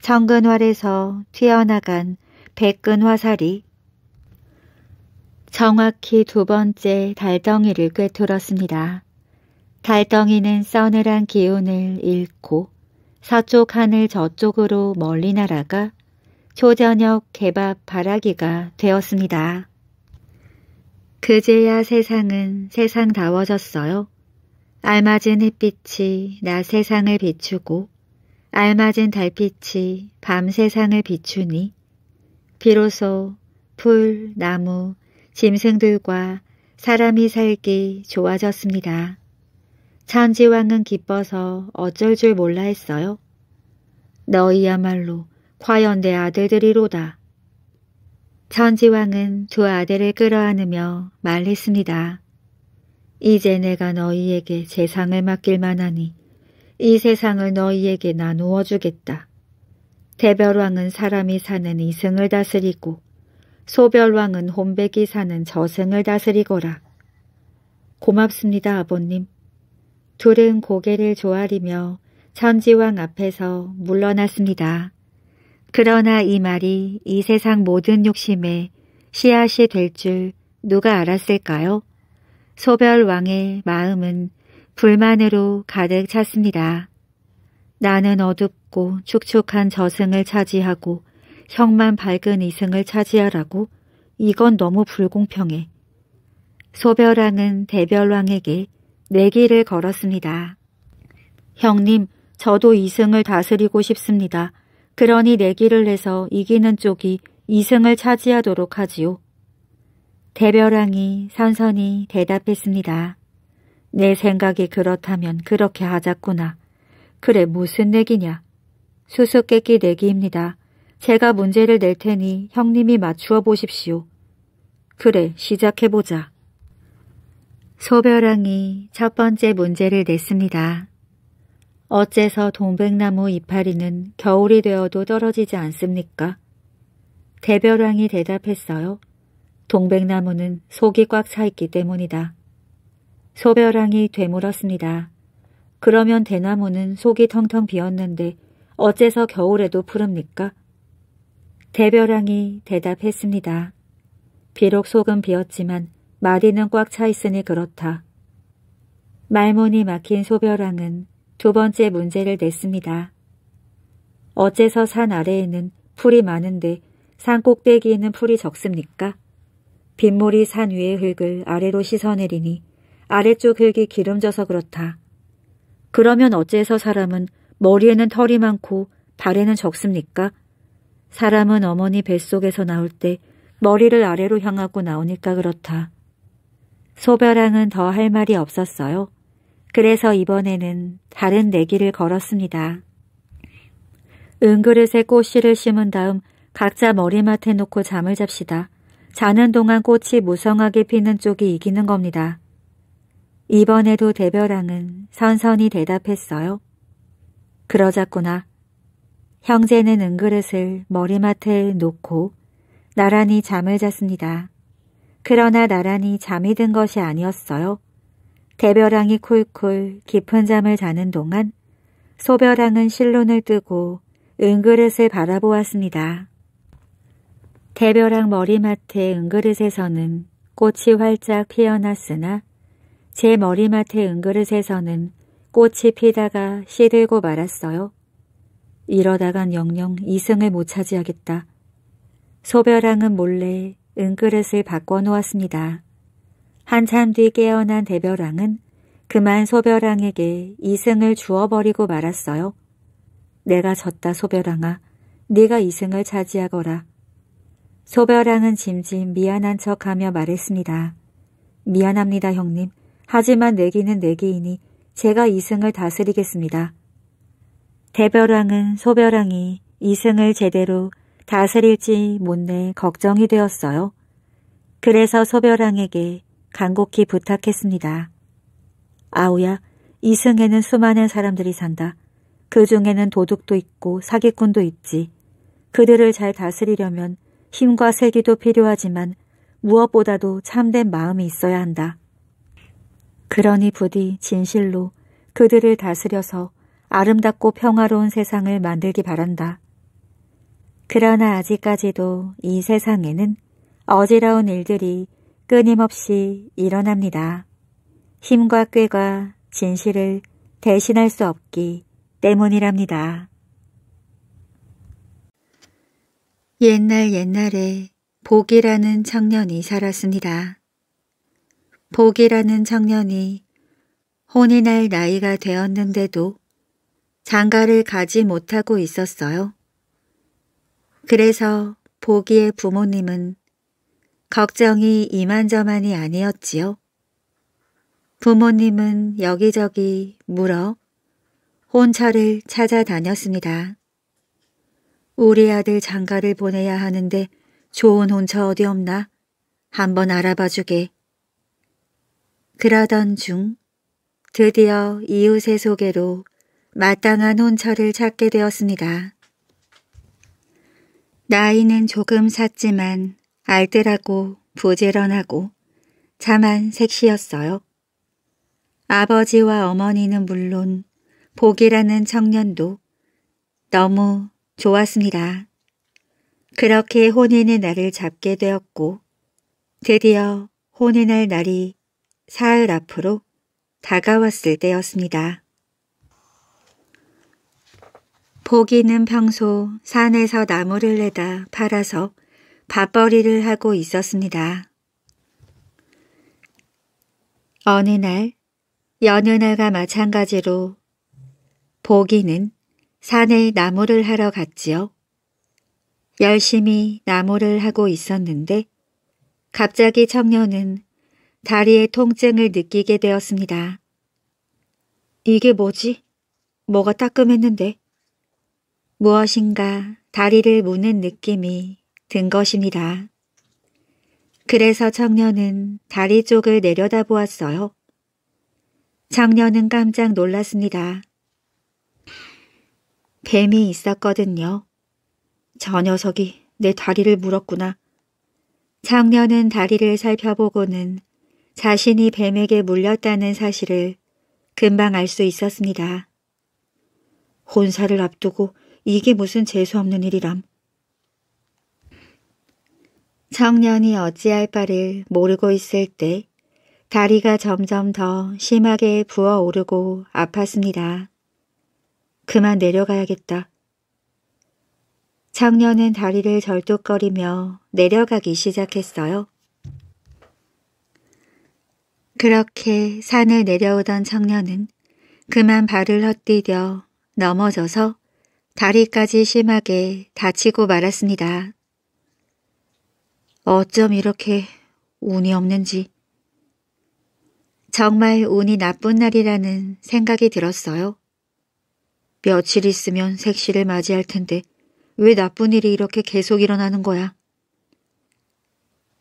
정근활에서 튀어나간 백근화살이 정확히 두 번째 달덩이를 꿰뚫었습니다. 달덩이는 서늘한 기운을 잃고 서쪽 하늘 저쪽으로 멀리 날아가 초저녁 개밥 바라기가 되었습니다. 그제야 세상은 세상다워졌어요. 알맞은 햇빛이 낮 세상을 비추고 알맞은 달빛이 밤 세상을 비추니 비로소 풀, 나무, 짐승들과 사람이 살기 좋아졌습니다. 천지왕은 기뻐서 어쩔 줄 몰라 했어요. 너희야말로 과연 내 아들들이로다. 천지왕은두 아들을 끌어안으며 말했습니다. 이제 내가 너희에게 세상을 맡길 만하니 이 세상을 너희에게 나누어 주겠다. 대별왕은 사람이 사는 이승을 다스리고 소별왕은 혼백이 사는 저승을 다스리거라. 고맙습니다, 아버님. 둘은 고개를 조아리며 천지왕 앞에서 물러났습니다. 그러나 이 말이 이 세상 모든 욕심에 씨앗이 될 줄 누가 알았을까요? 소별 왕의 마음은 불만으로 가득 찼습니다. 나는 어둡고 축축한 저승을 차지하고 형만 밝은 이승을 차지하라고 이건 너무 불공평해. 소별왕은 대별왕에게 내기를 걸었습니다. 형님, 저도 이승을 다스리고 싶습니다. 그러니 내기를 해서 이기는 쪽이 이승을 차지하도록 하지요. 대별왕이 선선히 대답했습니다. 내 생각이 그렇다면 그렇게 하자꾸나. 그래 무슨 내기냐. 수수께끼 내기입니다. 제가 문제를 낼 테니 형님이 맞추어 보십시오. 그래 시작해보자. 소별왕이 첫 번째 문제를 냈습니다. 어째서 동백나무 이파리는 겨울이 되어도 떨어지지 않습니까? 대별왕이 대답했어요. 동백나무는 속이 꽉 차 있기 때문이다. 소별왕이 되물었습니다. 그러면 대나무는 속이 텅텅 비었는데 어째서 겨울에도 푸릅니까? 대별왕이 대답했습니다. 비록 속은 비었지만 마디는 꽉 차 있으니 그렇다. 말문이 막힌 소별왕은 두 번째 문제를 냈습니다. 어째서 산 아래에는 풀이 많은데 산 꼭대기에는 풀이 적습니까? 빗물이 산 위의 흙을 아래로 씻어내리니 아래쪽 흙이 기름져서 그렇다. 그러면 어째서 사람은 머리에는 털이 많고 발에는 적습니까? 사람은 어머니 뱃속에서 나올 때 머리를 아래로 향하고 나오니까 그렇다. 소별왕은더 할 말이 없었어요. 그래서 이번에는 다른 내기를 걸었습니다. 은그릇에 꽃씨를 심은 다음 각자 머리맡에 놓고 잠을 잡시다. 자는 동안 꽃이 무성하게 피는 쪽이 이기는 겁니다. 이번에도 대벼랑은 선선히 대답했어요. 그러자꾸나. 형제는 은그릇을 머리맡에 놓고 나란히 잠을 잤습니다. 그러나 나란히 잠이 든 것이 아니었어요. 대벼랑이 쿨쿨 깊은 잠을 자는 동안 소벼랑은 실눈을 뜨고 은그릇을 바라보았습니다. 대벼랑 머리맡의 은그릇에서는 꽃이 활짝 피어났으나 제 머리맡의 은그릇에서는 꽃이 피다가 시들고 말았어요. 이러다간 영영 이승을 못 차지하겠다. 소벼랑은 몰래 은그릇을 바꿔놓았습니다. 한참 뒤 깨어난 대별왕은 그만 소별왕에게 이승을 주어버리고 말았어요. 내가 졌다 소별왕아 네가 이승을 차지하거라. 소별왕은 짐짐 미안한 척하며 말했습니다. 미안합니다 형님. 하지만 내기는 내기이니 제가 이승을 다스리겠습니다. 대별왕은소별왕이 이승을 제대로 다스릴지 못내 걱정이 되었어요. 그래서 소별왕에게 간곡히 부탁했습니다. 아우야, 이승에는 수많은 사람들이 산다. 그 중에는 도둑도 있고 사기꾼도 있지. 그들을 잘 다스리려면 힘과 세기도 필요하지만 무엇보다도 참된 마음이 있어야 한다. 그러니 부디 진실로 그들을 다스려서 아름답고 평화로운 세상을 만들기 바란다. 그러나 아직까지도 이 세상에는 어지러운 일들이 끊임없이 일어납니다. 힘과 꾀가 진실을 대신할 수 없기 때문이랍니다. 옛날 옛날에 복이라는 청년이 살았습니다. 복이라는 청년이 혼인할 나이가 되었는데도 장가를 가지 못하고 있었어요. 그래서 보기의 부모님은 걱정이 이만저만이 아니었지요. 부모님은 여기저기 물어 혼처를 찾아다녔습니다. 우리 아들 장가를 보내야 하는데 좋은 혼처 어디 없나? 한번 알아봐 주게. 그러던 중 드디어 이웃의 소개로 마땅한 혼처를 찾게 되었습니다. 나이는 조금 샀지만 알뜰하고 부지런하고 자만 색시였어요. 아버지와 어머니는 물론 복이라는 청년도 너무 좋았습니다. 그렇게 혼인의 날을 잡게 되었고 드디어 혼인할 날이 사흘 앞으로 다가왔을 때였습니다. 보기는 평소 산에서 나무를 내다 팔아서 밥벌이를 하고 있었습니다. 어느 날, 연느 날과 마찬가지로 보기는 산에 나무를 하러 갔지요. 열심히 나무를 하고 있었는데 갑자기 청년은 다리의 통증을 느끼게 되었습니다. 이게 뭐지? 뭐가 따끔했는데? 무엇인가 다리를 무는 느낌이 든 것입니다. 그래서 청년은 다리 쪽을 내려다보았어요. 청년은 깜짝 놀랐습니다. 뱀이 있었거든요. 저 녀석이 내 다리를 물었구나. 청년은 다리를 살펴보고는 자신이 뱀에게 물렸다는 사실을 금방 알 수 있었습니다. 혼사를 앞두고 이게 무슨 재수없는 일이람. 청년이 어찌할 바를 모르고 있을 때 다리가 점점 더 심하게 부어오르고 아팠습니다. 그만 내려가야겠다. 청년은 다리를 절뚝거리며 내려가기 시작했어요. 그렇게 산을 내려오던 청년은 그만 발을 헛디뎌 넘어져서 다리까지 심하게 다치고 말았습니다. 어쩜 이렇게 운이 없는지. 정말 운이 나쁜 날이라는 생각이 들었어요. 며칠 있으면 색시를 맞이할 텐데 왜 나쁜 일이 이렇게 계속 일어나는 거야.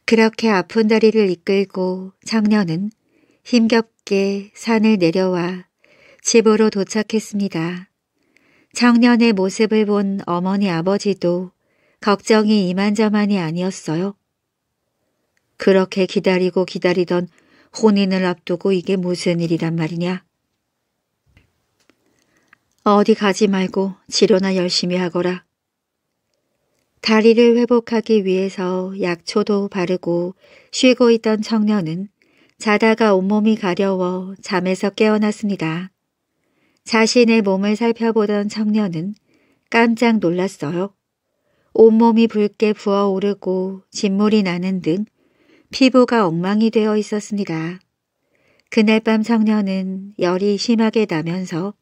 그렇게 아픈 다리를 이끌고 청년은 힘겹게 산을 내려와 집으로 도착했습니다. 청년의 모습을 본 어머니 아버지도 걱정이 이만저만이 아니었어요. 그렇게 기다리고 기다리던 혼인을 앞두고 이게 무슨 일이란 말이냐. 어디 가지 말고 치료나 열심히 하거라. 다리를 회복하기 위해서 약초도 바르고 쉬고 있던 청년은 자다가 온몸이 가려워 잠에서 깨어났습니다. 자신의 몸을 살펴보던 청년은 깜짝 놀랐어요. 온몸이 붉게 부어오르고 진물이 나는 등 피부가 엉망이 되어 있었습니다. 그날 밤 성녀는 열이 심하게 나면서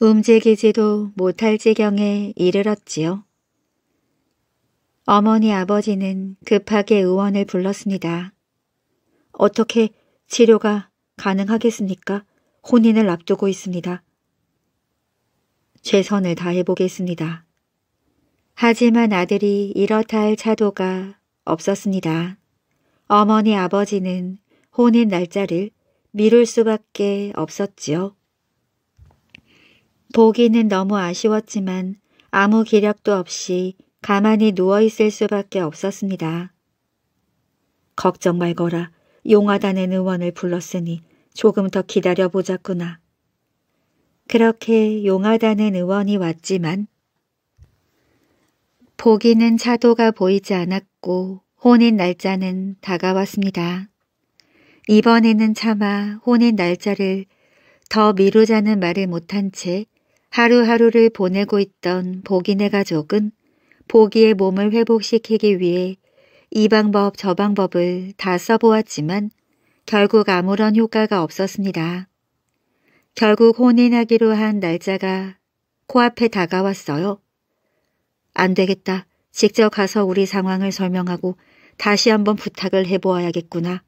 움직이지도 못할 지경에 이르렀지요. 어머니 아버지는 급하게 의원을 불렀습니다. 어떻게 치료가 가능하겠습니까? 혼인을 앞두고 있습니다. 최선을 다해보겠습니다. 하지만 아들이 이렇다 할 차도가 없었습니다. 어머니 아버지는 혼인 날짜를 미룰 수밖에 없었지요. 보기는 너무 아쉬웠지만 아무 기력도 없이 가만히 누워있을 수밖에 없었습니다. 걱정 말거라. 용화단의 의원을 불렀으니 조금 더 기다려보자꾸나. 그렇게 용화단의 의원이 왔지만 보기는 차도가 보이지 않았고 혼인 날짜는 다가왔습니다. 이번에는 차마 혼인 날짜를 더 미루자는 말을 못한 채 하루하루를 보내고 있던 보기네 가족은 보기의 몸을 회복시키기 위해 이 방법 저 방법을 다 써보았지만 결국 아무런 효과가 없었습니다. 결국 혼인하기로 한 날짜가 코앞에 다가왔어요. 안 되겠다. 직접 가서 우리 상황을 설명하고 다시 한번 부탁을 해보아야겠구나.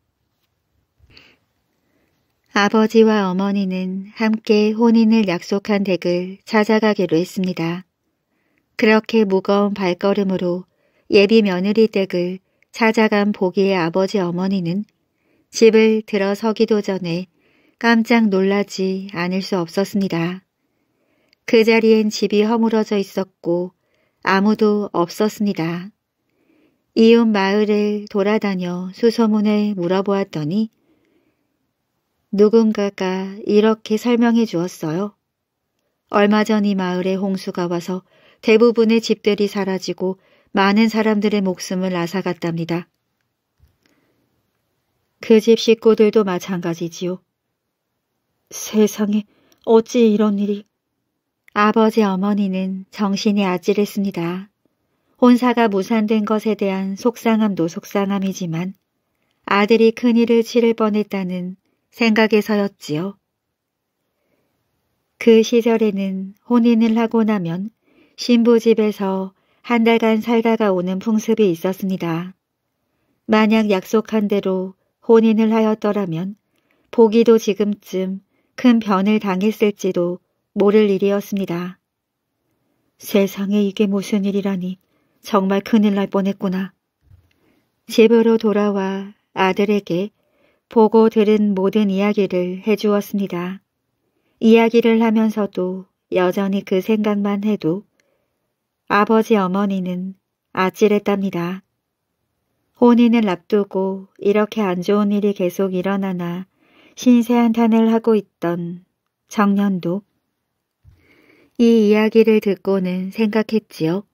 아버지와 어머니는 함께 혼인을 약속한 댁을 찾아가기로 했습니다. 그렇게 무거운 발걸음으로 예비 며느리 댁을 찾아간 보기에 아버지 어머니는 집을 들어서기도 전에 깜짝 놀라지 않을 수 없었습니다. 그 자리엔 집이 허물어져 있었고 아무도 없었습니다. 이웃 마을을 돌아다녀 수소문을 물어보았더니 누군가가 이렇게 설명해 주었어요. 얼마 전 이 마을에 홍수가 와서 대부분의 집들이 사라지고 많은 사람들의 목숨을 앗아갔답니다. 그 집 식구들도 마찬가지지요. 세상에 어찌 이런 일이... 아버지 어머니는 정신이 아찔했습니다. 혼사가 무산된 것에 대한 속상함도 속상함이지만 아들이 큰일을 치를 뻔했다는 생각에서였지요. 그 시절에는 혼인을 하고 나면 신부 집에서 한 달간 살다가 오는 풍습이 있었습니다. 만약 약속한 대로 혼인을 하였더라면 보기도 지금쯤 큰 변을 당했을지도 모를 일이었습니다. 세상에 이게 무슨 일이라니 정말 큰일 날 뻔했구나. 집으로 돌아와 아들에게 보고 들은 모든 이야기를 해주었습니다. 이야기를 하면서도 여전히 그 생각만 해도 아버지 어머니는 아찔했답니다. 혼인을 앞두고 이렇게 안 좋은 일이 계속 일어나나 신세 한탄을 하고 있던 정년도 이 이야기를 듣고는 생각했지요.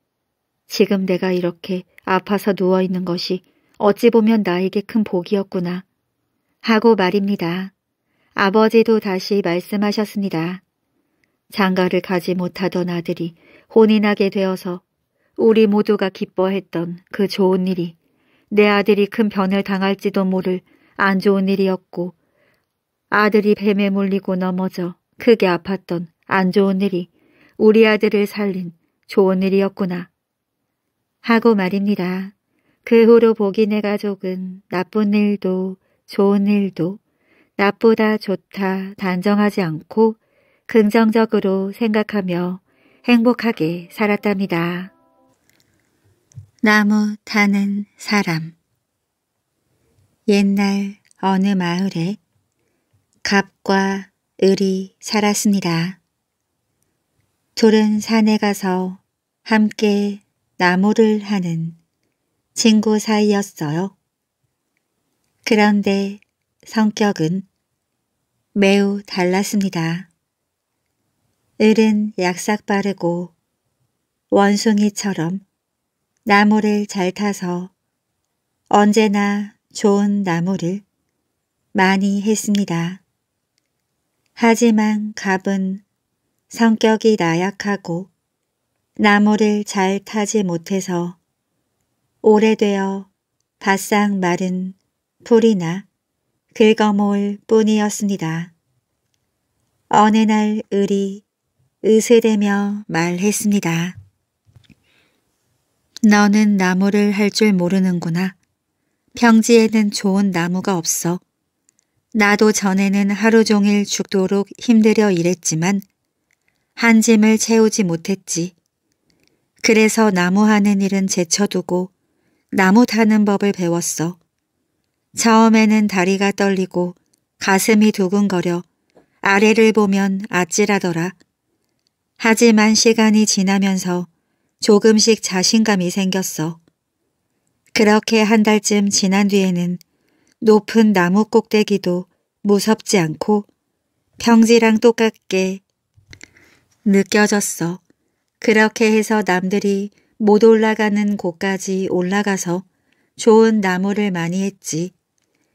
지금 내가 이렇게 아파서 누워있는 것이 어찌 보면 나에게 큰 복이었구나. 하고 말입니다. 아버지도 다시 말씀하셨습니다. 장가를 가지 못하던 아들이 혼이 나게 되어서 우리 모두가 기뻐했던 그 좋은 일이 내 아들이 큰 변을 당할지도 모를 안 좋은 일이었고 아들이 뱀에 물리고 넘어져 크게 아팠던 안 좋은 일이 우리 아들을 살린 좋은 일이었구나. 하고 말입니다. 그 후로 보기네 가족은 나쁜 일도 좋은 일도 나쁘다 좋다 단정하지 않고 긍정적으로 생각하며 행복하게 살았답니다. 나무 타는 사람 옛날 어느 마을에 갑과 을이 살았습니다. 둘은 산에 가서 함께 나무를 하는 친구 사이였어요. 그런데 성격은 매우 달랐습니다. 을은 약삭 빠르고 원숭이처럼 나무를 잘 타서 언제나 좋은 나무를 많이 했습니다. 하지만 갑은 성격이 나약하고 나무를 잘 타지 못해서 오래되어 바싹 마른 풀이나 긁어모을 뿐이었습니다. 어느 날 을이 으세대며 말했습니다. 너는 나무를 할 줄 모르는구나. 평지에는 좋은 나무가 없어. 나도 전에는 하루 종일 죽도록 힘들여 일했지만 한 짐을 채우지 못했지. 그래서 나무 하는 일은 제쳐두고 나무 타는 법을 배웠어. 처음에는 다리가 떨리고 가슴이 두근거려 아래를 보면 아찔하더라. 하지만 시간이 지나면서 조금씩 자신감이 생겼어. 그렇게 한 달쯤 지난 뒤에는 높은 나무 꼭대기도 무섭지 않고 평지랑 똑같게 느껴졌어. 그렇게 해서 남들이 못 올라가는 곳까지 올라가서 좋은 나무를 많이 했지.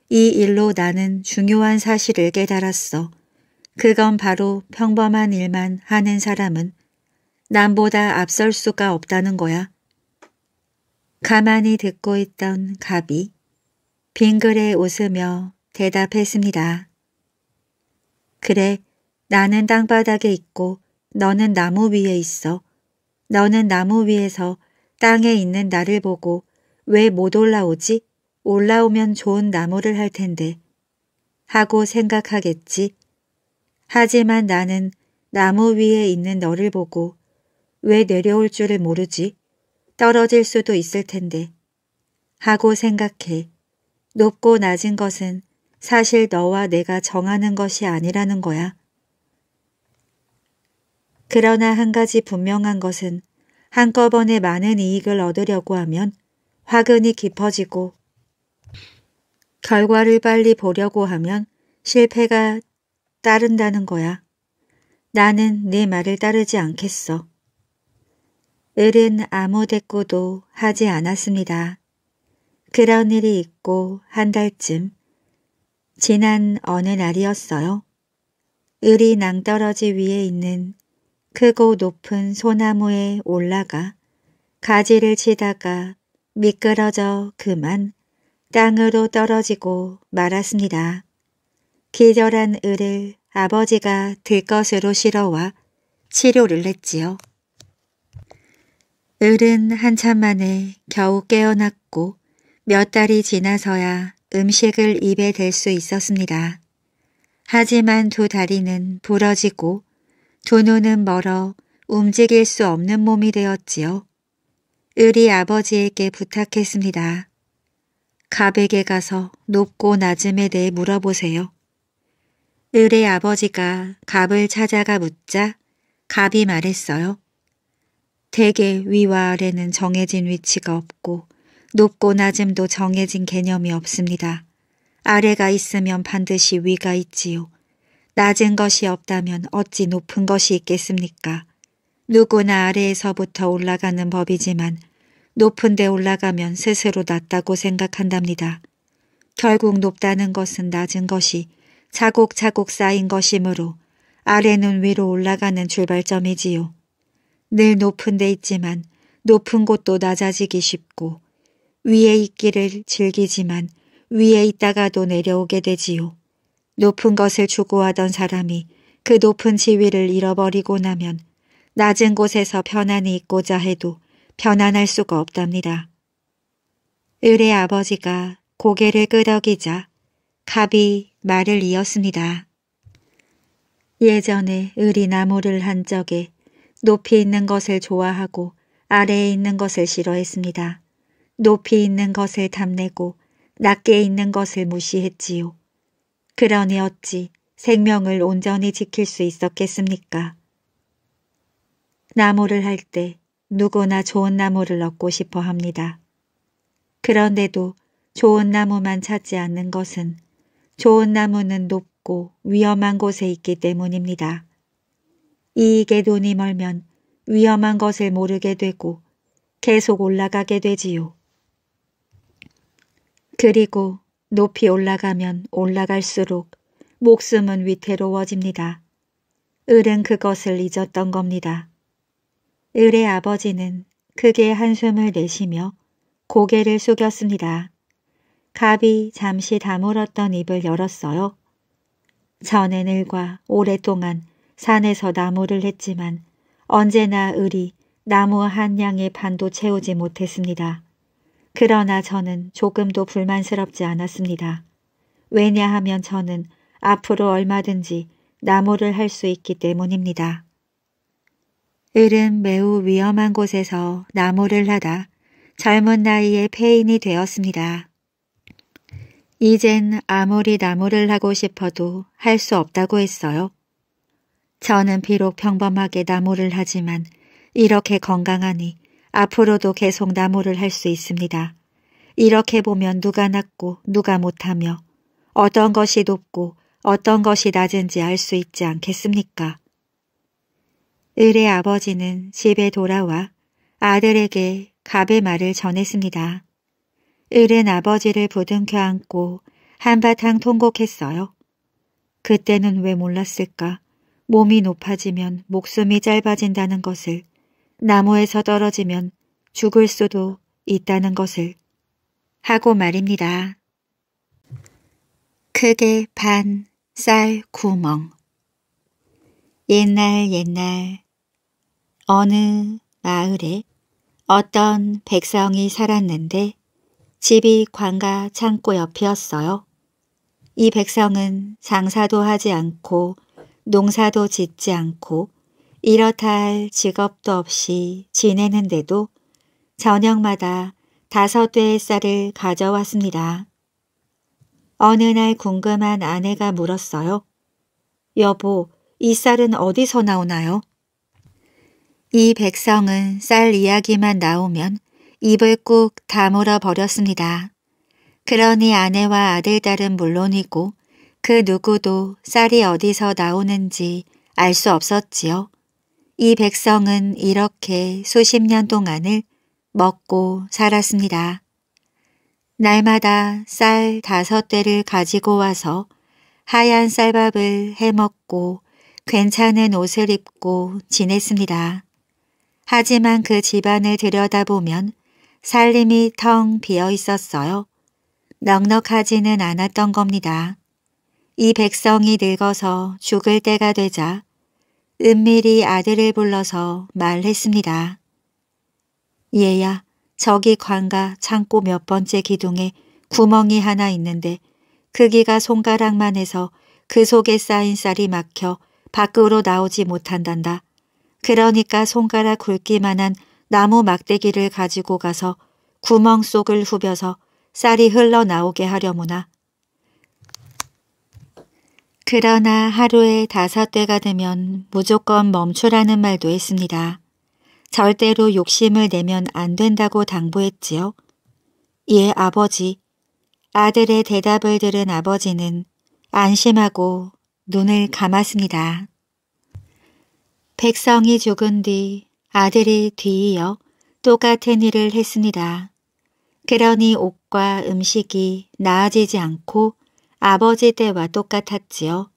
이 일로 나는 중요한 사실을 깨달았어. 그건 바로 평범한 일만 하는 사람은 남보다 앞설 수가 없다는 거야. 가만히 듣고 있던 갑이 빙그레 웃으며 대답했습니다. 그래, 나는 땅바닥에 있고 너는 나무 위에 있어. 너는 나무 위에서 땅에 있는 나를 보고 왜 못 올라오지? 올라오면 좋은 나무를 할 텐데. 하고 생각하겠지. 하지만 나는 나무 위에 있는 너를 보고 왜 내려올 줄을 모르지? 떨어질 수도 있을 텐데. 하고 생각해. 높고 낮은 것은 사실 너와 내가 정하는 것이 아니라는 거야. 그러나 한 가지 분명한 것은 한꺼번에 많은 이익을 얻으려고 하면 화근이 깊어지고 결과를 빨리 보려고 하면 실패가 따른다는 거야. 나는 네 말을 따르지 않겠어. 을은 아무 대꾸도 하지 않았습니다. 그런 일이 있고 한 달쯤 지난 어느 날이었어요. 을이 낭떠러지 위에 있는 크고 높은 소나무에 올라가 가지를 치다가 미끄러져 그만 땅으로 떨어지고 말았습니다. 기절한 을을 아버지가 들것으로 실어와 치료를 했지요. 을은 한참 만에 겨우 깨어났고 몇 달이 지나서야 음식을 입에 댈 수 있었습니다. 하지만 두 다리는 부러지고 두 눈은 멀어 움직일 수 없는 몸이 되었지요. 을이 아버지에게 부탁했습니다. 갑에게 가서 높고 낮음에 대해 물어보세요. 을의 아버지가 갑을 찾아가 묻자 갑이 말했어요. 대개 위와 아래는 정해진 위치가 없고 높고 낮음도 정해진 개념이 없습니다. 아래가 있으면 반드시 위가 있지요. 낮은 것이 없다면 어찌 높은 것이 있겠습니까? 누구나 아래에서부터 올라가는 법이지만 높은 데 올라가면 스스로 낮다고 생각한답니다. 결국 높다는 것은 낮은 것이 자곡자곡 쌓인 것이므로 아래는 위로 올라가는 출발점이지요. 늘 높은 데 있지만 높은 곳도 낮아지기 쉽고 위에 있기를 즐기지만 위에 있다가도 내려오게 되지요. 높은 것을 추구하던 사람이 그 높은 지위를 잃어버리고 나면 낮은 곳에서 편안히 있고자 해도 편안할 수가 없답니다. 을의 아버지가 고개를 끄덕이자 갑이 말을 이었습니다. 예전에 을이 나무를 한 적에 높이 있는 것을 좋아하고 아래에 있는 것을 싫어했습니다. 높이 있는 것을 탐내고 낮게 있는 것을 무시했지요. 그러니 어찌 생명을 온전히 지킬 수 있었겠습니까? 나무를 할 때 누구나 좋은 나무를 얻고 싶어 합니다. 그런데도 좋은 나무만 찾지 않는 것은 좋은 나무는 높고 위험한 곳에 있기 때문입니다. 이익에 돈이 멀면 위험한 것을 모르게 되고 계속 올라가게 되지요. 그리고 높이 올라가면 올라갈수록 목숨은 위태로워집니다. 을은 그것을 잊었던 겁니다. 을의 아버지는 크게 한숨을 내쉬며 고개를 숙였습니다. 갑이 잠시 다물었던 입을 열었어요. 전엔 을과 오랫동안 산에서 나무를 했지만 언제나 을이 나무 한 양의 반도 채우지 못했습니다. 그러나 저는 조금도 불만스럽지 않았습니다. 왜냐하면 저는 앞으로 얼마든지 나무를 할 수 있기 때문입니다. 을은 매우 위험한 곳에서 나무를 하다 젊은 나이에 폐인이 되었습니다. 이젠 아무리 나무를 하고 싶어도 할 수 없다고 했어요. 저는 비록 평범하게 나무를 하지만 이렇게 건강하니 앞으로도 계속 나무를 할 수 있습니다. 이렇게 보면 누가 낫고 누가 못하며 어떤 것이 높고 어떤 것이 낮은지 알 수 있지 않겠습니까? 을의 아버지는 집에 돌아와 아들에게 갑의 말을 전했습니다. 을은 아버지를 부둥켜 안고 한바탕 통곡했어요. 그때는 왜 몰랐을까? 몸이 높아지면 목숨이 짧아진다는 것을 나무에서 떨어지면 죽을 수도 있다는 것을 하고 말입니다. 크게 반 쌀 구멍 옛날 옛날 어느 마을에 어떤 백성이 살았는데 집이 관가 창고 옆이었어요. 이 백성은 장사도 하지 않고 농사도 짓지 않고 이렇다 할 직업도 없이 지내는데도 저녁마다 다섯 대의 쌀을 가져왔습니다. 어느 날 궁금한 아내가 물었어요. 여보, 이 쌀은 어디서 나오나요? 이 백성은 쌀 이야기만 나오면 입을 꾹 다물어 버렸습니다. 그러니 아내와 아들딸은 물론이고 그 누구도 쌀이 어디서 나오는지 알 수 없었지요. 이 백성은 이렇게 수십 년 동안을 먹고 살았습니다. 날마다 쌀 다섯 대를 가지고 와서 하얀 쌀밥을 해먹고 괜찮은 옷을 입고 지냈습니다. 하지만 그 집안을 들여다보면 살림이 텅 비어 있었어요. 넉넉하지는 않았던 겁니다. 이 백성이 늙어서 죽을 때가 되자 은밀히 아들을 불러서 말했습니다. 얘야, 저기 관가 창고 몇 번째 기둥에 구멍이 하나 있는데 크기가 손가락만 해서 그 속에 쌓인 쌀이 막혀 밖으로 나오지 못한단다. 그러니까 손가락 굵기만한 나무 막대기를 가지고 가서 구멍 속을 후벼서 쌀이 흘러나오게 하려무나 그러나 하루에 다섯 대가 되면 무조건 멈추라는 말도 했습니다. 절대로 욕심을 내면 안 된다고 당부했지요. 예, 아버지. 아들의 대답을 들은 아버지는 안심하고 눈을 감았습니다. 백성이 죽은 뒤 아들이 뒤이어 똑같은 일을 했습니다. 그러니 옷과 음식이 나아지지 않고 아버지 때와 똑같았지요.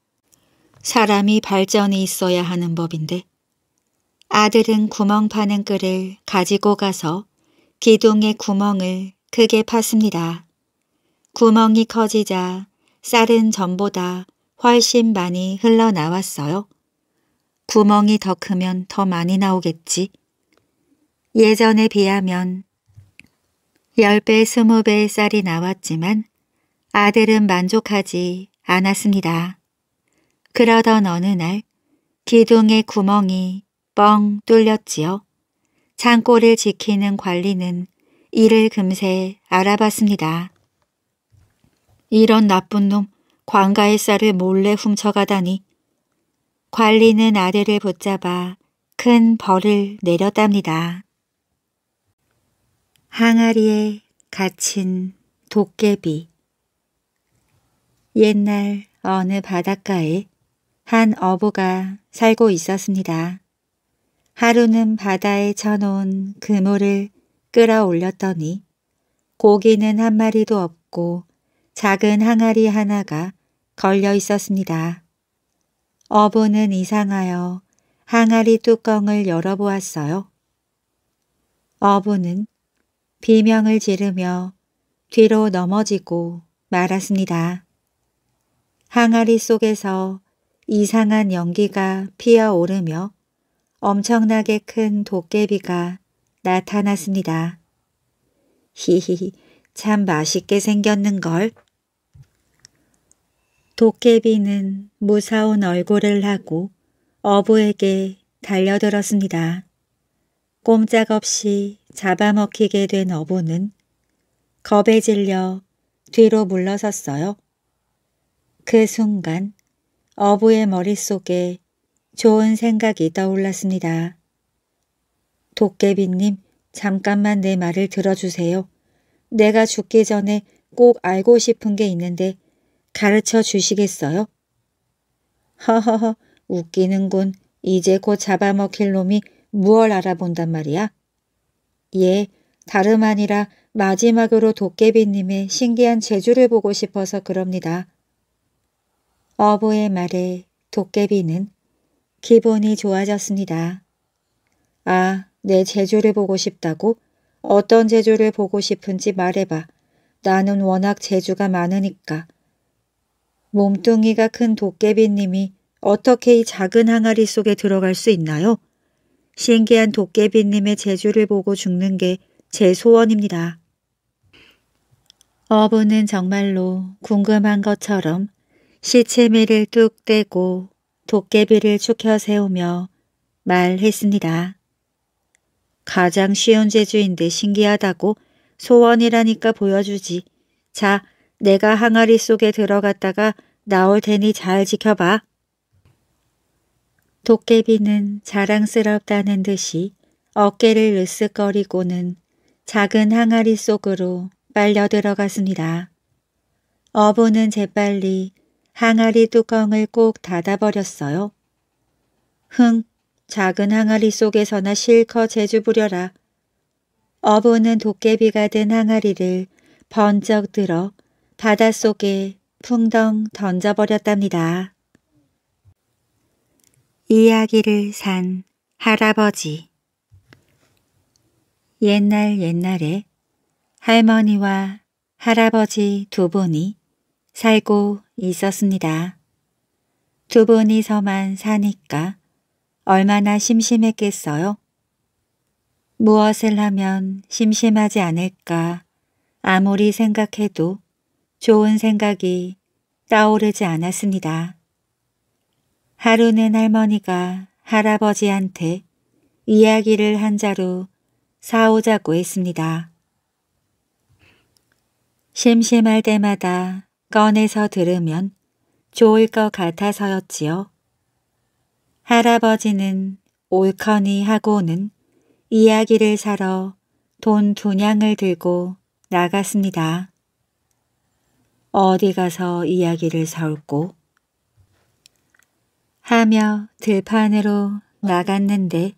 사람이 발전이 있어야 하는 법인데 아들은 구멍 파는 끌을 가지고 가서 기둥의 구멍을 크게 팠습니다. 구멍이 커지자 쌀은 전보다 훨씬 많이 흘러나왔어요. 구멍이 더 크면 더 많이 나오겠지. 예전에 비하면 10배, 20배의 쌀이 나왔지만 아들은 만족하지 않았습니다. 그러던 어느 날 기둥의 구멍이 뻥 뚫렸지요. 창고를 지키는 관리는 이를 금세 알아봤습니다. 이런 나쁜 놈 광가의 쌀을 몰래 훔쳐가다니. 관리는 아들을 붙잡아 큰 벌을 내렸답니다. 항아리에 갇힌 도깨비 옛날 어느 바닷가에 한 어부가 살고 있었습니다. 하루는 바다에 쳐놓은 그물을 끌어올렸더니 고기는 한 마리도 없고 작은 항아리 하나가 걸려 있었습니다. 어부는 이상하여 항아리 뚜껑을 열어보았어요. 어부는 비명을 지르며 뒤로 넘어지고 말았습니다. 항아리 속에서 이상한 연기가 피어오르며 엄청나게 큰 도깨비가 나타났습니다. 히히, 참 맛있게 생겼는걸. 도깨비는 무서운 얼굴을 하고 어부에게 달려들었습니다. 꼼짝없이 잡아먹히게 된 어부는 겁에 질려 뒤로 물러섰어요. 그 순간 어부의 머릿속에 좋은 생각이 떠올랐습니다. 도깨비님 잠깐만 내 말을 들어주세요. 내가 죽기 전에 꼭 알고 싶은 게 있는데 가르쳐 주시겠어요? 허허허 웃기는군. 이제 곧 잡아먹힐 놈이 무얼 알아본단 말이야? 예, 다름 아니라 마지막으로 도깨비님의 신기한 재주를 보고 싶어서 그럽니다. 어부의 말에 도깨비는 기분이 좋아졌습니다. 아, 내 제주를 보고 싶다고? 어떤 제주를 보고 싶은지 말해봐. 나는 워낙 제주가 많으니까. 몸뚱이가 큰 도깨비님이 어떻게 이 작은 항아리 속에 들어갈 수 있나요? 신기한 도깨비님의 제주를 보고 죽는 게 제 소원입니다. 어부는 정말로 궁금한 것처럼 시체미를 뚝 떼고 도깨비를 축혀 세우며 말했습니다. 가장 쉬운 재주인데 신기하다고 소원이라니까 보여주지. 자, 내가 항아리 속에 들어갔다가 나올 테니 잘 지켜봐. 도깨비는 자랑스럽다는 듯이 어깨를 으쓱거리고는 작은 항아리 속으로 빨려 들어갔습니다. 어부는 재빨리 항아리 뚜껑을 꼭 닫아버렸어요. 흥, 작은 항아리 속에서나 실컷 재주 부려라. 어부는 도깨비가 된 항아리를 번쩍 들어 바닷속에 풍덩 던져버렸답니다. 이야기를 산 할아버지 옛날 옛날에 할머니와 할아버지 두 분이 살고 있었습니다. 두 분이서만 사니까 얼마나 심심했겠어요? 무엇을 하면 심심하지 않을까 아무리 생각해도 좋은 생각이 떠오르지 않았습니다. 하루는 할머니가 할아버지한테 이야기를 한자로 사오자고 했습니다. 심심할 때마다 꺼내서 들으면 좋을 것 같아서였지요. 할아버지는 옳거니 하고는 이야기를 사러 돈 두냥을 들고 나갔습니다. 어디 가서 이야기를 사올고? 하며 들판으로 나갔는데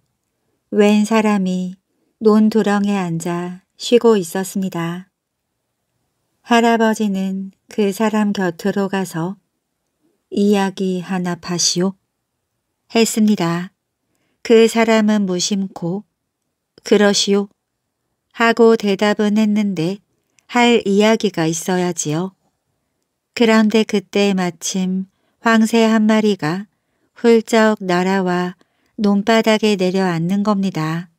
웬 사람이 논두렁에 앉아 쉬고 있었습니다. 할아버지는 그 사람 곁으로 가서 이야기 하나 파시오 했습니다. 그 사람은 무심코 그러시오 하고 대답은 했는데 할 이야기가 있어야지요. 그런데 그때 마침 황새 한 마리가 훌쩍 날아와 논바닥에 내려앉는 겁니다.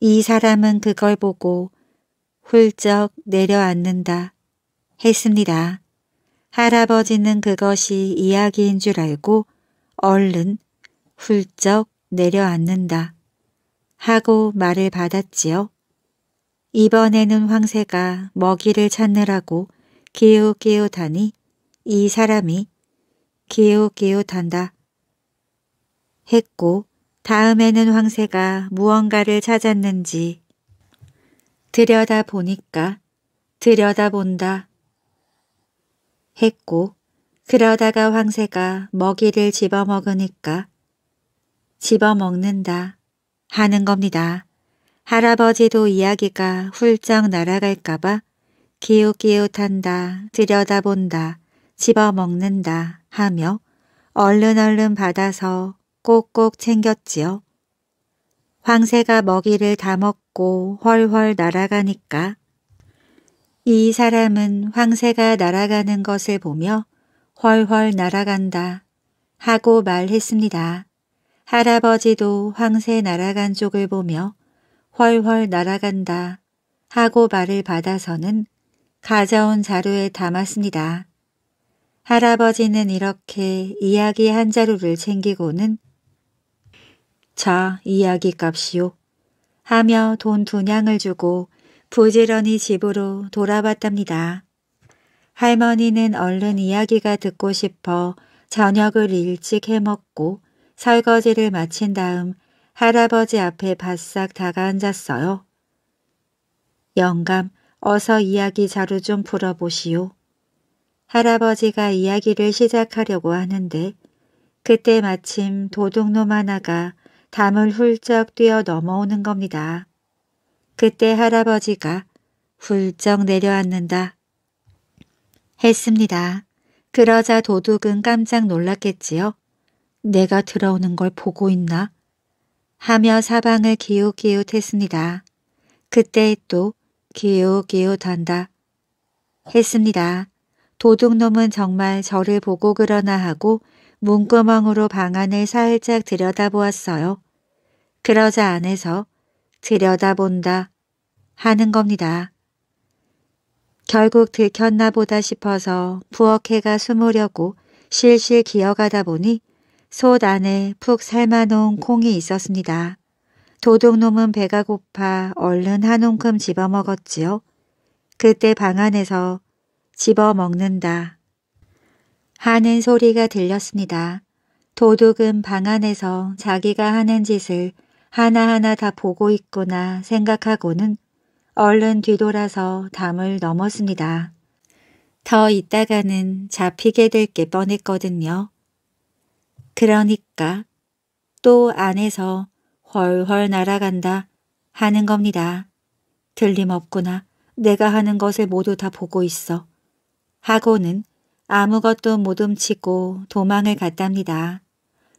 이 사람은 그걸 보고 훌쩍 내려앉는다 했습니다. 할아버지는 그것이 이야기인 줄 알고 얼른 훌쩍 내려앉는다 하고 말을 받았지요. 이번에는 황새가 먹이를 찾느라고 기웃기웃하니 이 사람이 기웃기웃한다 했고 다음에는 황새가 무언가를 찾았는지 들여다보니까 들여다본다 했고 그러다가 황새가 먹이를 집어먹으니까 집어먹는다 하는 겁니다. 할아버지도 이야기가 훌쩍 날아갈까봐 기웃기웃한다, 들여다본다, 집어먹는다 하며 얼른 얼른 받아서 꼭꼭 챙겼지요. 황새가 먹이를 다 먹고 훨훨 날아가니까 이 사람은 황새가 날아가는 것을 보며 헐헐 날아간다 하고 말했습니다. 할아버지도 황새 날아간 쪽을 보며 헐헐 날아간다 하고 말을 받아서는 가져온 자루에 담았습니다. 할아버지는 이렇게 이야기 한 자루를 챙기고는 자, 이야기 값이요. 하며 돈두 냥을 주고 부지런히 집으로 돌아왔답니다. 할머니는 얼른 이야기가 듣고 싶어 저녁을 일찍 해먹고 설거지를 마친 다음 할아버지 앞에 바싹 다가앉았어요. 영감, 어서 이야기 자루 좀 풀어보시오. 할아버지가 이야기를 시작하려고 하는데 그때 마침 도둑놈 하나가 담을 훌쩍 뛰어 넘어오는 겁니다. 그때 할아버지가 훌쩍 내려앉는다. 했습니다. 그러자 도둑은 깜짝 놀랐겠지요. 내가 들어오는 걸 보고 있나? 하며 사방을 기웃기웃했습니다. 그때 또 기웃기웃한다. 했습니다. 도둑놈은 정말 저를 보고 그러나 하고 문구멍으로 방 안을 살짝 들여다보았어요. 그러자 안에서 들여다본다 하는 겁니다. 결국 들켰나 보다 싶어서 부엌에가 숨으려고 실실 기어가다 보니 솥 안에 푹 삶아놓은 콩이 있었습니다. 도둑놈은 배가 고파 얼른 한 움큼 집어먹었지요. 그때 방 안에서 집어먹는다 하는 소리가 들렸습니다. 도둑은 방 안에서 자기가 하는 짓을 하나하나 다 보고 있구나 생각하고는 얼른 뒤돌아서 담을 넘었습니다. 더 있다가는 잡히게 될 게 뻔했거든요. 그러니까 또 안에서 훨훨 날아간다 하는 겁니다. 틀림없구나. 내가 하는 것을 모두 다 보고 있어. 하고는 아무것도 못 훔치고 도망을 갔답니다.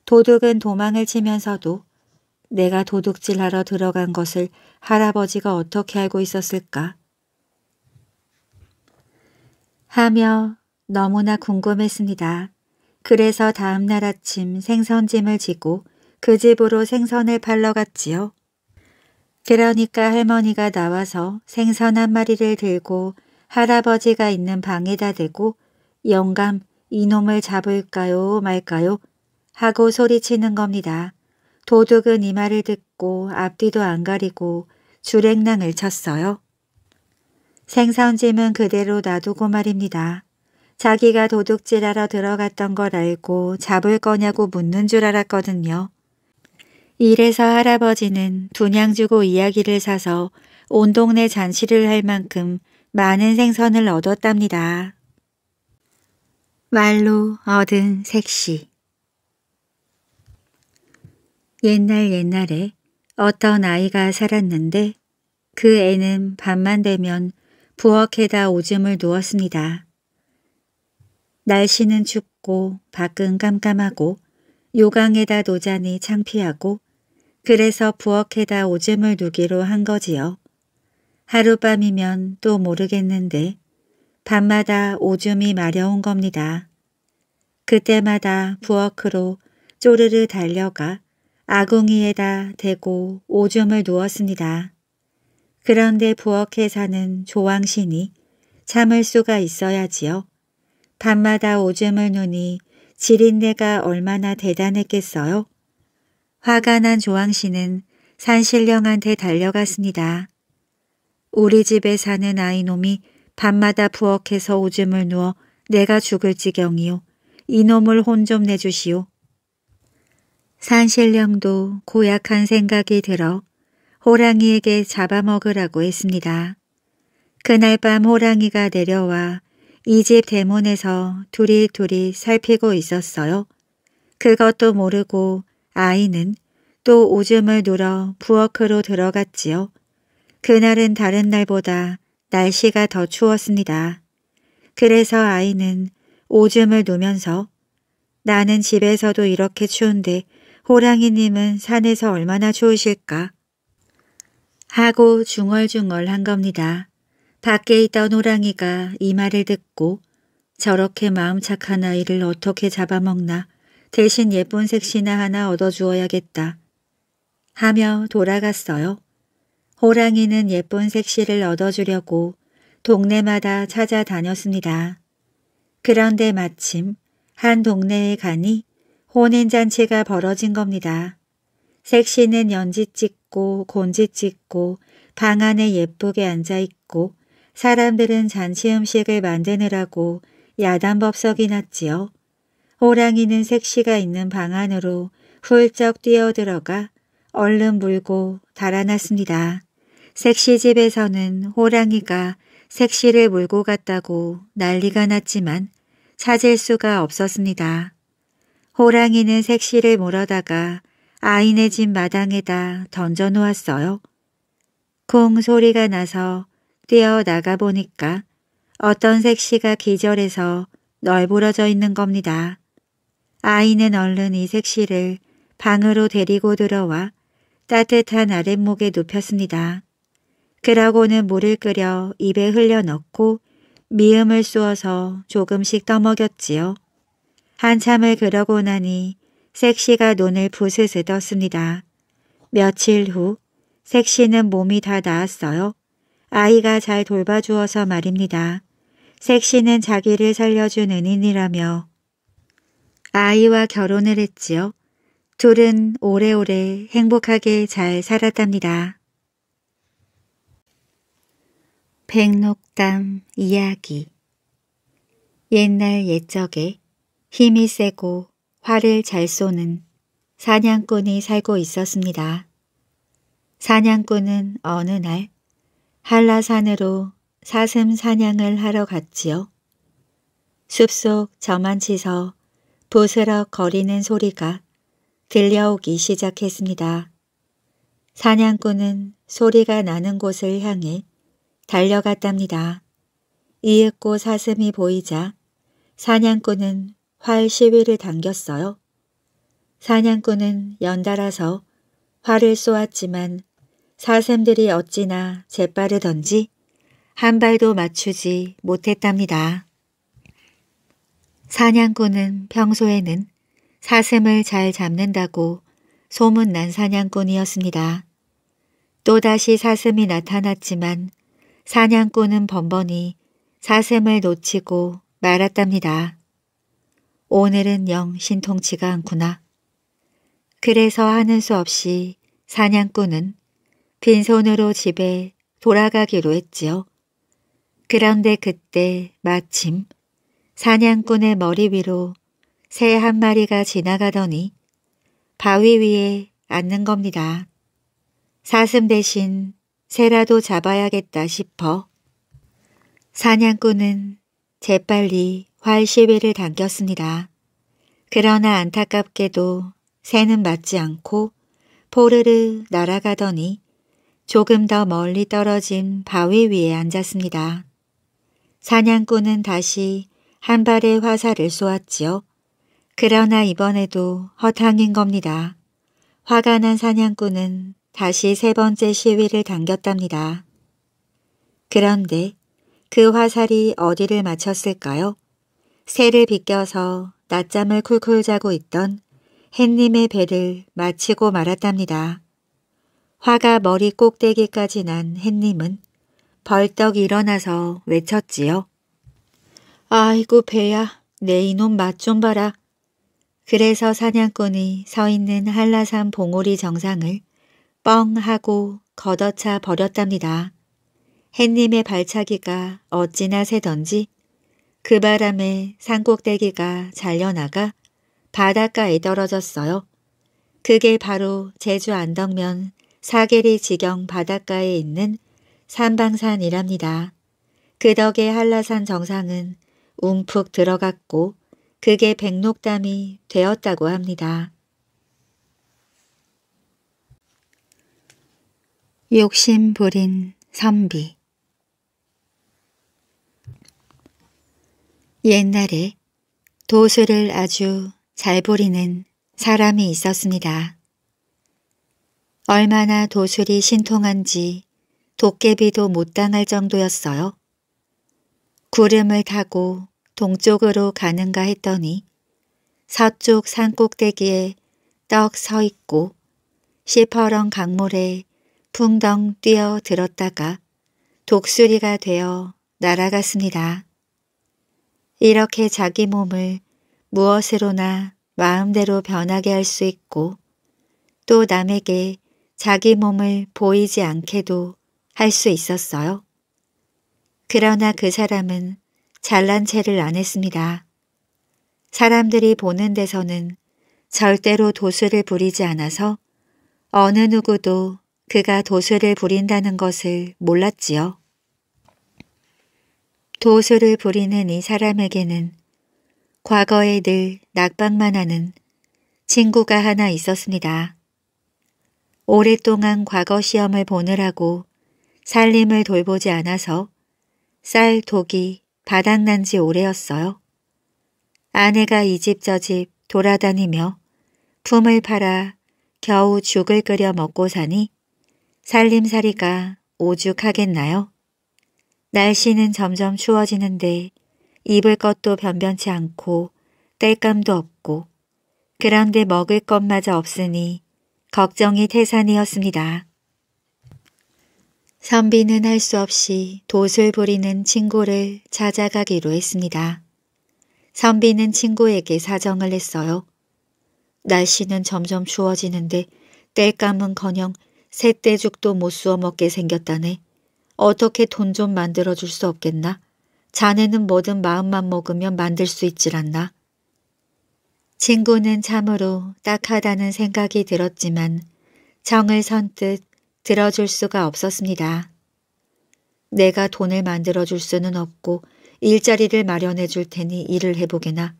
도둑은 도망을 치면서도 내가 도둑질하러 들어간 것을 할아버지가 어떻게 알고 있었을까? 하며 너무나 궁금했습니다. 그래서 다음날 아침 생선짐을 지고 그 집으로 생선을 팔러 갔지요. 그러니까 할머니가 나와서 생선 한 마리를 들고 할아버지가 있는 방에다 대고 영감 이놈을 잡을까요 말까요 하고 소리치는 겁니다. 도둑은 이 말을 듣고 앞뒤도 안 가리고 주랭랑을 쳤어요. 생선짐은 그대로 놔두고 말입니다. 자기가 도둑질하러 들어갔던 걸 알고 잡을 거냐고 묻는 줄 알았거든요. 이래서 할아버지는 분양 주고 이야기를 사서 온 동네 잔치를 할 만큼 많은 생선을 얻었답니다. 말로 얻은 색시 옛날 옛날에 어떤 아이가 살았는데 그 애는 밤만 되면 부엌에다 오줌을 누웠습니다. 날씨는 춥고 밖은 깜깜하고 요강에다 노자니 창피하고 그래서 부엌에다 오줌을 누기로 한 거지요. 하룻밤이면 또 모르겠는데 밤마다 오줌이 마려운 겁니다. 그때마다 부엌으로 쪼르르 달려가 아궁이에다 대고 오줌을 누웠습니다. 그런데 부엌에 사는 조왕신이 참을 수가 있어야지요. 밤마다 오줌을 누니 지린내가 얼마나 대단했겠어요. 화가 난 조왕신은 산신령한테 달려갔습니다. 우리 집에 사는 아이놈이 밤마다 부엌에서 오줌을 누어 내가 죽을 지경이요. 이놈을 혼 좀 내주시오. 산신령도 고약한 생각이 들어 호랑이에게 잡아먹으라고 했습니다. 그날 밤 호랑이가 내려와 이 집 대문에서 두리두리 살피고 있었어요. 그것도 모르고 아이는 또 오줌을 누러 부엌으로 들어갔지요. 그날은 다른 날보다 날씨가 더 추웠습니다. 그래서 아이는 오줌을 누면서 나는 집에서도 이렇게 추운데 호랑이님은 산에서 얼마나 좋으실까 하고 중얼중얼한 겁니다. 밖에 있던 호랑이가 이 말을 듣고 저렇게 마음 착한 아이를 어떻게 잡아먹나 대신 예쁜 색시나 하나 얻어주어야겠다 하며 돌아갔어요. 호랑이는 예쁜 색시를 얻어주려고 동네마다 찾아다녔습니다. 그런데 마침 한 동네에 가니 혼인잔치가 벌어진 겁니다. 색시는 연지 찍고 곤지 찍고 방 안에 예쁘게 앉아있고 사람들은 잔치 음식을 만드느라고 야단법석이 났지요. 호랑이는 색시가 있는 방 안으로 훌쩍 뛰어들어가 얼른 물고 달아났습니다. 색시 집에서는 호랑이가 색시를 물고 갔다고 난리가 났지만 찾을 수가 없었습니다. 호랑이는 색시를 몰어다가 아이네 집 마당에다 던져놓았어요. 콩 소리가 나서 뛰어나가 보니까 어떤 색시가 기절해서 널브러져 있는 겁니다. 아이는 얼른 이 색시를 방으로 데리고 들어와 따뜻한 아랫목에 눕혔습니다. 그러고는 물을 끓여 입에 흘려 넣고 미음을 쑤어서 조금씩 떠먹였지요. 한참을 그러고 나니 섹시가 눈을 부스스 떴습니다. 며칠 후섹시는 몸이 다 나았어요. 아이가 잘 돌봐주어서 말입니다. 섹시는 자기를 살려준 은인이라며 아이와 결혼을 했지요. 둘은 오래오래 행복하게 잘 살았답니다. 백록담 이야기 옛날 옛적에 힘이 세고 활을 잘 쏘는 사냥꾼이 살고 있었습니다. 사냥꾼은 어느 날 한라산으로 사슴 사냥을 하러 갔지요. 숲속 저만치서 부스럭 거리는 소리가 들려오기 시작했습니다. 사냥꾼은 소리가 나는 곳을 향해 달려갔답니다. 이윽고 사슴이 보이자 사냥꾼은 활 시위를 당겼어요. 사냥꾼은 연달아서 활을 쏘았지만 사슴들이 어찌나 재빠르던지 한 발도 맞추지 못했답니다. 사냥꾼은 평소에는 사슴을 잘 잡는다고 소문난 사냥꾼이었습니다. 또다시 사슴이 나타났지만 사냥꾼은 번번이 사슴을 놓치고 말았답니다. 오늘은 영 신통치가 않구나. 그래서 하는 수 없이 사냥꾼은 빈손으로 집에 돌아가기로 했지요. 그런데 그때 마침 사냥꾼의 머리 위로 새 한 마리가 지나가더니 바위 위에 앉는 겁니다. 사슴 대신 새라도 잡아야겠다 싶어 사냥꾼은 재빨리 활시비를 당겼습니다. 그러나 안타깝게도 새는 맞지 않고 포르르 날아가더니 조금 더 멀리 떨어진 바위 위에 앉았습니다. 사냥꾼은 다시 한 발의 화살을 쏘았지요. 그러나 이번에도 허탕인 겁니다. 화가 난 사냥꾼은 다시 세 번째 시위를 당겼답니다. 그런데 그 화살이 어디를 맞췄을까요? 새를 비껴서 낮잠을 쿨쿨 자고 있던 햇님의 배를 마치고 말았답니다. 화가 머리 꼭대기까지 난 햇님은 벌떡 일어나서 외쳤지요. 아이고 배야 내 이놈 맛 좀 봐라. 그래서 사냥꾼이 서 있는 한라산 봉오리 정상을 뻥 하고 걷어차 버렸답니다. 햇님의 발차기가 어찌나 새던지 그 바람에 산꼭대기가 잘려나가 바닷가에 떨어졌어요. 그게 바로 제주 안덕면 사계리 지경 바닷가에 있는 산방산이랍니다. 그 덕에 한라산 정상은 움푹 들어갔고 그게 백록담이 되었다고 합니다. 욕심 부린 선비 옛날에 도술을 아주 잘 부리는 사람이 있었습니다. 얼마나 도술이 신통한지 도깨비도 못 당할 정도였어요. 구름을 타고 동쪽으로 가는가 했더니 서쪽 산꼭대기에 떡 서 있고 시퍼런 강물에 풍덩 뛰어들었다가 독수리가 되어 날아갔습니다. 이렇게 자기 몸을 무엇으로나 마음대로 변하게 할 수 있고 또 남에게 자기 몸을 보이지 않게도 할 수 있었어요. 그러나 그 사람은 잘난 체를 안 했습니다. 사람들이 보는 데서는 절대로 도수를 부리지 않아서 어느 누구도 그가 도수를 부린다는 것을 몰랐지요. 도수를 부리는 이 사람에게는 과거에 늘 낙방만 하는 친구가 하나 있었습니다. 오랫동안 과거 시험을 보느라고 살림을 돌보지 않아서 쌀 독이 바닥난 지 오래였어요. 아내가 이 집 저 집 돌아다니며 품을 팔아 겨우 죽을 끓여 먹고 사니 살림살이가 오죽하겠나요? 날씨는 점점 추워지는데 입을 것도 변변치 않고 땔감도 없고 그런데 먹을 것마저 없으니 걱정이 태산이었습니다. 선비는 할 수 없이 돛을 부리는 친구를 찾아가기로 했습니다. 선비는 친구에게 사정을 했어요. 날씨는 점점 추워지는데 땔감은커녕 새떼죽도 못 쑤어 먹게 생겼다네. 어떻게 돈 좀 만들어 줄 수 없겠나? 자네는 뭐든 마음만 먹으면 만들 수 있질 않나? 친구는 참으로 딱하다는 생각이 들었지만 정을 선뜻 들어줄 수가 없었습니다. 내가 돈을 만들어 줄 수는 없고 일자리를 마련해 줄 테니 일을 해보게나.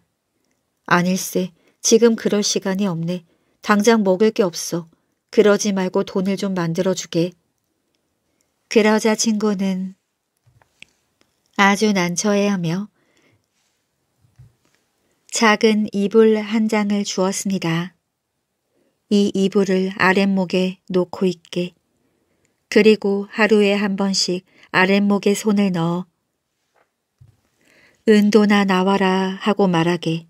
아닐세, 지금 그럴 시간이 없네. 당장 먹을 게 없어. 그러지 말고 돈을 좀 만들어 주게. 그러자 친구는 아주 난처해하며 작은 이불 한 장을 주었습니다. 이 이불을 아랫목에 놓고 있게 그리고 하루에 한 번씩 아랫목에 손을 넣어 은도나 나와라 하고 말하게.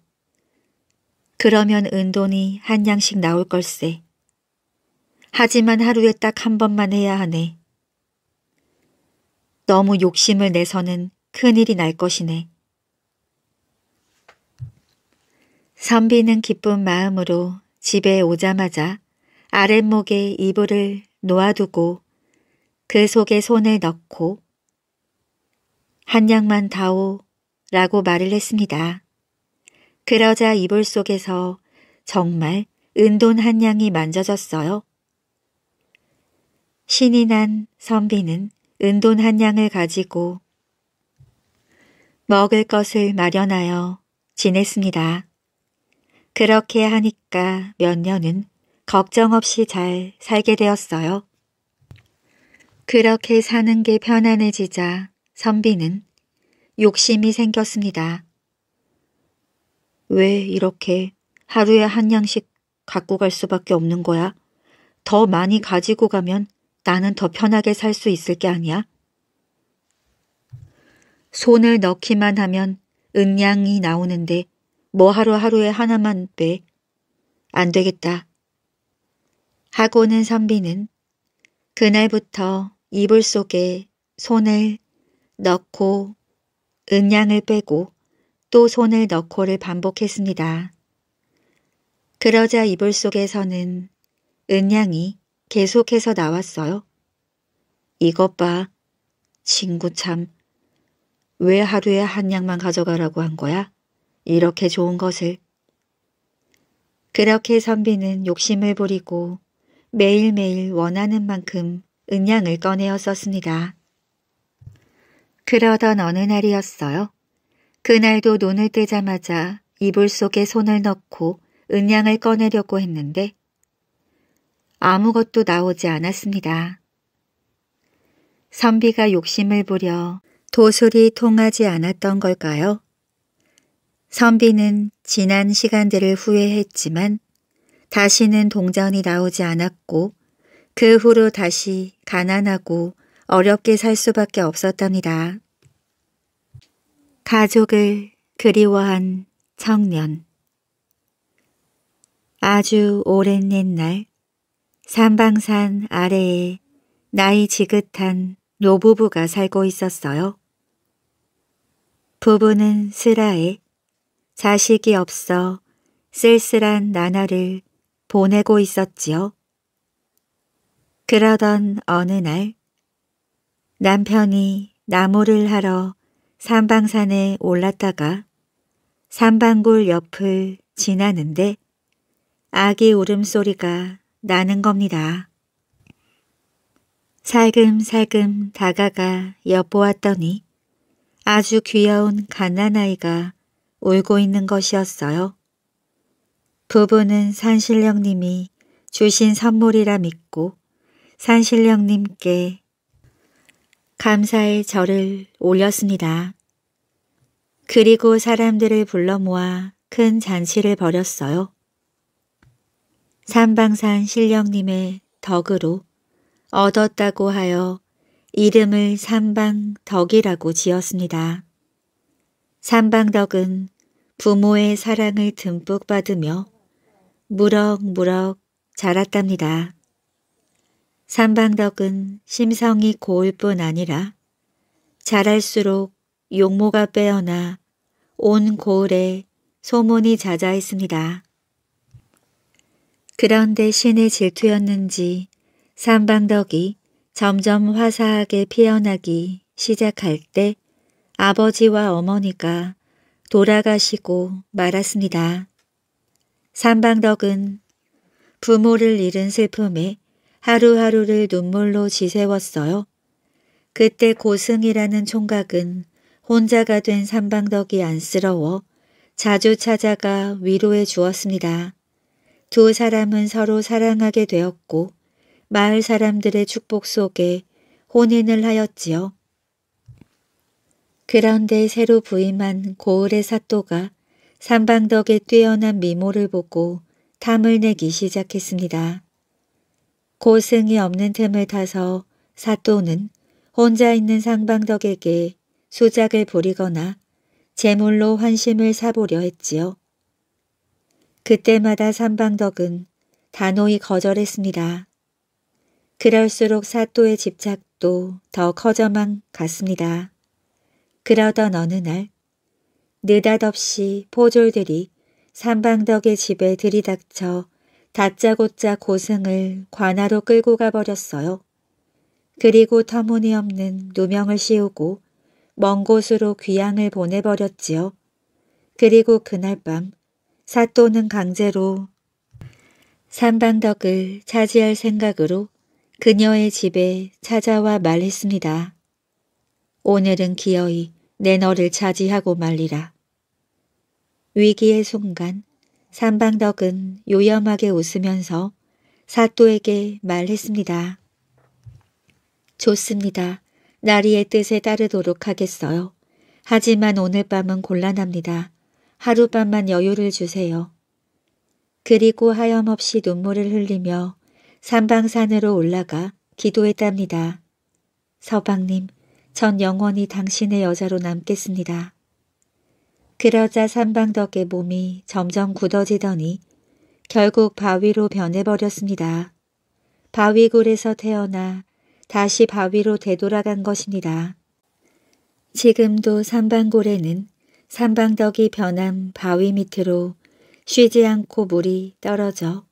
그러면 은돈이 한 양씩 나올 걸세. 하지만 하루에 딱 한 번만 해야 하네. 너무 욕심을 내서는 큰일이 날 것이네. 선비는 기쁜 마음으로 집에 오자마자 아랫목에 이불을 놓아두고 그 속에 손을 넣고 한 양만 다오 라고 말을 했습니다. 그러자 이불 속에서 정말 은돈 한 양이 만져졌어요. 신이 난 선비는 은돈 한 양을 가지고 먹을 것을 마련하여 지냈습니다. 그렇게 하니까 몇 년은 걱정 없이 잘 살게 되었어요. 그렇게 사는 게 편안해지자 선비는 욕심이 생겼습니다. 왜 이렇게 하루에 한 양씩 갖고 갈 수밖에 없는 거야? 더 많이 가지고 가면 나는 더 편하게 살 수 있을 게 아니야? 손을 넣기만 하면 음양이 나오는데 뭐 하루하루에 하나만 빼. 안 되겠다. 하고는 선비는 그날부터 이불 속에 손을 넣고 음양을 빼고 또 손을 넣고를 반복했습니다. 그러자 이불 속에서는 은양이 계속해서 나왔어요. 이것 봐. 친구 참. 왜 하루에 한 양만 가져가라고 한 거야? 이렇게 좋은 것을. 그렇게 선비는 욕심을 부리고 매일매일 원하는 만큼 은양을 꺼내었었습니다 그러던 어느 날이었어요. 그날도 눈을 뜨자마자 이불 속에 손을 넣고 은양을 꺼내려고 했는데 아무것도 나오지 않았습니다. 선비가 욕심을 부려 도술이 통하지 않았던 걸까요? 선비는 지난 시간들을 후회했지만 다시는 동전이 나오지 않았고 그 후로 다시 가난하고 어렵게 살 수밖에 없었답니다. 가족을 그리워한 청년 아주 오랜 옛날 산방산 아래에 나이 지긋한 노부부가 살고 있었어요. 부부는 슬하에 자식이 없어 쓸쓸한 나날을 보내고 있었지요. 그러던 어느 날 남편이 나무를 하러 산방산에 올랐다가 산방굴 옆을 지나는데 아기 울음소리가 나는 겁니다. 살금살금 다가가 엿보았더니 아주 귀여운 가난아이가 울고 있는 것이었어요. 부부는 산신령님이 주신 선물이라 믿고 산신령님께 감사의 절을 올렸습니다. 그리고 사람들을 불러 모아 큰 잔치를 벌였어요. 삼방산 신령님의 덕으로 얻었다고 하여 이름을 삼방덕이라고 지었습니다. 삼방덕은 부모의 사랑을 듬뿍 받으며 무럭무럭 자랐답니다. 삼방덕은 심성이 고울 뿐 아니라 자랄수록 용모가 빼어나 온 고을에 소문이 자자했습니다. 그런데 신의 질투였는지 산방덕이 점점 화사하게 피어나기 시작할 때 아버지와 어머니가 돌아가시고 말았습니다. 산방덕은 부모를 잃은 슬픔에 하루하루를 눈물로 지새웠어요. 그때 고승이라는 총각은 혼자가 된산방덕이 안쓰러워 자주 찾아가 위로해 주었습니다. 두 사람은 서로 사랑하게 되었고 마을 사람들의 축복 속에 혼인을 하였지요. 그런데 새로 부임한 고을의 사또가 삼방덕의 뛰어난 미모를 보고 탐을 내기 시작했습니다. 고승이 없는 틈을 타서 사또는 혼자 있는 상방덕에게 수작을 부리거나 재물로 환심을 사보려 했지요. 그때마다 삼방덕은 단호히 거절했습니다. 그럴수록 사또의 집착도 더 커져만 갔습니다. 그러던 어느 날 느닷없이 포졸들이 삼방덕의 집에 들이닥쳐 다짜고짜 고승을 관하로 끌고 가버렸어요. 그리고 터무니없는 누명을 씌우고 먼 곳으로 귀양을 보내버렸지요. 그리고 그날 밤 사또는 강제로 산방덕을 차지할 생각으로 그녀의 집에 찾아와 말했습니다. 오늘은 기어이 내 너를 차지하고 말리라. 위기의 순간 산방덕은 요염하게 웃으면서 사또에게 말했습니다. 좋습니다. 나리의 뜻에 따르도록 하겠어요. 하지만 오늘 밤은 곤란합니다. 하룻밤만 여유를 주세요. 그리고 하염없이 눈물을 흘리며 산방산으로 올라가 기도했답니다. 서방님, 전 영원히 당신의 여자로 남겠습니다. 그러자 산방덕의 몸이 점점 굳어지더니 결국 바위로 변해버렸습니다. 바위굴에서 태어나 다시 바위로 되돌아간 것입니다. 지금도 산방골에는 산방덕이 변한 바위 밑으로 쉬지 않고 물이 떨어져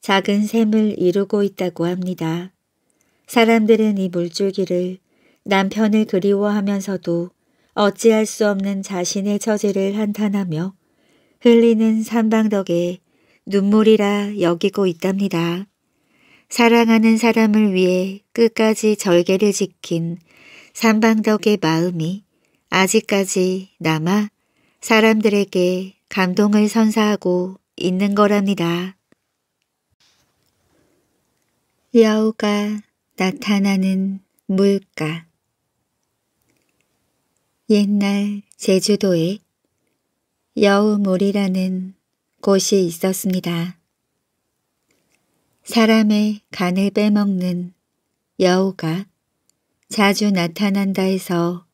작은 샘을 이루고 있다고 합니다. 사람들은 이 물줄기를 남편을 그리워하면서도 어찌할 수 없는 자신의 처지를 한탄하며 흘리는 산방덕에 눈물이라 여기고 있답니다. 사랑하는 사람을 위해 끝까지 절개를 지킨 산방덕의 마음이 아직까지 남아 사람들에게 감동을 선사하고 있는 거랍니다. 여우가 나타나는 물가 옛날 제주도에 여우몰이라는 곳이 있었습니다. 사람의 간을 빼먹는 여우가 자주 나타난다 해서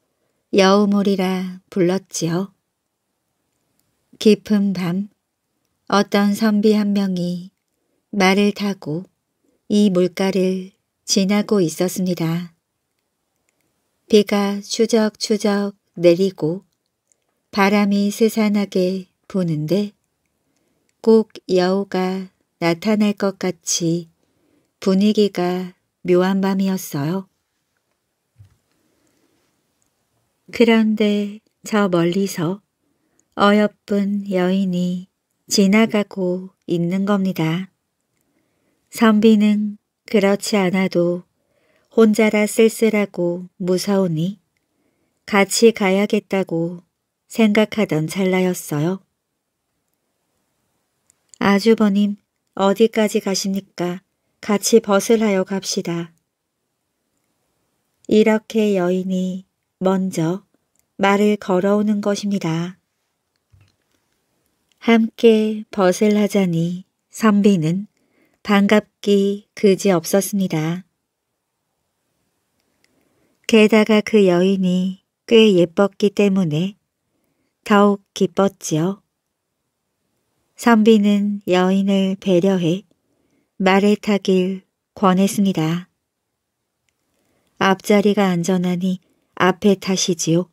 여우몰이라 불렀지요. 깊은 밤 어떤 선비 한 명이 말을 타고 이 물가를 지나고 있었습니다. 비가 추적추적 내리고 바람이 스산하게 부는데 꼭 여우가 나타날 것 같이 분위기가 묘한 밤이었어요. 그런데 저 멀리서 어여쁜 여인이 지나가고 있는 겁니다. 선비는 그렇지 않아도 혼자라 쓸쓸하고 무서우니 같이 가야겠다고 생각하던 찰나였어요. 아주버님 어디까지 가십니까? 같이 벗을하여 갑시다. 이렇게 여인이 먼저 말을 걸어오는 것입니다. 함께 벗을 하자니 선비는 반갑기 그지없었습니다. 게다가 그 여인이 꽤 예뻤기 때문에 더욱 기뻤지요. 선비는 여인을 배려해 말에 타길 권했습니다. 앞자리가 안전하니 앞에 타시지요.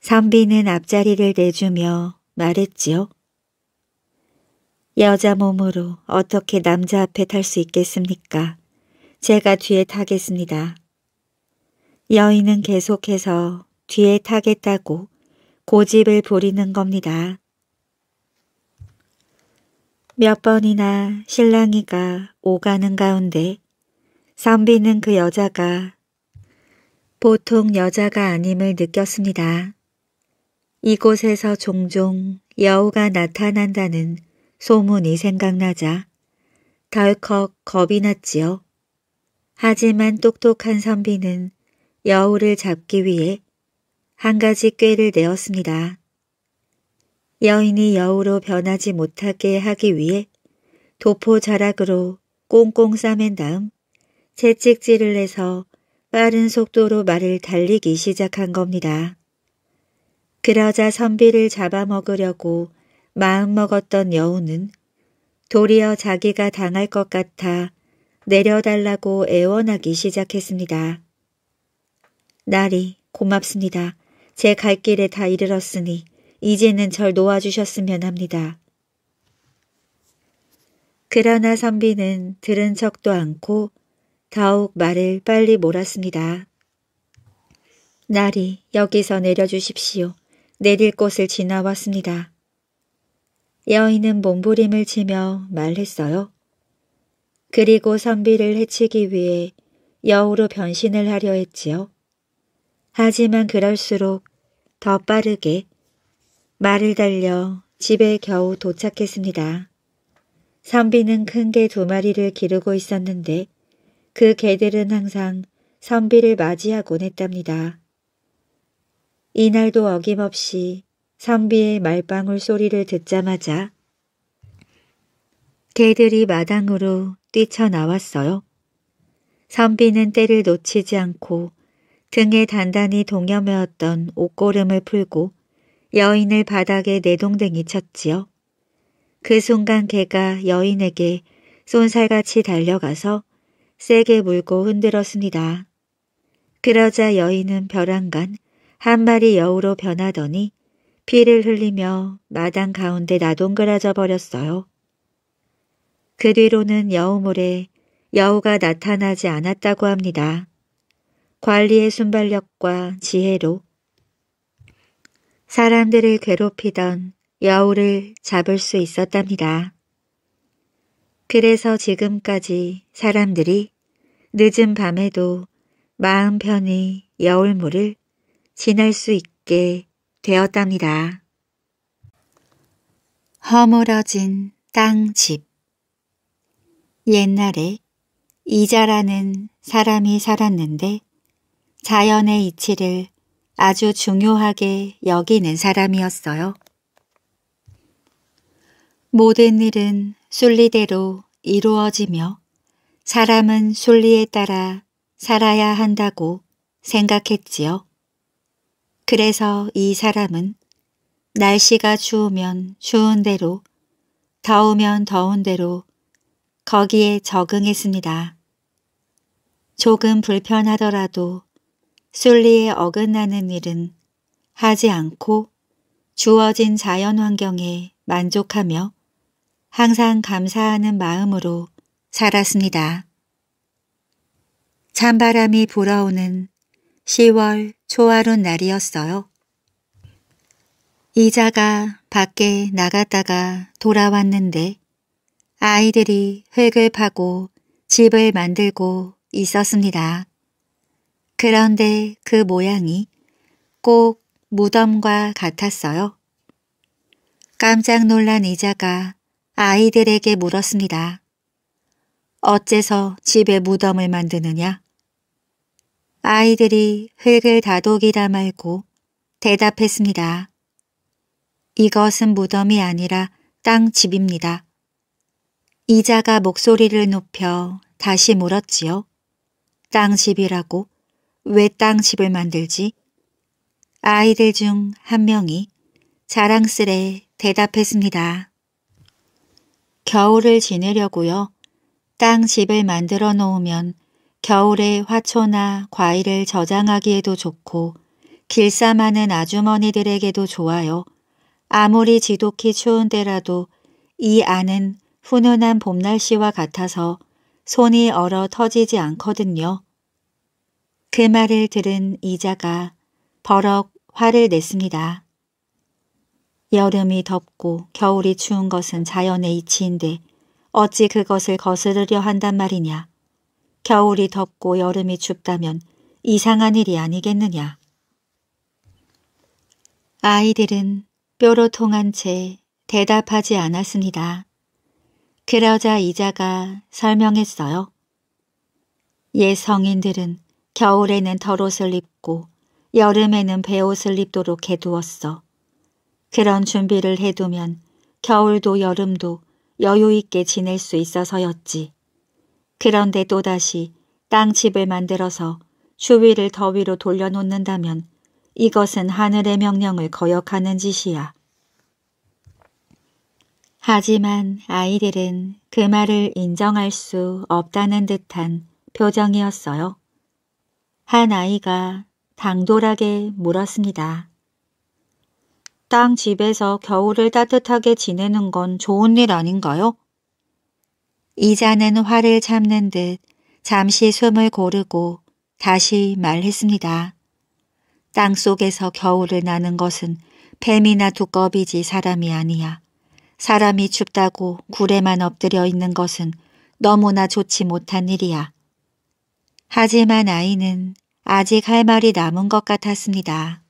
선비는 앞자리를 내주며 말했지요. 여자 몸으로 어떻게 남자 앞에 탈 수 있겠습니까? 제가 뒤에 타겠습니다. 여인은 계속해서 뒤에 타겠다고 고집을 부리는 겁니다. 몇 번이나 신랑이가 오가는 가운데 선비는 그 여자가 보통 여자가 아님을 느꼈습니다. 이곳에서 종종 여우가 나타난다는 소문이 생각나자 덜컥 겁이 났지요. 하지만 똑똑한 선비는 여우를 잡기 위해 한 가지 꾀를 내었습니다. 여인이 여우로 변하지 못하게 하기 위해 도포 자락으로 꽁꽁 싸맨 다음 채찍질을 해서 빠른 속도로 말을 달리기 시작한 겁니다. 그러자 선비를 잡아먹으려고 마음먹었던 여우는 도리어 자기가 당할 것 같아 내려달라고 애원하기 시작했습니다. 나리 고맙습니다. 제 갈 길에 다 이르렀으니 이제는 절 놓아주셨으면 합니다. 그러나 선비는 들은 척도 않고 더욱 말을 빨리 몰았습니다. 나리 여기서 내려주십시오. 내릴 곳을 지나왔습니다. 여인은 몸부림을 치며 말했어요. 그리고 선비를 해치기 위해 여우로 변신을 하려 했지요. 하지만 그럴수록 더 빠르게 말을 달려 집에 겨우 도착했습니다. 선비는 큰 개 두 마리를 기르고 있었는데 그 개들은 항상 선비를 맞이하곤 했답니다. 이날도 어김없이 선비의 말방울 소리를 듣자마자 개들이 마당으로 뛰쳐나왔어요. 선비는 때를 놓치지 않고 등에 단단히 동여매었던 옷고름을 풀고 여인을 바닥에 내동댕이 쳤지요. 그 순간 개가 여인에게 쏜살같이 달려가서 세게 물고 흔들었습니다. 그러자 여인은 벼랑간 한 마리 여우로 변하더니 피를 흘리며 마당 가운데 나동그라져 버렸어요. 그 뒤로는 여우물에 여우가 나타나지 않았다고 합니다. 관리의 순발력과 지혜로 사람들을 괴롭히던 여우를 잡을 수 있었답니다. 그래서 지금까지 사람들이 늦은 밤에도 마음 편히 여울물을 지낼 수 있게 되었답니다. 허물어진 땅집 옛날에 이자라는 사람이 살았는데 자연의 이치를 아주 중요하게 여기는 사람이었어요. 모든 일은 순리대로 이루어지며 사람은 순리에 따라 살아야 한다고 생각했지요. 그래서 이 사람은 날씨가 추우면 추운 대로 더우면 더운 대로 거기에 적응했습니다. 조금 불편하더라도 순리에 어긋나는 일은 하지 않고 주어진 자연환경에 만족하며 항상 감사하는 마음으로 살았습니다. 찬바람이 불어오는 10월 초하룻 날이었어요. 이자가 밖에 나갔다가 돌아왔는데 아이들이 흙을 파고 집을 만들고 있었습니다. 그런데 그 모양이 꼭 무덤과 같았어요. 깜짝 놀란 이자가 아이들에게 물었습니다. 어째서 집에 무덤을 만드느냐? 아이들이 흙을 다독이다 말고 대답했습니다. 이것은 무덤이 아니라 땅 집입니다. 이자가 목소리를 높여 다시 물었지요. 땅 집이라고 왜땅 집을 만들지? 아이들 중 한 명이 자랑스레 대답했습니다. 겨울을 지내려고요. 땅 집을 만들어 놓으면 겨울에 화초나 과일을 저장하기에도 좋고 길쌈하는 아주머니들에게도 좋아요. 아무리 지독히 추운 때라도 이 안은 훈훈한 봄날씨와 같아서 손이 얼어 터지지 않거든요. 그 말을 들은 이자가 버럭 화를 냈습니다. 여름이 덥고 겨울이 추운 것은 자연의 이치인데 어찌 그것을 거스르려 한단 말이냐. 겨울이 덥고 여름이 춥다면 이상한 일이 아니겠느냐. 아이들은 뾰로 통한 채 대답하지 않았습니다. 그러자 이자가 설명했어요. 옛 성인들은 겨울에는 덜옷을 입고 여름에는 배옷을 입도록 해두었어. 그런 준비를 해두면 겨울도 여름도 여유있게 지낼 수 있어서였지. 그런데 또다시 땅집을 만들어서 주위를 더위로 돌려놓는다면 이것은 하늘의 명령을 거역하는 짓이야. 하지만 아이들은 그 말을 인정할 수 없다는 듯한 표정이었어요. 한 아이가 당돌하게 물었습니다. 땅 집에서 겨울을 따뜻하게 지내는 건 좋은 일 아닌가요? 이자는 화를 참는 듯 잠시 숨을 고르고 다시 말했습니다. 땅속에서 겨울을 나는 것은 뱀이나 두꺼비지 사람이 아니야. 사람이 춥다고 굴에만 엎드려 있는 것은 너무나 좋지 못한 일이야. 하지만 아이는 아직 할 말이 남은 것 같았습니다.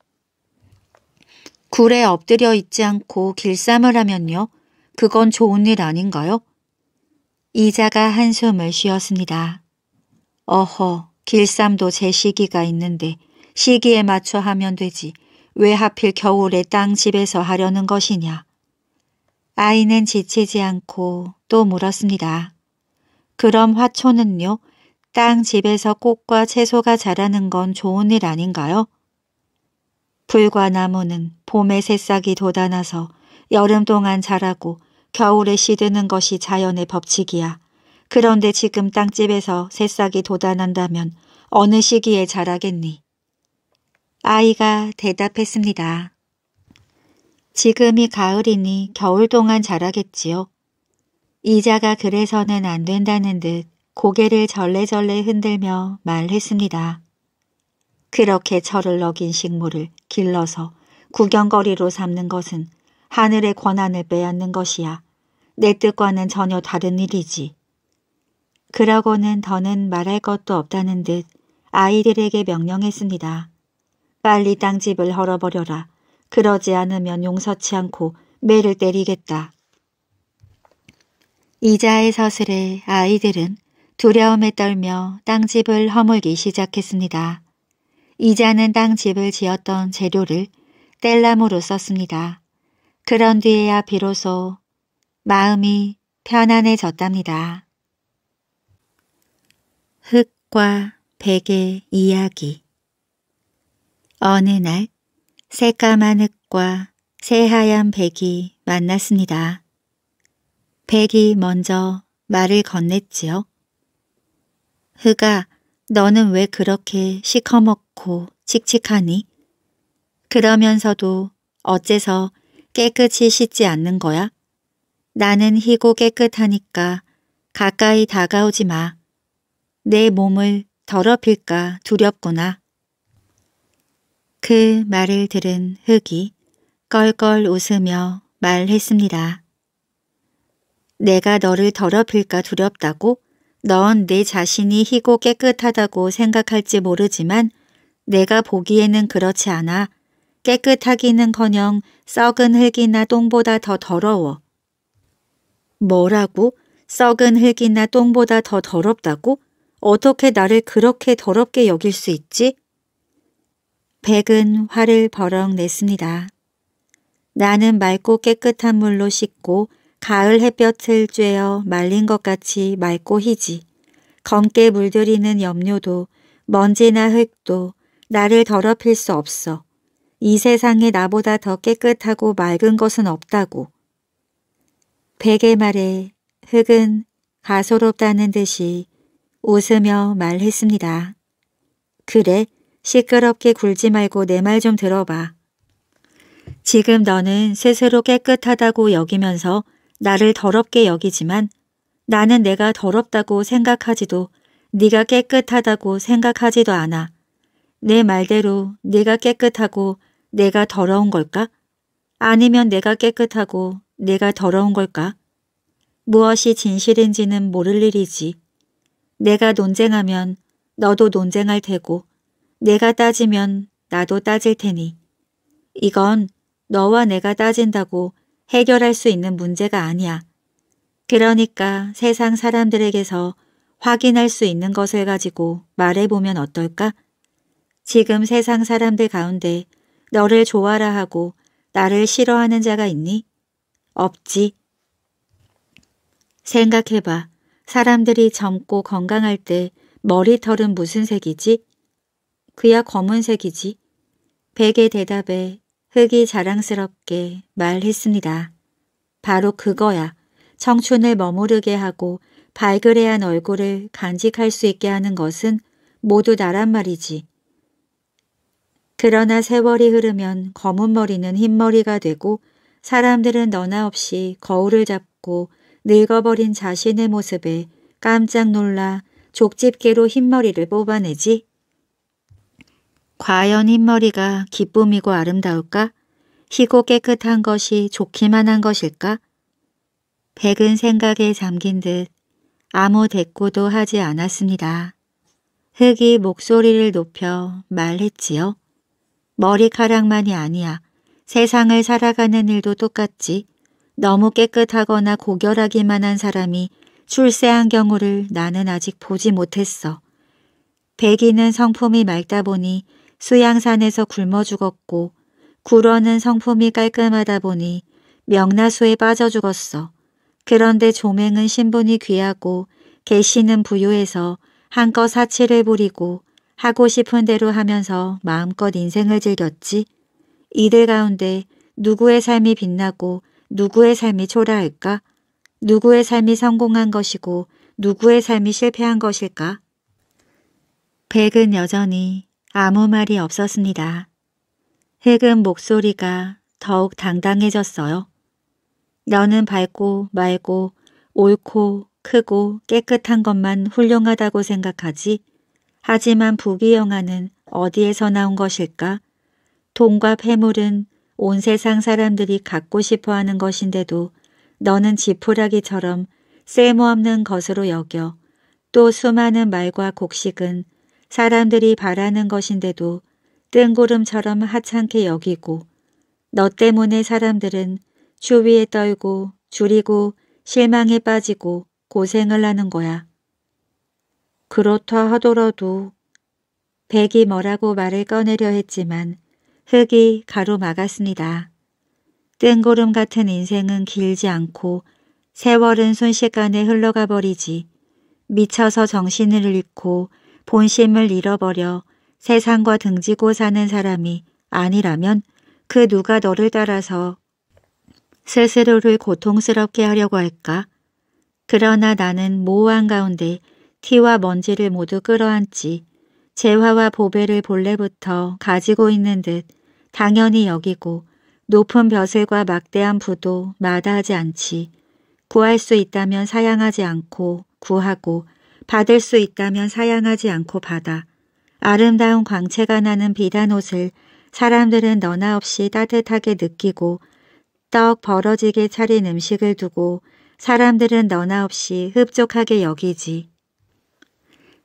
굴에 엎드려 있지 않고 길쌈을 하면요? 그건 좋은 일 아닌가요? 이자가 한숨을 쉬었습니다. 어허, 길쌈도 제 시기가 있는데 시기에 맞춰 하면 되지. 왜 하필 겨울에 땅집에서 하려는 것이냐. 아이는 지치지 않고 또 물었습니다. 그럼 화초는요? 땅집에서 꽃과 채소가 자라는 건 좋은 일 아닌가요? 불과 나무는 봄에 새싹이 돋아나서 여름 동안 자라고 겨울에 시드는 것이 자연의 법칙이야. 그런데 지금 땅집에서 새싹이 돋아난다면 어느 시기에 자라겠니? 아이가 대답했습니다. 지금이 가을이니 겨울 동안 자라겠지요. 이자가 그래서는 안 된다는 듯 고개를 절레절레 흔들며 말했습니다. 그렇게 철을 어긴 식물을 길러서 구경거리로 삼는 것은 하늘의 권한을 빼앗는 것이야. 내 뜻과는 전혀 다른 일이지. 그러고는 더는 말할 것도 없다는 듯 아이들에게 명령했습니다. 빨리 땅집을 헐어버려라. 그러지 않으면 용서치 않고 매를 때리겠다. 이자의 서슬에 아이들은 두려움에 떨며 땅집을 허물기 시작했습니다. 이자는 땅집을 지었던 재료를 땔나무로 썼습니다. 그런 뒤에야 비로소 마음이 편안해졌답니다. 흙과 베개 이야기 어느 날 새까만 흙과 새하얀 백이 만났습니다. 백이 먼저 말을 건넸지요. 흑아, 너는 왜 그렇게 시커멓고 칙칙하니? 그러면서도 어째서 깨끗이 씻지 않는 거야? 나는 희고 깨끗하니까 가까이 다가오지 마. 내 몸을 더럽힐까 두렵구나. 그 말을 들은 흙이 껄껄 웃으며 말했습니다. 내가 너를 더럽힐까 두렵다고 넌 내 자신이 희고 깨끗하다고 생각할지 모르지만 내가 보기에는 그렇지 않아 깨끗하기는커녕 썩은 흙이나 똥보다 더 더러워 뭐라고? 썩은 흙이나 똥보다 더 더럽다고? 어떻게 나를 그렇게 더럽게 여길 수 있지? 백은 화를 버럭 냈습니다. 나는 맑고 깨끗한 물로 씻고 가을 햇볕을 쬐어 말린 것 같이 맑고 희지. 검게 물들이는 염료도 먼지나 흙도 나를 더럽힐 수 없어. 이 세상에 나보다 더 깨끗하고 맑은 것은 없다고. 베의 말에 흙은 가소롭다는 듯이 웃으며 말했습니다. 그래, 시끄럽게 굴지 말고 내 말 좀 들어봐. 지금 너는 스스로 깨끗하다고 여기면서 나를 더럽게 여기지만 나는 내가 더럽다고 생각하지도 네가 깨끗하다고 생각하지도 않아. 내 말대로 네가 깨끗하고 내가 더러운 걸까? 아니면 내가 깨끗하고 내가 더러운 걸까? 무엇이 진실인지는 모를 일이지. 내가 논쟁하면 너도 논쟁할 테고 내가 따지면 나도 따질 테니. 이건 너와 내가 따진다고 해결할 수 있는 문제가 아니야. 그러니까 세상 사람들에게서 확인할 수 있는 것을 가지고 말해보면 어떨까? 지금 세상 사람들 가운데 너를 좋아라 하고 나를 싫어하는 자가 있니? 없지. 생각해봐. 사람들이 젊고 건강할 때 머리털은 무슨 색이지? 그야 검은색이지. 백의 대답에 흑이 자랑스럽게 말했습니다. 바로 그거야. 청춘을 머무르게 하고 발그레한 얼굴을 간직할 수 있게 하는 것은 모두 나란 말이지. 그러나 세월이 흐르면 검은 머리는 흰머리가 되고 사람들은 너나 없이 거울을 잡고 늙어버린 자신의 모습에 깜짝 놀라 족집게로 흰머리를 뽑아내지. 과연 흰머리가 기쁨이고 아름다울까? 희고 깨끗한 것이 좋기만 한 것일까? 백은 생각에 잠긴 듯 아무 대꾸도 하지 않았습니다. 흙이 목소리를 높여 말했지요. 머리카락만이 아니야. 세상을 살아가는 일도 똑같지 너무 깨끗하거나 고결하기만 한 사람이 출세한 경우를 나는 아직 보지 못했어. 백이는 성품이 맑다 보니 수양산에서 굶어 죽었고 구러는 성품이 깔끔하다 보니 명나수에 빠져 죽었어. 그런데 조맹은 신분이 귀하고 계시는 부유해서 한껏 사치를 부리고 하고 싶은 대로 하면서 마음껏 인생을 즐겼지. 이들 가운데 누구의 삶이 빛나고 누구의 삶이 초라할까? 누구의 삶이 성공한 것이고 누구의 삶이 실패한 것일까? 백은 여전히 아무 말이 없었습니다. 흑은 목소리가 더욱 당당해졌어요. 너는 밝고 말고 옳고 크고 깨끗한 것만 훌륭하다고 생각하지? 하지만 부귀영화는 어디에서 나온 것일까? 돈과 폐물은 온 세상 사람들이 갖고 싶어 하는 것인데도 너는 지푸라기처럼 쓸모없는 것으로 여겨 또 수많은 말과 곡식은 사람들이 바라는 것인데도 뜬구름처럼 하찮게 여기고 너 때문에 사람들은 추위에 떨고 줄이고 실망에 빠지고 고생을 하는 거야. 그렇다 하더라도 백이 뭐라고 말을 꺼내려 했지만 흙이 가로막았습니다. 뜬구름 같은 인생은 길지 않고 세월은 순식간에 흘러가 버리지 미쳐서 정신을 잃고 본심을 잃어버려 세상과 등지고 사는 사람이 아니라면 그 누가 너를 따라서 스스로를 고통스럽게 하려고 할까? 그러나 나는 모호한 가운데 티와 먼지를 모두 끌어안지 재화와 보배를 본래부터 가지고 있는 듯 당연히 여기고 높은 벼슬과 막대한 부도 마다하지 않지. 구할 수 있다면 사양하지 않고 구하고 받을 수 있다면 사양하지 않고 받아. 아름다운 광채가 나는 비단 옷을 사람들은 너나 없이 따뜻하게 느끼고 떡 벌어지게 차린 음식을 두고 사람들은 너나 없이 흡족하게 여기지.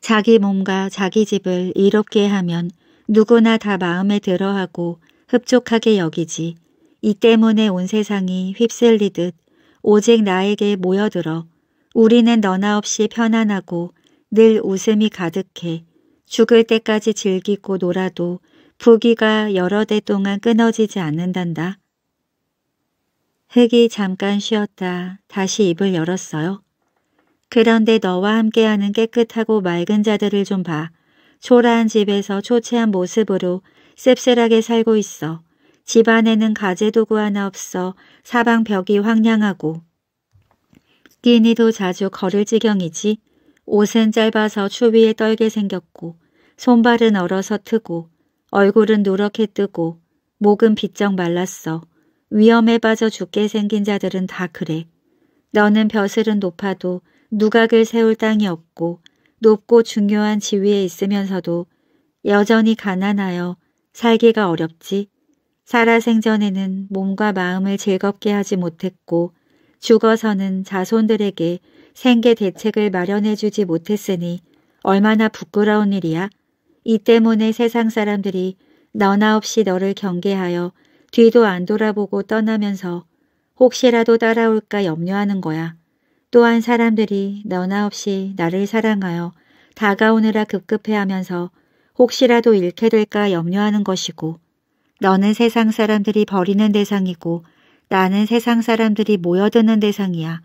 자기 몸과 자기 집을 이롭게 하면 누구나 다 마음에 들어하고 흡족하게 여기지. 이 때문에 온 세상이 휩쓸리듯 오직 나에게 모여들어 우리는 너나 없이 편안하고 늘 웃음이 가득해 죽을 때까지 즐기고 놀아도 부기가 여러 대 동안 끊어지지 않는단다. 흙이 잠깐 쉬었다 다시 입을 열었어요. 그런데 너와 함께하는 깨끗하고 맑은 자들을 좀 봐. 초라한 집에서 초췌한 모습으로 씁쓸하게 살고 있어. 집안에는 가재도구 하나 없어 사방 벽이 황량하고 끼니도 자주 걸을 지경이지. 옷은 짧아서 추위에 떨게 생겼고 손발은 얼어서 트고 얼굴은 누렇게 뜨고 목은 비쩍 말랐어. 위험에 빠져 죽게 생긴 자들은 다 그래. 너는 벼슬은 높아도 누각을 세울 땅이 없고 높고 중요한 지위에 있으면서도 여전히 가난하여 살기가 어렵지 살아 생전에는 몸과 마음을 즐겁게 하지 못했고 죽어서는 자손들에게 생계 대책을 마련해 주지 못했으니 얼마나 부끄러운 일이야. 이 때문에 세상 사람들이 너나 없이 너를 경계하여 뒤도 안 돌아보고 떠나면서 혹시라도 따라올까 염려하는 거야. 또한 사람들이 너나 없이 나를 사랑하여 다가오느라 급급해하면서 혹시라도 잃게 될까 염려하는 것이고 너는 세상 사람들이 버리는 대상이고 나는 세상 사람들이 모여드는 대상이야.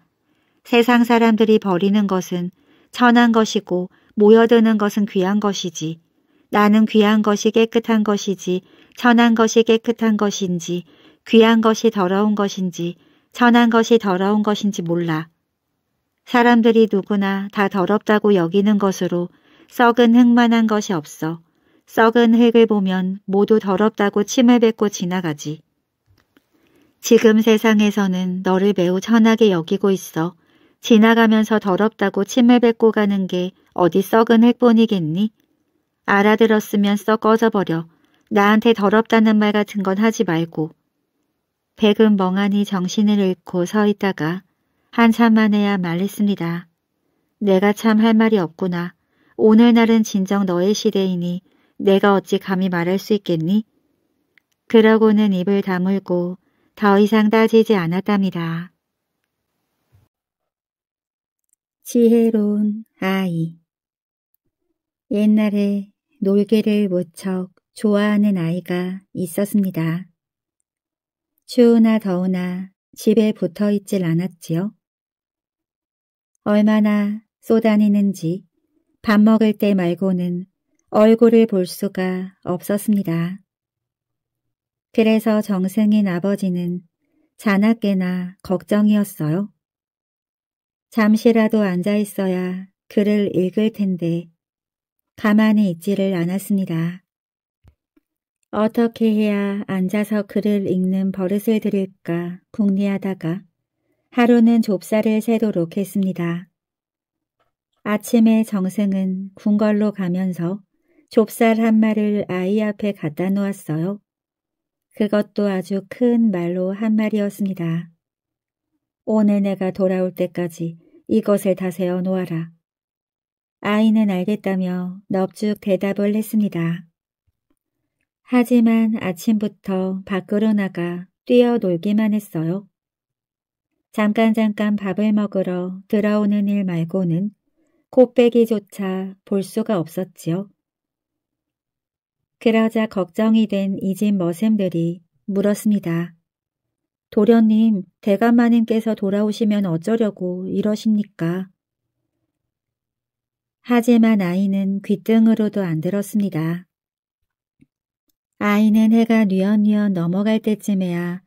세상 사람들이 버리는 것은 천한 것이고 모여드는 것은 귀한 것이지. 나는 귀한 것이 깨끗한 것이지 천한 것이 깨끗한 것인지 귀한 것이 더러운 것인지 천한 것이 더러운 것인지 몰라. 사람들이 누구나 다 더럽다고 여기는 것으로 썩은 흙만한 것이 없어 썩은 흙을 보면 모두 더럽다고 침을 뱉고 지나가지. 지금 세상에서는 너를 매우 천하게 여기고 있어 지나가면서 더럽다고 침을 뱉고 가는 게 어디 썩은 흙뿐이겠니? 알아들었으면 썩 꺼져버려. 나한테 더럽다는 말 같은 건 하지 말고. 백은 멍하니 정신을 잃고 서 있다가 한참 만해야 말했습니다. 내가 참 할 말이 없구나. 오늘날은 진정 너의 시대이니 내가 어찌 감히 말할 수 있겠니? 그러고는 입을 다물고 더 이상 따지지 않았답니다. 지혜로운 아이 옛날에 놀개를 무척 좋아하는 아이가 있었습니다. 추우나 더우나 집에 붙어 있질 않았지요. 얼마나 쏟아내는지 밥 먹을 때 말고는 얼굴을 볼 수가 없었습니다. 그래서 정승인 아버지는 자나깨나 걱정이었어요. 잠시라도 앉아 있어야 글을 읽을 텐데 가만히 있지를 않았습니다. 어떻게 해야 앉아서 글을 읽는 버릇을 들일까 궁리하다가 하루는 좁쌀을 새도록 했습니다. 아침에 정승은 궁궐로 가면서 좁쌀 한 마리를 아이 앞에 갖다 놓았어요. 그것도 아주 큰 말로 한 마리였습니다. 오늘 내가 돌아올 때까지 이것을 다 세워 놓아라. 아이는 알겠다며 넙죽 대답을 했습니다. 하지만 아침부터 밖으로 나가 뛰어놀기만 했어요. 잠깐 잠깐 밥을 먹으러 들어오는 일 말고는 코빼기조차 볼 수가 없었지요. 그러자 걱정이 된 이 집 머슴들이 물었습니다. 도련님, 대감마님께서 돌아오시면 어쩌려고 이러십니까? 하지만 아이는 귓등으로도 안 들었습니다. 아이는 해가 뉘엿뉘엿 넘어갈 때쯤에야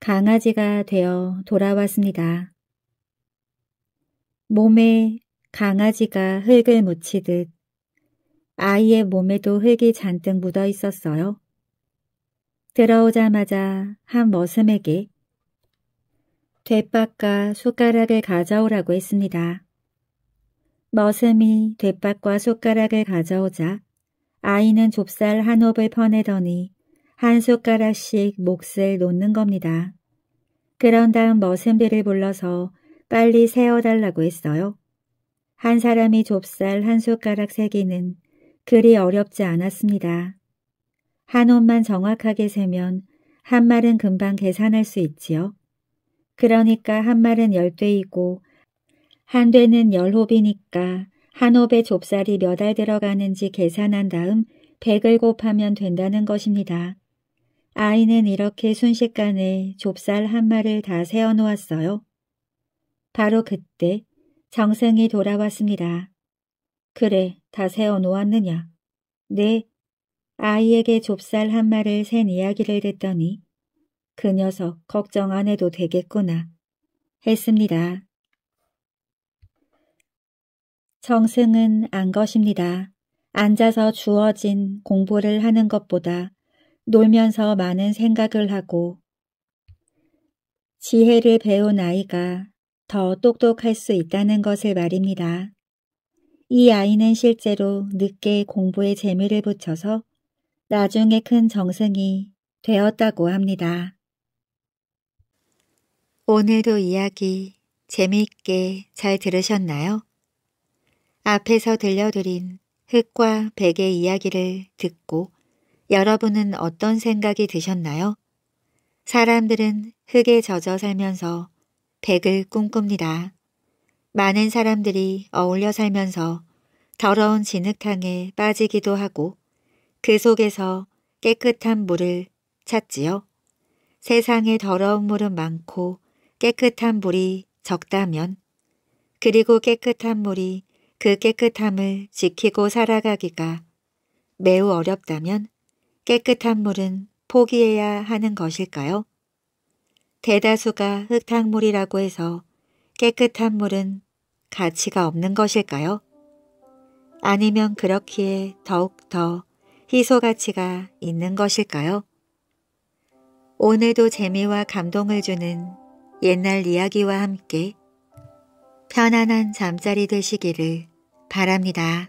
강아지가 되어 돌아왔습니다. 몸에 강아지가 흙을 묻히듯 아이의 몸에도 흙이 잔뜩 묻어 있었어요. 들어오자마자 한 머슴에게 되밥과 숟가락을 가져오라고 했습니다. 머슴이 되밥과 숟가락을 가져오자 아이는 좁쌀 한 홉을 퍼내더니 한 숟가락씩 몫을 놓는 겁니다. 그런 다음 머슴들를 불러서 빨리 세어달라고 했어요. 한 사람이 좁쌀 한 숟가락 세기는 그리 어렵지 않았습니다. 한 옷만 정확하게 세면 한 말은 금방 계산할 수 있지요. 그러니까 한 말은 열대이고 한 대는 열홉이니까 한 홉의 좁쌀이 몇 알 들어가는지 계산한 다음 100을 곱하면 된다는 것입니다. 아이는 이렇게 순식간에 좁쌀 한 마를 리다 세워놓았어요. 바로 그때 정승이 돌아왔습니다. 그래, 다 세워놓았느냐? 네. 아이에게 좁쌀 한 마를 리센 이야기를 듣더니 그 녀석 걱정 안 해도 되겠구나 했습니다. 정승은 안 것입니다. 앉아서 주어진 공부를 하는 것보다 놀면서 많은 생각을 하고 지혜를 배운 아이가 더 똑똑할 수 있다는 것을 말입니다. 이 아이는 실제로 늦게 공부에 재미를 붙여서 나중에 큰 정승이 되었다고 합니다. 오늘도 이야기 재미있게 잘 들으셨나요? 앞에서 들려드린 흑과 백의 이야기를 듣고 여러분은 어떤 생각이 드셨나요? 사람들은 흙에 젖어 살면서 백을 꿈꿉니다. 많은 사람들이 어울려 살면서 더러운 진흙탕에 빠지기도 하고 그 속에서 깨끗한 물을 찾지요. 세상에 더러운 물은 많고 깨끗한 물이 적다면 그리고 깨끗한 물이 그 깨끗함을 지키고 살아가기가 매우 어렵다면 깨끗한 물은 포기해야 하는 것일까요? 대다수가 흙탕물이라고 해서 깨끗한 물은 가치가 없는 것일까요? 아니면 그렇기에 더욱더 희소가치가 있는 것일까요? 오늘도 재미와 감동을 주는 옛날 이야기와 함께 편안한 잠자리 되시기를 바랍니다.